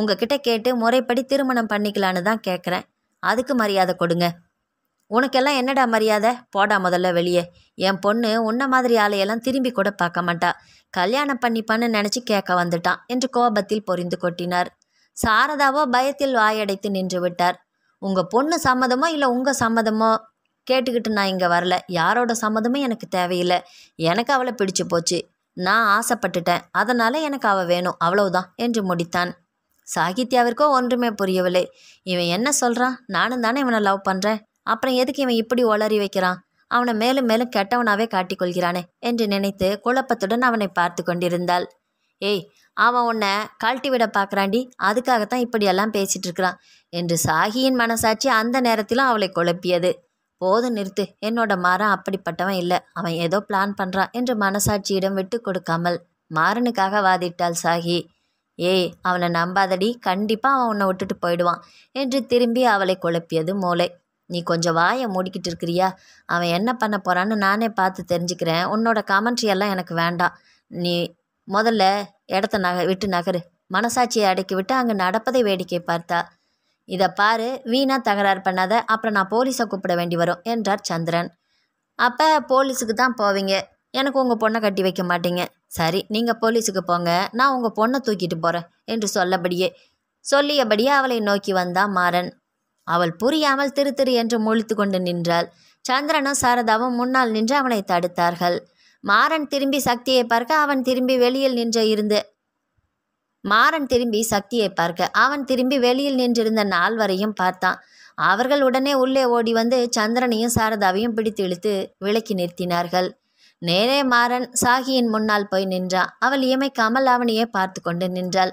உங்ககிட்ட கேட்டு முறைப்படி திருமணம் பண்ணிக்கலான்னு தான் கேட்குறேன் அதுக்கு மரியாதை கொடுங்க உனக்கெல்லாம் என்னடா மரியாதை போடா முதல்ல வெளியே என் பொண்ணு உன்ன மாதிரி ஆளையெல்லாம் திரும்பி கூட பார்க்க மாட்டா கல்யாணம் பண்ணிப்பான்னு நினச்சி கேட்க வந்துட்டான் என்று கோபத்தில் பொறிந்து கொட்டினார் சாரதாவோ பயத்தில் வாயடைத்து நின்று விட்டார் உங்கள் பொண்ணு சம்மதமோ இல்லை உங்கள் சம்மதமோ கேட்டுக்கிட்டு நான் இங்கே வரல யாரோட சம்மதமும் எனக்கு தேவையில்லை எனக்கு அவளை பிடிச்சு போச்சு நான் ஆசைப்பட்டுட்டேன் அதனால் எனக்கு அவள் வேணும் அவ்வளவுதான் என்று முடித்தான் சாகித்யாவிற்கோ ஒன்றுமே புரியவில்லை இவன் என்ன சொல்கிறான் நானும் தானே இவனை லவ் பண்ணுறேன் அப்புறம் எதுக்கு இவன் இப்படி ஒளறி வைக்கிறான் அவனை மேலும் மேலும் கெட்டவனாவே காட்டிக்கொள்கிறானே என்று நினைத்து குழப்பத்துடன் அவனை பார்த்து கொண்டிருந்தாள் ஏய் அவன் உன்னை கழட்டி விட பார்க்குறாண்டி அதுக்காகத்தான் இப்படியெல்லாம் பேசிகிட்டு இருக்கிறான் என்று சாகியின் மனசாட்சி அந்த நேரத்திலும் அவளை குழப்பியது போதும் நிறுத்து என்னோட மாறன் அப்படிப்பட்டவன் இல்லை அவன் ஏதோ பிளான் பண்ணுறான் என்று மனசாட்சியிடம் விட்டு கொடுக்காமல் மாறனுக்காக வாதிட்டாள் சாகி ஏய் அவனை நம்பாதடி கண்டிப்பாக அவன் உன்னை விட்டுட்டு போயிடுவான் என்று திரும்பி அவளை குழப்பியது மூளை நீ கொஞ்சம் வாயை மூடிக்கிட்டு இருக்கிறியா அவன் என்ன பண்ண போகிறான்னு நானே பார்த்து தெரிஞ்சுக்கிறேன் உன்னோட கமெண்ட்ரி எல்லாம் எனக்கு வேண்டாம் நீ முதல்ல இடத்த நக விட்டு நகரு மனசாட்சியை அடக்கி விட்டு அங்கே நடப்பதை வேடிக்கை பார்த்தா இதை பாரு வீணாக தகராறு பண்ணாத அப்புறம் நான் போலீஸை கூப்பிட வேண்டி வரும் என்றார் சந்திரன் அப்போ போலீஸுக்கு தான் போவீங்க எனக்கு உங்கள் பொண்ணை கட்டி வைக்க மாட்டீங்க சரி நீங்கள் போலீஸுக்கு போங்க நான் உங்கள் பொண்ணை தூக்கிட்டு போகிறேன் என்று சொல்லபடியே சொல்லியபடியே அவளை நோக்கி வந்தா மாறன் அவள் புரியாமல் திரு திரு என்று முழித்து கொண்டு நின்றாள் சந்திரனும் சாரதாவும் முன்னால் நின்று அவனை தடுத்தார்கள் மாறன் திரும்பி சக்தியை பார்க்க அவன் திரும்பி வெளியில் நின்று இருந்து மாறன் திரும்பி சக்தியை பார்க்க அவன் திரும்பி வெளியில் நின்றிருந்த நால்வரையும் பார்த்தான் அவர்கள் உடனே உள்ளே ஓடி வந்து சந்திரனையும் சாரதாவையும் பிடித்து இழுத்து விலக்கி நிறுத்தினார்கள் நேரே மாறன் சாகியின் முன்னால் போய் நின்றான் அவள் இயமைக்காமல் அவனையே பார்த்து கொண்டு நின்றாள்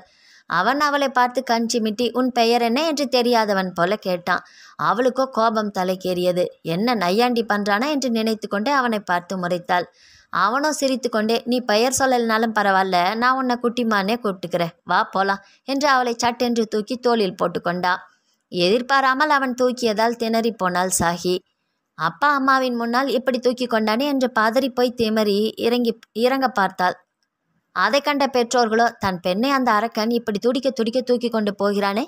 அவன் அவளை பார்த்து கஞ்சி மிட்டி உன் பெயர் என்ன என்று தெரியாதவன் போல கேட்டான் அவளுக்கோ கோபம் தலைக்கேறியது என்ன நையாண்டி பண்றானா என்று நினைத்து கொண்டே அவனை பார்த்து முறைத்தாள் அவனோ சிரித்து கொண்டே நீ பெயர் சொல்லலனாலும் பரவாயில்ல நான் உன்னை குட்டிமானே கூப்பிட்டுக்கிறேன் வா போலாம் என்று அவளை சட்டென்று தூக்கி தோளில் போட்டுக்கொண்டான் எதிர்பாராமல் அவன் தூக்கியதால் திணறி போனாள் சாகி அப்பா அம்மாவின் முன்னால் இப்படி தூக்கி கொண்டானே என்று பாதறி போய் திமறி இறங்கி இறங்க பார்த்தாள் அதை கண்ட பெற்றோர்களோ தன் பெண்ணை அந்த அரக்கன் இப்படி துடிக்க துடிக்க தூக்கி கொண்டு போகிறானே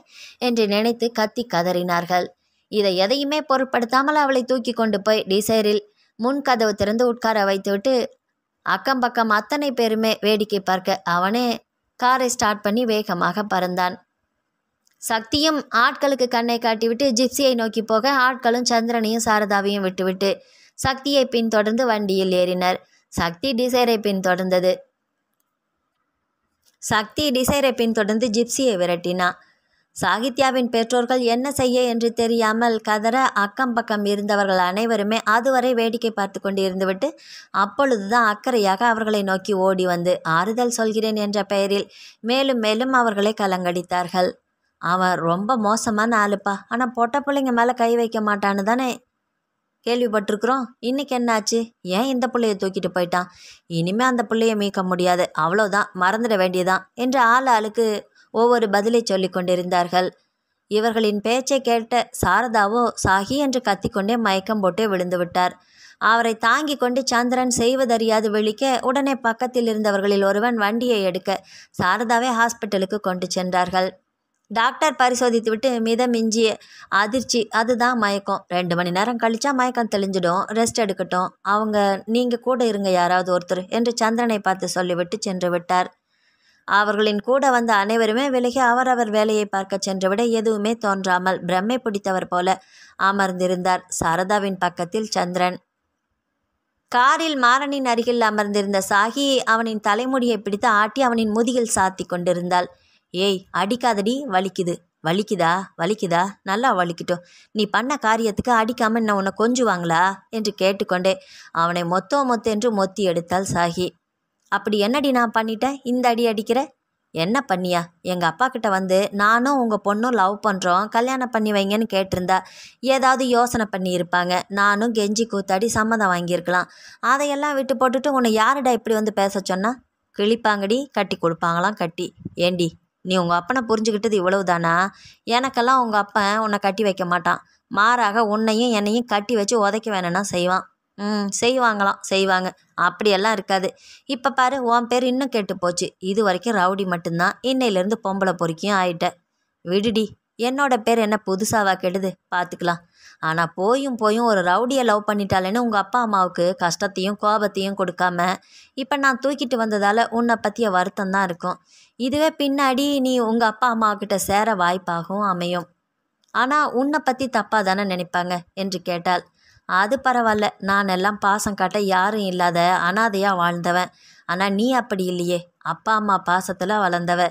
என்று நினைத்து கத்தி கதறினார்கள் இதை எதையுமே பொருட்படுத்தாமல் அவளை தூக்கி கொண்டு போய் டிசைரில் முன் கதவு திறந்து உட்கார வைத்துவிட்டு அக்கம் பக்கம் அத்தனை பேருமே வேடிக்கை பார்க்க அவனே காரை ஸ்டார்ட் பண்ணி வேகமாக பறந்தான் சக்தியும் ஆட்களுக்கு கண்ணை காட்டிவிட்டு ஜிப்சியை நோக்கி போக ஆட்களும் சந்திரனையும் சாரதாவையும் விட்டுவிட்டு சக்தியை பின்தொடர்ந்து வண்டியில் ஏறினர் சக்தி டிசைரை பின்தொடர்ந்தது சக்தி டிசைரை பின்தொடர்ந்து ஜிப்சியை விரட்டினா சாகித்யாவின் பெற்றோர்கள் என்ன செய்ய என்று தெரியாமல் கதற அக்கம் பக்கம் இருந்தவர்கள் அனைவருமே அதுவரை வேடிக்கை பார்த்து கொண்டு இருந்துவிட்டு அப்பொழுதுதான் அக்கறையாக அவர்களை நோக்கி ஓடி வந்து ஆறுதல் சொல்கிறேன் என்ற பெயரில் மேலும் மேலும் அவர்களை கலங்கடித்தார்கள் அவன் ரொம்ப மோசமான ஆளுப்பா ஆனால் பொட்ட பிள்ளைங்க மேலே கை வைக்க மாட்டான்னு தானே கேள்விப்பட்டிருக்கிறோம் இன்றைக்கி என்னாச்சு ஏன் இந்த பிள்ளைய தூக்கிட்டு போயிட்டான் இனிமேல் அந்த பிள்ளையை மீட்க முடியாது அவ்வளோதான் மறந்துட வேண்டியதான் என்று ஆள் ஆளுக்கு ஒவ்வொரு பதிலை சொல்லி கொண்டிருந்தார்கள் இவர்களின் பேச்சை கேட்ட சாரதாவோ சாகி என்று கத்திக்கொண்டே மயக்கம் போட்டு விழுந்து விட்டார் அவரை தாங்கி கொண்டு சந்திரன் செய்வதறியாது வெளிக்க உடனே பக்கத்தில் இருந்தவர்களில் ஒருவன் வண்டியை எடுக்க சாரதாவை ஹாஸ்பிட்டலுக்கு கொண்டு சென்றார்கள் டாக்டர் பரிசோதித்து விட்டு மித மிஞ்சிய அதிர்ச்சி அதுதான் மயக்கம் ரெண்டு மணி நேரம் கழிச்சா மயக்கம் தெளிஞ்சிடும் ரெஸ்ட் எடுக்கட்டும் அவங்க நீங்கள் கூட இருங்க யாராவது ஒருத்தர் என்று சந்திரனை பார்த்து சொல்லிவிட்டு சென்று விட்டார் அவர்களின் கூட வந்த அனைவருமே விலகி அவரவர் வேலையை பார்க்க சென்றுவிட எதுவுமே தோன்றாமல் பிரம்மை பிடித்தவர் போல அமர்ந்திருந்தார் சாரதாவின் பக்கத்தில் சந்திரன் காரில் மாறனின் அருகில் அமர்ந்திருந்த சாகியை அவனின் தலைமுடியை பிடித்து ஆட்டி அவனின் முதுகில் சாத்தி கொண்டிருந்தாள் ஏய் அடிக்காதடி வலிக்குது வலிக்குதா வலிக்குதா நல்லா வலிக்கட்டும் நீ பண்ண காரியத்துக்கு அடிக்காம நான் உன்னை கொஞ்சுவாங்களா என்று கேட்டுக்கொண்டே அவனை மொத்தோ மொத்தென்று மொத்தி எடுத்தாள் சாகி அப்படி என்னடி நான் பண்ணிட்டேன் இந்த அடி அடிக்கிற என்ன பண்ணியா எங்கள் அப்பா கிட்ட வந்து நானும் உங்கள் பொண்ணும் லவ் பண்ணுறோம் கல்யாணம் பண்ணி வைங்கன்னு கேட்டிருந்தா ஏதாவது யோசனை பண்ணியிருப்பாங்க நானும் கெஞ்சி கூத்தாடி சம்மதம் வாங்கியிருக்கலாம் அதையெல்லாம் விட்டு போட்டுட்டு உன்னை யாருடா இப்படி வந்து பேச சொன்னா கிழிப்பாங்கடி கட்டி கொடுப்பாங்களாம் கட்டி ஏண்டி நீ உங்கள் அப்பனை புரிஞ்சுக்கிட்டது இவ்வளவு தானா எனக்கெல்லாம் உங்கள் அப்பன் உன்னை கட்டி வைக்க மாட்டான் மாறாக உன்னையும் என்னையும் கட்டி வச்சு உதைக்க வேணும்னா செய்வான் ம் செய்வாங்களாம் செய்வாங்க அப்படியெல்லாம் இருக்காது இப்போ பாரு உன் பேர் இன்னும் கெட்டு போச்சு இது வரைக்கும் ரவுடி மட்டும்தான் இன்னையிலேருந்து பொம்பளை பொறுக்கியும் ஆயிட்ட விடுடி என்னோட பேர் என்ன புதுசாவா கெடுது பார்த்துக்கலாம் ஆனால் போயும் போயும் ஒரு ரவுடியை லவ் பண்ணிட்டாலேன்னு உங்கள் அப்பா அம்மாவுக்கு கஷ்டத்தையும் கோபத்தையும் கொடுக்காம இப்போ நான் தூக்கிட்டு வந்ததால் உன்னை பற்றிய வருத்தம் தான் இருக்கும் இதுவே பின்னாடி நீ உங்கள் அப்பா அம்மாக்கிட்ட சேர வாய்ப்பாகவும் அமையும் ஆனால் உன்னை பற்றி தப்பாக தானே நினைப்பாங்க என்று கேட்டாள் அது பரவாயில்ல நான் எல்லாம் பாசம் காட்ட யாரும் இல்லாத அனாதையாக வாழ்ந்தவன் ஆனால் நீ அப்படி இல்லையே அப்பா அம்மா பாசத்தில் வளர்ந்தவ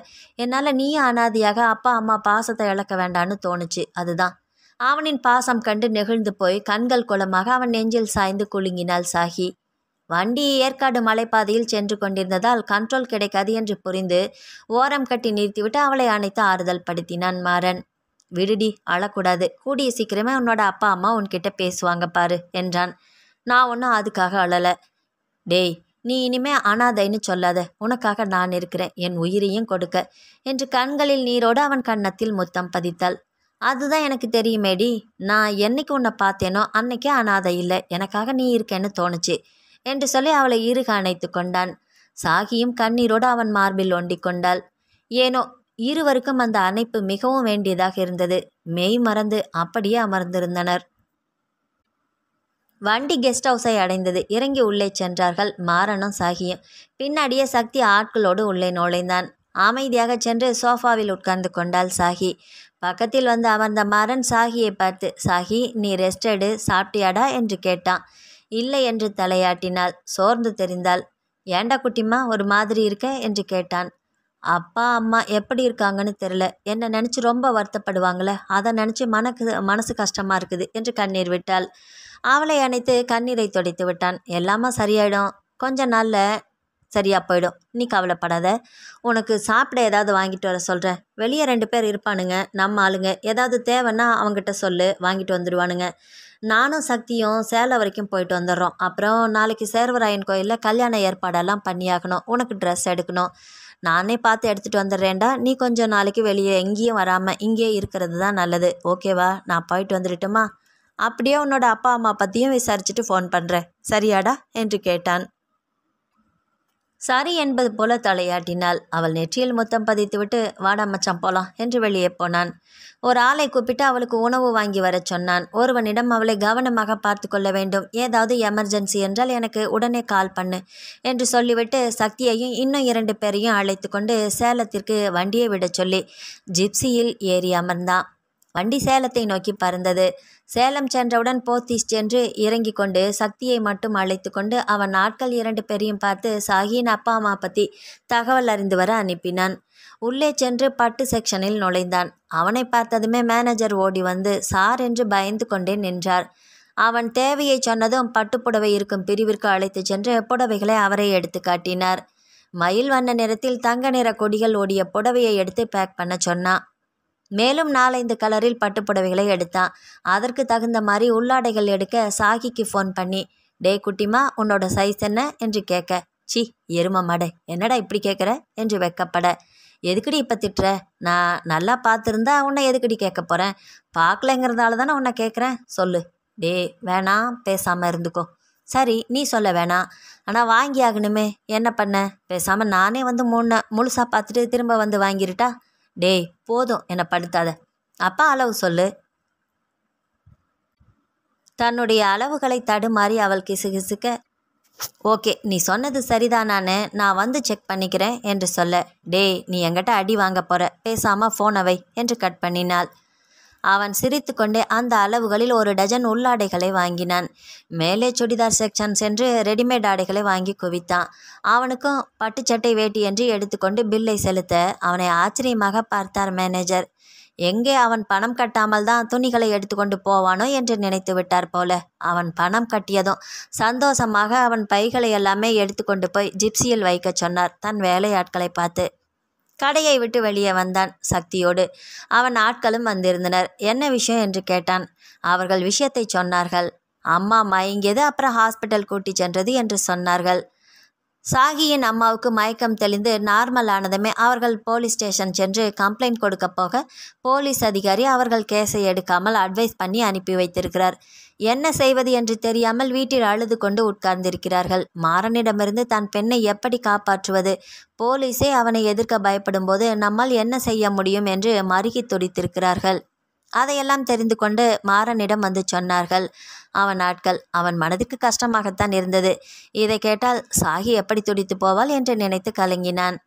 என்னால் நீ அனாதையாக அப்பா அம்மா பாசத்தை இழக்க வேண்டான்னு தோணுச்சு அதுதான் அவனின் பாசம் கண்டு நெகிழ்ந்து போய் கண்கள் குளமாக அவன் நெஞ்சில் சாய்ந்து குலுங்கினாள் சாஹி வண்டி ஏற்காடு மலைப்பாதையில் சென்று கொண்டிருந்ததால் கண்ட்ரோல் கிடைக்காது என்று புரிந்து ஓரம் கட்டி நிறுத்திவிட்டு அவளை அணைத்து ஆறுதல் படுத்தினான் மாறன் விடுடி அழக்கூடாது கூடிய சீக்கிரமே உன்னோட அப்பா அம்மா உன்கிட்ட பேசுவாங்க பாரு என்றான் நான் ஒன்றும் அதுக்காக அழலை டேய் நீ இனிமே அனாதைன்னு சொல்லாத உனக்காக நான் இருக்கிறேன் என் உயிரையும் கொடுக்க என்று கண்களில் நீரோடு அவன் கன்னத்தில் முத்தம் பதித்தாள் அதுதான் எனக்கு தெரியுமேடி நான் என்னைக்கு உன்னை பார்த்தேனோ அன்னைக்கே அனாதை இல்லை எனக்காக நீ இருக்கேன்னு தோணுச்சு என்று சொல்லி அவளை இருக அணைத்து கொண்டான் சாகியும் கண்ணீரோடு அவன் மார்பில் ஒண்டி கொண்டாள் ஏனோ இருவருக்கும் அந்த அணைப்பு மிகவும் வேண்டியதாக இருந்தது மெய் மறந்து அப்படியே அமர்ந்திருந்தனர் வண்டி கெஸ்ட் ஹவுஸை அடைந்தது இறங்கி உள்ளே சென்றார்கள் மாறனும் சாகியும் பின்னாடியே சக்தி ஆட்களோடு உள்ளே நுழைந்தான் அமைதியாக சென்று சோஃபாவில் உட்கார்ந்து கொண்டாள் சாகி பக்கத்தில் வந்து அமர்ந்த மரன் சாகியை பார்த்து சாகி நீ ரெஸ்ட் எடு சாப்பிட்டியாடா என்று கேட்டான் இல்லை என்று தலையாட்டினாள் சோர்ந்து தெரிந்தாள் ஏண்டா குட்டிம்மா ஒரு மாதிரி இருக்க என்று கேட்டான் அப்பா அம்மா எப்படி இருக்காங்கன்னு தெரில என்னை நினச்சி ரொம்ப வருத்தப்படுவாங்களே அதை நினச்சி மனக்கு மனசு கஷ்டமாக இருக்குது என்று கண்ணீர் விட்டாள் அவளை அணைத்து கண்ணீரை துடைத்து விட்டான் எல்லாமா சரியாயிடும் கொஞ்ச நாளில் சரியாக போயிடும் நீ கவலைப்படாத உனக்கு சாப்பிட ஏதாவது வாங்கிட்டு வர சொல்கிறேன் வெளியே ரெண்டு பேர் இருப்பானுங்க நம்ம ஆளுங்க ஏதாவது தேவைன்னா அவங்ககிட்ட சொல்லு வாங்கிட்டு வந்துடுவானுங்க நானும் சக்தியும் சேலை வரைக்கும் போயிட்டு வந்துடுறோம் அப்புறம் நாளைக்கு சேர்வராயன் கோயிலில் கல்யாண ஏற்பாடெல்லாம் பண்ணியாகணும் உனக்கு ட்ரெஸ் எடுக்கணும் நானே பார்த்து எடுத்துகிட்டு வந்துடுறேன்டா நீ கொஞ்சம் நாளைக்கு வெளியே எங்கேயும் வராமல் இங்கேயே இருக்கிறது தான் நல்லது ஓகேவா நான் போயிட்டு வந்துடட்டுமா அப்படியே உன்னோட அப்பா அம்மா பற்றியும் விசாரிச்சுட்டு ஃபோன் பண்ணுறேன் சரியாடா என்று கேட்டான் சரி என்பது போல தலையாட்டினாள் அவள் நெற்றியில் முத்தம் பதித்துவிட்டு வாடா மச்சான் போலாம் என்று வெளியே போனான் ஒரு ஆளை கூப்பிட்டு அவளுக்கு உணவு வாங்கி வரச் சொன்னான் ஒருவனிடம் அவளை கவனமாக பார்த்து கொள்ள வேண்டும் ஏதாவது எமர்ஜென்சி என்றால் எனக்கு உடனே கால் பண்ணு என்று சொல்லிவிட்டு சக்தியையும் இன்னும் இரண்டு பேரையும் அழைத்து கொண்டு சேலத்திற்கு வண்டியை விடச் சொல்லி ஜிப்சியில் ஏறி அமர்ந்தான் வண்டி சேலத்தை நோக்கி பறந்தது சேலம் சென்றவுடன் போத்தீஸ் சென்று இறங்கி கொண்டு சக்தியை மட்டும் அழைத்து கொண்டு அவன் ஆட்கள் இரண்டு பேரையும் பார்த்து சாகியின் அப்பா அம்மா பற்றி தகவல் அறிந்து வர அனுப்பினான் உள்ளே சென்று பட்டு செக்ஷனில் நுழைந்தான் அவனை பார்த்ததுமே மேனேஜர் ஓடி வந்து சார் என்று பயந்து கொண்டே நின்றார் அவன் தேவையை சொன்னதும் பட்டுப்புடவை இருக்கும் பிரிவிற்கு அழைத்து சென்று புடவைகளை அவரே எடுத்து காட்டினார் மயில் வண்ண நிறத்தில் தங்க நிற கொடிகள் ஓடிய புடவையை எடுத்து பேக் பண்ண சொன்னான் மேலும் நாலஞ்சு கலரில் பட்டுப்புடவைகளை எடுத்தான் அதற்கு தகுந்த மாதிரி உள்ளாடைகள் எடுக்க சாகிக்கு ஃபோன் பண்ணி டே குட்டிமா உன்னோட சைஸ் என்ன என்று கேட்க சி எரும மடை என்னடா இப்படி கேட்குற என்று வெக்கப்பட எதுக்குடி இப்போ திட்டுற நான் நல்லா பார்த்துருந்தா உன்னை எதுக்குடி கேட்க போகிறேன் பார்க்கலங்கிறதால தானே உன்னை கேட்குறேன் சொல்லு டே வேணாம் பேசாமல் இருந்துக்கோ சரி நீ சொல்ல வேணாம் ஆனால் வாங்கி ஆகணுமே என்ன பண்ண பேசாமல் நானே வந்து மூணு முழுசாக பார்த்துட்டு திரும்ப வந்து வாங்கிருட்டா டேய் போதும் என்னை படுத்தாத அப்பா அளவு சொல்லு தன்னுடைய அளவுகளை தடுமாறி அவள் கிசுகிசுக்க ஓகே நீ சொன்னது சரிதான் நான் வந்து செக் பண்ணிக்கிறேன் என்று சொல்ல டேய் நீ எங்கிட்ட அடி வாங்க போகிற பேசாமல் ஃபோனை வை என்று கட் பண்ணினாள் அவன் சிரித்துக்கொண்டே அந்த அளவுகளில் ஒரு டஜன் உள்ளாடைகளை வாங்கினான் மேலே சுடிதார் செக்ஷன் சென்று ரெடிமேட் ஆடைகளை வாங்கி குவித்தான் அவனுக்கும் பட்டுச்சட்டை வேட்டி என்று எடுத்துக்கொண்டு பில்லை செலுத்த அவனை ஆச்சரியமாக பார்த்தார் மேனேஜர் எங்கே அவன் பணம் கட்டாமல் தான் துணிகளை எடுத்துக்கொண்டு போவானோ என்று நினைத்து விட்டார் போல அவன் பணம் கட்டியதும் சந்தோஷமாக அவன் பைகளை எல்லாமே எடுத்துக்கொண்டு போய் ஜிப்சியில் வைக்க சொன்னார் தன் வேலையாட்களை பார்த்து கடையை விட்டு வெளியே வந்தான் சக்தியோடு அவன் ஆட்களும் வந்திருந்தனர் என்ன விஷயம் என்று கேட்டான் அவர்கள் விஷயத்தை சொன்னார்கள் அம்மா மயங்கியது அப்புறம் ஹாஸ்பிட்டல் கூட்டி சென்றது என்று சொன்னார்கள் சாகியின் அம்மாவுக்கு மயக்கம் தெளிந்து நார்மல் ஆனதுமே அவர்கள் போலீஸ் ஸ்டேஷன் சென்று கம்ப்ளைண்ட் கொடுக்க போக போலீஸ் அதிகாரி அவர்கள் கேஸை எடுக்காமல் அட்வைஸ் பண்ணி அனுப்பி வைத்திருக்கிறார் என்ன செய்வது என்று தெரியாமல் வீட்டில் அழுது கொண்டு உட்கார்ந்திருக்கிறார்கள் மாறனிடமிருந்து தன் பெண்ணை எப்படி காப்பாற்றுவது போலீஸே அவனை எதிர்க்க பயப்படும்போது நம்மால் என்ன செய்ய முடியும் என்று மருகி துடித்திருக்கிறார்கள் அதையெல்லாம் தெரிந்து கொண்டு மாறனிடம் வந்து சொன்னார்கள் அவன் ஆட்கள் அவன் மனதுக்கு கஷ்டமாகத்தான் இருந்தது இதை கேட்டால் சாகி எப்படி துடித்து போவாள் என்று நினைத்து கலங்கினான்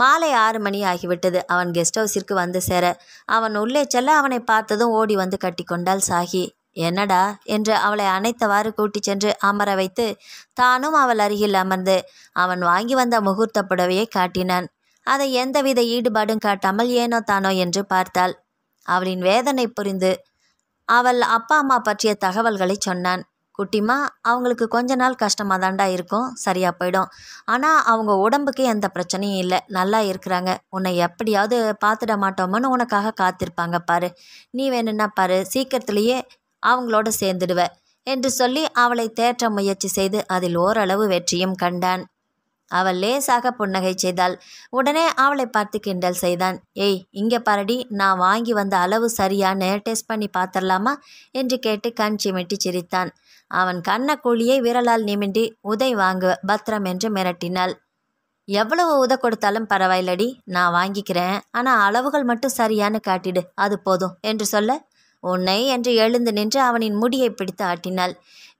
மாலை ஆறு மணி ஆகிவிட்டது அவன் கெஸ்ட் ஹவுஸிற்கு வந்து சேர அவன் உள்ளே செல்ல அவனை பார்த்ததும் ஓடி வந்து கட்டிக்கொண்டாள் சாகி என்னடா என்று அவளை அணைத்தவாறு கூட்டிச் சென்று அமர வைத்து தானும் அவள் அருகில் அமர்ந்து அவன் வாங்கி வந்த முகூர்த்த புடவையை காட்டினான் அதை எந்தவித ஈடுபாடும் காட்டாமல் ஏனோ தானோ என்று பார்த்தாள் அவளின் வேதனை புரிந்து அவள் அப்பா அம்மா பற்றிய தகவல்களை சொன்னான் குட்டிமா அவங்களுக்கு கொஞ்ச நாள் கஷ்டமாக தாண்டா இருக்கும் சரியாக போயிடும் ஆனால் அவங்க உடம்புக்கு எந்த பிரச்சனையும் இல்லை நல்லா இருக்கிறாங்க உன்னை எப்படியாவது பார்த்துட மாட்டோமோன்னு உனக்காக காத்திருப்பாங்க பாரு நீ வேணும்னா பாரு சீக்கிரத்துலேயே அவங்களோட சேர்ந்துடுவ என்று சொல்லி அவளை தேற்ற முயற்சி செய்து அதில் ஓரளவு வெற்றியும் கண்டான் அவள் லேசாக புன்னகை செய்தாள் உடனே அவளை பார்த்து கிண்டல் செய்தான் ஏய் இங்கே பரடி நான் வாங்கி வந்த அளவு சரியான டெஸ்ட் பண்ணி பார்த்துடலாமா என்று கேட்டு கண் சிமிட்டி சிரித்தான் அவன் கண்ண கூலியை விரலால் நிமிண்டி உதை வாங்கு பத்திரம் என்று மிரட்டினாள் எவ்வளவு உதை கொடுத்தாலும் பரவாயில்லடி நான் வாங்கிக்கிறேன் ஆனால் அளவுகள் மட்டும் சரியானு காட்டிடு அது போதும் என்று சொல்ல உன்னை என்று எழுந்து நின்று அவனின் முடியை பிடித்து ஆட்டினாள்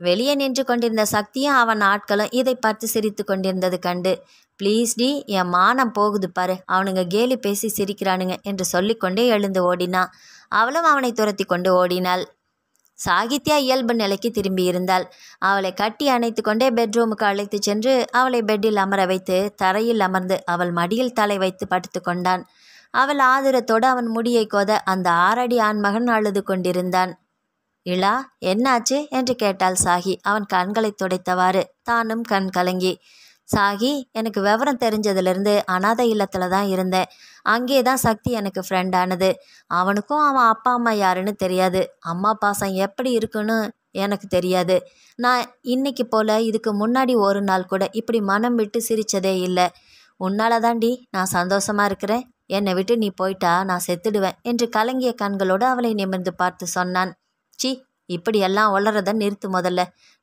வெளியே நின்று கொண்டிருந்த சக்தியும் அவன் ஆட்களும் இதை பார்த்து சிரித்து கொண்டிருந்தது கண்டு ப்ளீஸ் டி என் மானம் போகுது பாரு அவனுங்க கேலி பேசி சிரிக்கிறானுங்க என்று சொல்லிக்கொண்டே எழுந்து ஓடினான் அவளும் அவனை துரத்தி கொண்டு ஓடினாள் சாகித்யா இயல்பு நிலைக்கு திரும்பியிருந்தாள் அவளை கட்டி அணைத்து கொண்டே பெட்ரூமுக்கு அழைத்து சென்று அவளை பெட்டில் அமர வைத்து தரையில் அமர்ந்து அவள் மடியில் தலை வைத்து படுத்து கொண்டான் அவள் ஆதரத்தோடு அவன் முடியை கொத அந்த ஆறடி ஆண்மகன் அழுது கொண்டிருந்தான் இளா என்னாச்சு என்று கேட்டாள் சாகி அவன் கண்களை துடைத்தவாறு தானும் கண் கலங்கி சாகி எனக்கு விவரம் தெரிஞ்சதுலேருந்து அனாதை இல்லத்தில் தான் இருந்தேன் அங்கே தான் சக்தி எனக்கு ஃப்ரெண்டானது அவனுக்கும் அவன் அப்பா அம்மா யாருன்னு தெரியாது அம்மா பாசம் எப்படி இருக்குன்னு எனக்கு தெரியாது நான் இன்னைக்கு போல இதுக்கு முன்னாடி ஒரு நாள் கூட இப்படி மனம் விட்டு சிரித்ததே இல்லை உன்னால தாண்டி நான் சந்தோஷமா இருக்கிறேன் என்னை விட்டு நீ போயிட்டா நான் செத்துடுவேன் என்று கலங்கிய கண்களோடு அவளை நிமிர்ந்து பார்த்து சொன்னான் சி இப்படியெல்லாம் ஒளறத நிறுத்து முதல்ல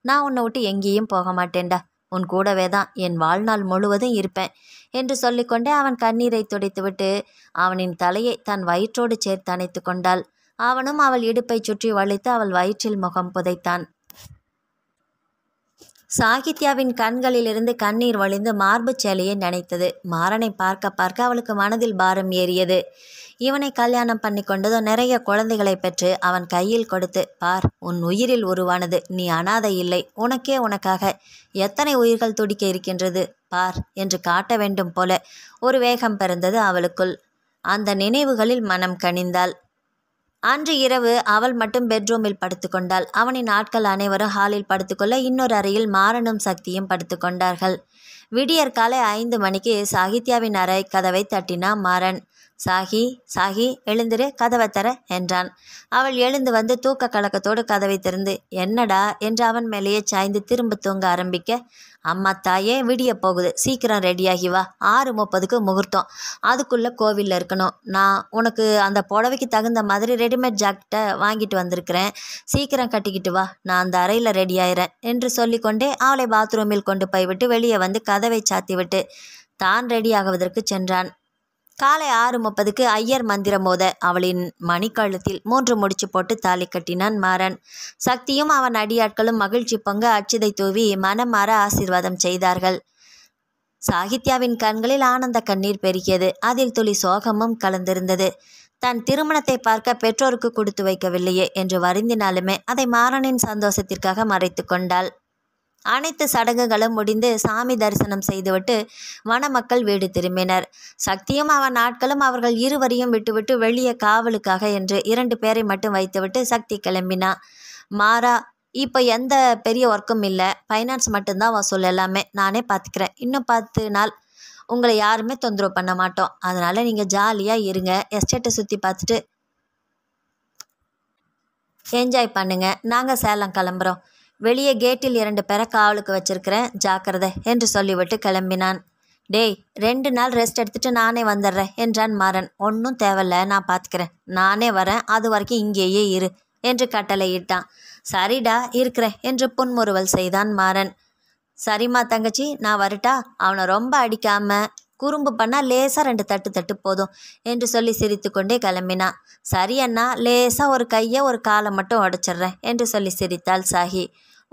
நான் உன்னை விட்டு எங்கேயும் போக மாட்டேன்டா உன் கூடவே தான் என் வாழ்நாள் முழுவதும் இருப்பேன் என்று சொல்லிக்கொண்டே அவன் கண்ணீரை துடைத்துவிட்டு அவனின் தலையை தன் வயிற்றோடு சேர்த்து அணைத்து கொண்டாள் அவனும் அவள் இடுப்பை சுற்றி வளைத்து அவள் வயிற்றில் முகம் புதைத்தான் சாகித்யாவின் கண்களிலிருந்து கண்ணீர் வழிந்து மார்பு சேலையை நினைத்தது மாறனை பார்க்க பார்க்க அவளுக்கு மனதில் பாரம் ஏறியது இவனை கல்யாணம் பண்ணி கொண்டதும் நிறைய குழந்தைகளை பெற்று அவன் கையில் கொடுத்து பார் உன் உயிரில் உருவானது நீ அனாதை இல்லை உனக்கே உனக்காக எத்தனை உயிர்கள் துடிக்க இருக்கின்றது பார் என்று காட்ட வேண்டும் போல ஒரு வேகம் பிறந்தது அவளுக்குள் அந்த நினைவுகளில் மனம் கனிந்தாள் அன்று இரவு அவள் மட்டும் பெட்ரூமில் படுத்துக்கொண்டாள் அவனின் ஆட்கள் அனைவரும் ஹாலில் படுத்துக்கொள்ள இன்னொரு அறையில் மாறனும் சக்தியும் படுத்துக்கொண்டார்கள் விடியற்காலை ஐந்து மணிக்கு சாகித்யாவின் அறை கதவை தட்டினா மாறன் சாகி சாகி எழுந்திரு கதவை தர என்றான் அவள் எழுந்து வந்து தூக்க கலக்கத்தோடு கதவை திறந்து என்னடா என்று அவன் மேலேயே சாய்ந்து திரும்ப தூங்க ஆரம்பிக்க அம்மா தாயே விடிய போகுது சீக்கிரம் ரெடியாகி வா ஆறு முப்பதுக்கு முகூர்த்தம் அதுக்குள்ளே கோவிலில் இருக்கணும் நான் உனக்கு அந்த புடவைக்கு தகுந்த மாதிரி ரெடிமேட் ஜாக்கெட்டை வாங்கிட்டு வந்திருக்கிறேன் சீக்கிரம் கட்டிக்கிட்டு வா நான் அந்த அறையில் ரெடி ஆயிறேன் என்று சொல்லிக்கொண்டே அவளை பாத்ரூமில் கொண்டு போய்விட்டு வெளியே வந்து கதவை சாத்திவிட்டு தான் ரெடியாகுவதற்கு சென்றான் காலை ஆறு முப்பதுக்கு ஐயர் மந்திரம் போத அவளின் மணிக்கழுத்தில் மூன்று முடிச்சு போட்டு தாலி கட்டினான் மாறன் சக்தியும் அவன் அடியாட்களும் மகிழ்ச்சி பொங்க அச்சுதை தூவி மனம் மாற ஆசீர்வாதம் செய்தார்கள் சாகித்யாவின் கண்களில் ஆனந்த கண்ணீர் பெருகியது அதில் துளி சோகமும் கலந்திருந்தது தன் திருமணத்தை பார்க்க பெற்றோருக்கு கொடுத்து வைக்கவில்லையே என்று வருந்தினாலுமே அதை மாறனின் சந்தோஷத்திற்காக மறைத்து கொண்டாள் அனைத்து சடங்குகளும் முடிந்து சாமி தரிசனம் செய்துவிட்டு வனமக்கள் வீடு திரும்பினர் சக்தியும் அவன் நாட்களும் அவர்கள் இருவரையும் விட்டுவிட்டு வெளியே காவலுக்காக என்று இரண்டு பேரை மட்டும் வைத்துவிட்டு சக்தி கிளம்பினா மாறா இப்போ எந்த பெரிய ஒர்க்கும் இல்லை ஃபைனான்ஸ் மட்டும்தான் வசூல் எல்லாமே நானே பார்த்துக்கிறேன் இன்னும் பத்து நாள் உங்களை யாருமே தொந்தரவு பண்ண மாட்டோம் அதனால் நீங்கள் ஜாலியாக இருங்க எஸ்டேட்டை சுற்றி பார்த்துட்டு என்ஜாய் பண்ணுங்கள் நாங்கள் சேலம் கிளம்புறோம் வெளியே கேட்டில் இரண்டு பேரை காவலுக்கு வச்சிருக்கிறேன் ஜாக்கிரதை என்று சொல்லிவிட்டு கிளம்பினான் டேய் ரெண்டு நாள் ரெஸ்ட் எடுத்துட்டு நானே வந்துடுறேன் என்றான் மாறன் ஒன்றும் தேவையில்ல நான் பார்த்துக்கிறேன் நானே வரேன் அது வரைக்கும் இங்கேயே இரு என்று கட்டளையிட்டான் சரிடா இருக்கிறேன் என்று புன்முறுவல் செய்தான் மாறன் சரிம்மா தங்கச்சி நான் வரட்டா அவனை ரொம்ப அடிக்காம குறும்பு பண்ணால் லேசாக ரெண்டு தட்டு தட்டு போதும் என்று சொல்லி சிரித்து கொண்டே கிளம்பினான் சரியண்ணா லேசாக ஒரு கையை ஒரு காலை மட்டும் உடைச்சிட்றேன் என்று சொல்லி சிரித்தாள் சாஹி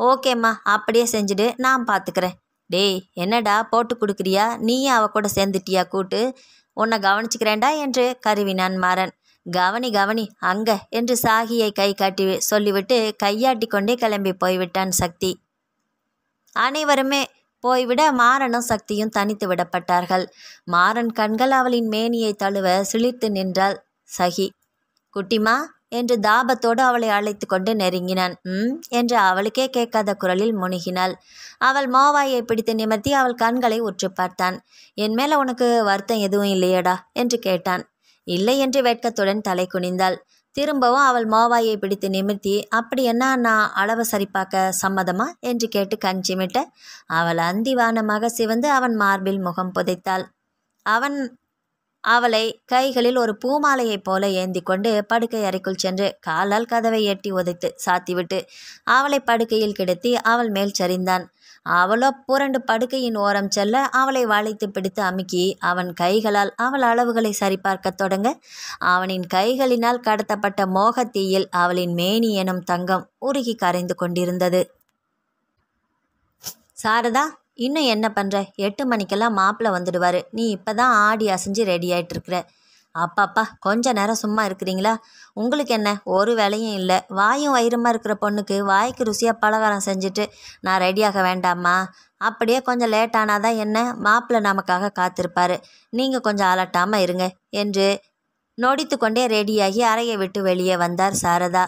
ஓகேம்மா அப்படியே செஞ்சுடு நான் பார்த்துக்கிறேன் டேய் என்னடா போட்டு கொடுக்குறியா நீயும் அவ கூட சேர்ந்துட்டியா கூட்டு உன்னை கவனிச்சுக்கிறேன்டா என்று கருவினான் மாறன் கவனி கவனி அங்க என்று சாகியை கை காட்டி சொல்லிவிட்டு கையாட்டி கொண்டே கிளம்பி போய்விட்டான் சக்தி அனைவருமே போய்விட மாறனும் சக்தியும் தனித்து விடப்பட்டார்கள் மாறன் கண்கள் அவளின் மேனியை தழுவ சிலிர்த்து நின்றாள் சகி குட்டிமா என்று தாபத்தோடு அவளை அழைத்து கொண்டு நெருங்கினான் ம் என்று அவளுக்கே கேட்காத குரலில் முணுகினாள் அவள் மோவாயை பிடித்து நிமிர்த்தி அவள் கண்களை உற்று பார்த்தான் என் மேல உனக்கு வருத்தம் எதுவும் இல்லையடா என்று கேட்டான் இல்லை என்று வெட்கத்துடன் தலை குனிந்தாள் திரும்பவும் அவள் மோவாயை பிடித்து நிமிர்த்தி அப்படி என்ன நான் அளவு சரிபார்க்க சம்மதமா என்று கேட்டு கஞ்சிமிட்ட அவள் அந்திவானமாக சிவந்து அவன் மார்பில் முகம் புதைத்தாள் அவன் அவளை கைகளில் ஒரு பூமாலையைப் போல ஏந்தி கொண்டு படுக்கை அறைக்குள் சென்று காலால் கதவை எட்டி உதைத்து சாத்திவிட்டு அவளை படுக்கையில் கிடத்தி அவள் மேல் சரிந்தான் அவளோ புரண்டு படுக்கையின் ஓரம் செல்ல அவளை வளைத்து பிடித்து அமுக்கி அவன் கைகளால் அவள் அளவுகளை சரிபார்க்க தொடங்க அவனின் கைகளினால் கடத்தப்பட்ட மோகத்தீயில் அவளின் மேனி எனும் தங்கம் உருகி கரைந்து கொண்டிருந்தது சாரதா இன்னும் என்ன பண்ணுற எட்டு மணிக்கெல்லாம் மாப்பிள்ளை வந்துடுவார் நீ இப்போ தான் ஆடி அசைஞ்சு ரெடி ஆகிட்டுருக்குற அப்பாப்பா கொஞ்ச நேரம் சும்மா இருக்கிறீங்களா உங்களுக்கு என்ன ஒரு வேலையும் இல்லை வாயும் வயிறுமா இருக்கிற பொண்ணுக்கு வாய்க்கு ருசியாக பலகாரம் செஞ்சுட்டு நான் ரெடியாக வேண்டாமா அப்படியே கொஞ்சம் லேட் ஆனாதான் என்ன மாப்பிள்ளை நமக்காக காத்திருப்பார் நீங்கள் கொஞ்சம் அலட்டாமல் இருங்க என்று நொடித்து கொண்டே ரெடியாகி அறையை விட்டு வெளியே வந்தார் சாரதா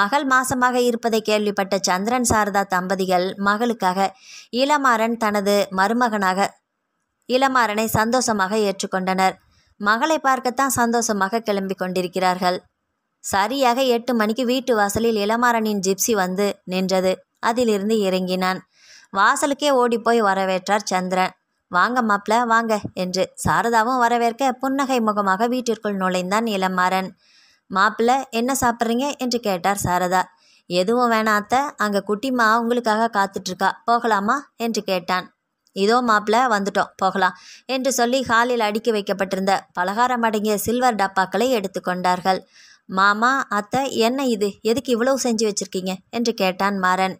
மகள் மாசமாக இருப்பதை கேள்விப்பட்ட சந்திரன் சாரதா தம்பதிகள் மகளுக்காக இளமாறன் தனது மருமகனாக இளமாறனை சந்தோஷமாக ஏற்றுக்கொண்டனர் மகளை பார்க்கத்தான் சந்தோஷமாக கிளம்பி கொண்டிருக்கிறார்கள் சரியாக எட்டு மணிக்கு வீட்டு வாசலில் இளமாறனின் ஜிப்சி வந்து நின்றது அதிலிருந்து இறங்கினான் வாசலுக்கே ஓடிப்போய் வரவேற்றார் சந்திரன் வாங்க மாப்ள வாங்க என்று சாரதாவும் வரவேற்க புன்னகை முகமாக வீட்டிற்குள் நுழைந்தான் இளமாறன் மாப்பிள்ள என்ன சாப்பிட்றீங்க என்று கேட்டார் சாரதா எதுவும் வேணாத்த அங்கே குட்டிமா உங்களுக்காக காத்துட்ருக்கா போகலாமா என்று கேட்டான் இதோ மாப்பிள்ள வந்துட்டோம் போகலாம் என்று சொல்லி ஹாலில் அடுக்கி வைக்கப்பட்டிருந்த பலகாரம் அடங்கிய சில்வர் டப்பாக்களை எடுத்துக்கொண்டார்கள் மாமா அத்தை என்ன இது எதுக்கு இவ்வளவு செஞ்சு வச்சிருக்கீங்க என்று கேட்டான் மாறன்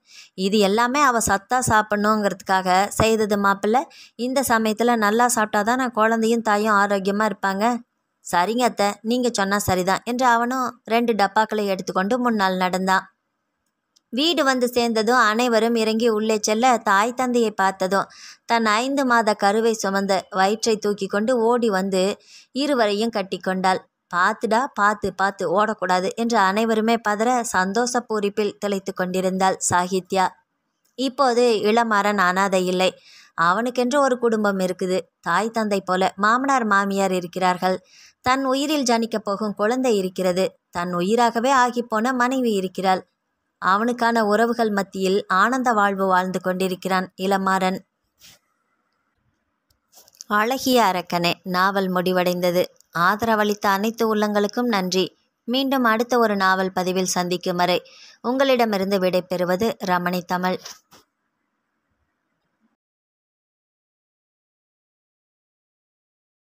இது எல்லாமே அவள் சத்தா சாப்பிட்ணுங்கிறதுக்காக செய்தது மாப்பிள்ள இந்த சமயத்தில் நல்லா சாப்பிட்டாதான் நான் குழந்தையும் தாயும் ஆரோக்கியமாக இருப்பாங்க சரிங்க அத்தை நீங்கள் சொன்னால் சரிதான் என்று அவனும் ரெண்டு டப்பாக்களை எடுத்துக்கொண்டு முன்னால் நடந்தான் வீடு வந்து சேர்ந்ததும் அனைவரும் இறங்கி உள்ளே செல்ல தாய் தந்தையை பார்த்ததும் தன் ஐந்து மாத கருவை சுமந்த வயிற்றை தூக்கி கொண்டு ஓடி வந்து இருவரையும் கட்டி கொண்டாள் பார்த்துடா பார்த்து பார்த்து ஓடக்கூடாது என்று அனைவருமே பதற சந்தோஷ பூரிப்பில் திளைத்து கொண்டிருந்தாள் சாகித்யா இப்போது இளமரன் அனாதை இல்லை அவனுக்கென்று ஒரு குடும்பம் இருக்குது தாய் தந்தை போல மாமனார் மாமியார் இருக்கிறார்கள் தன் உயிரில் ஜனிக்கப் போகும் குழந்தை இருக்கிறது தன் உயிராகவே ஆகிப்போன மனைவி இருக்கிறாள் அவனுக்கான உறவுகள் மத்தியில் ஆனந்த வாழ்வு வாழ்ந்து கொண்டிருக்கிறான் இளமாறன் அழகிய அரக்கனே நாவல் முடிவடைந்தது ஆதரவளித்த அனைத்து உள்ளங்களுக்கும் நன்றி மீண்டும் அடுத்த ஒரு நாவல் பதிவில் சந்திக்கும் வரை உங்களிடமிருந்து விடைபெறுவது ரமணி தமிழ்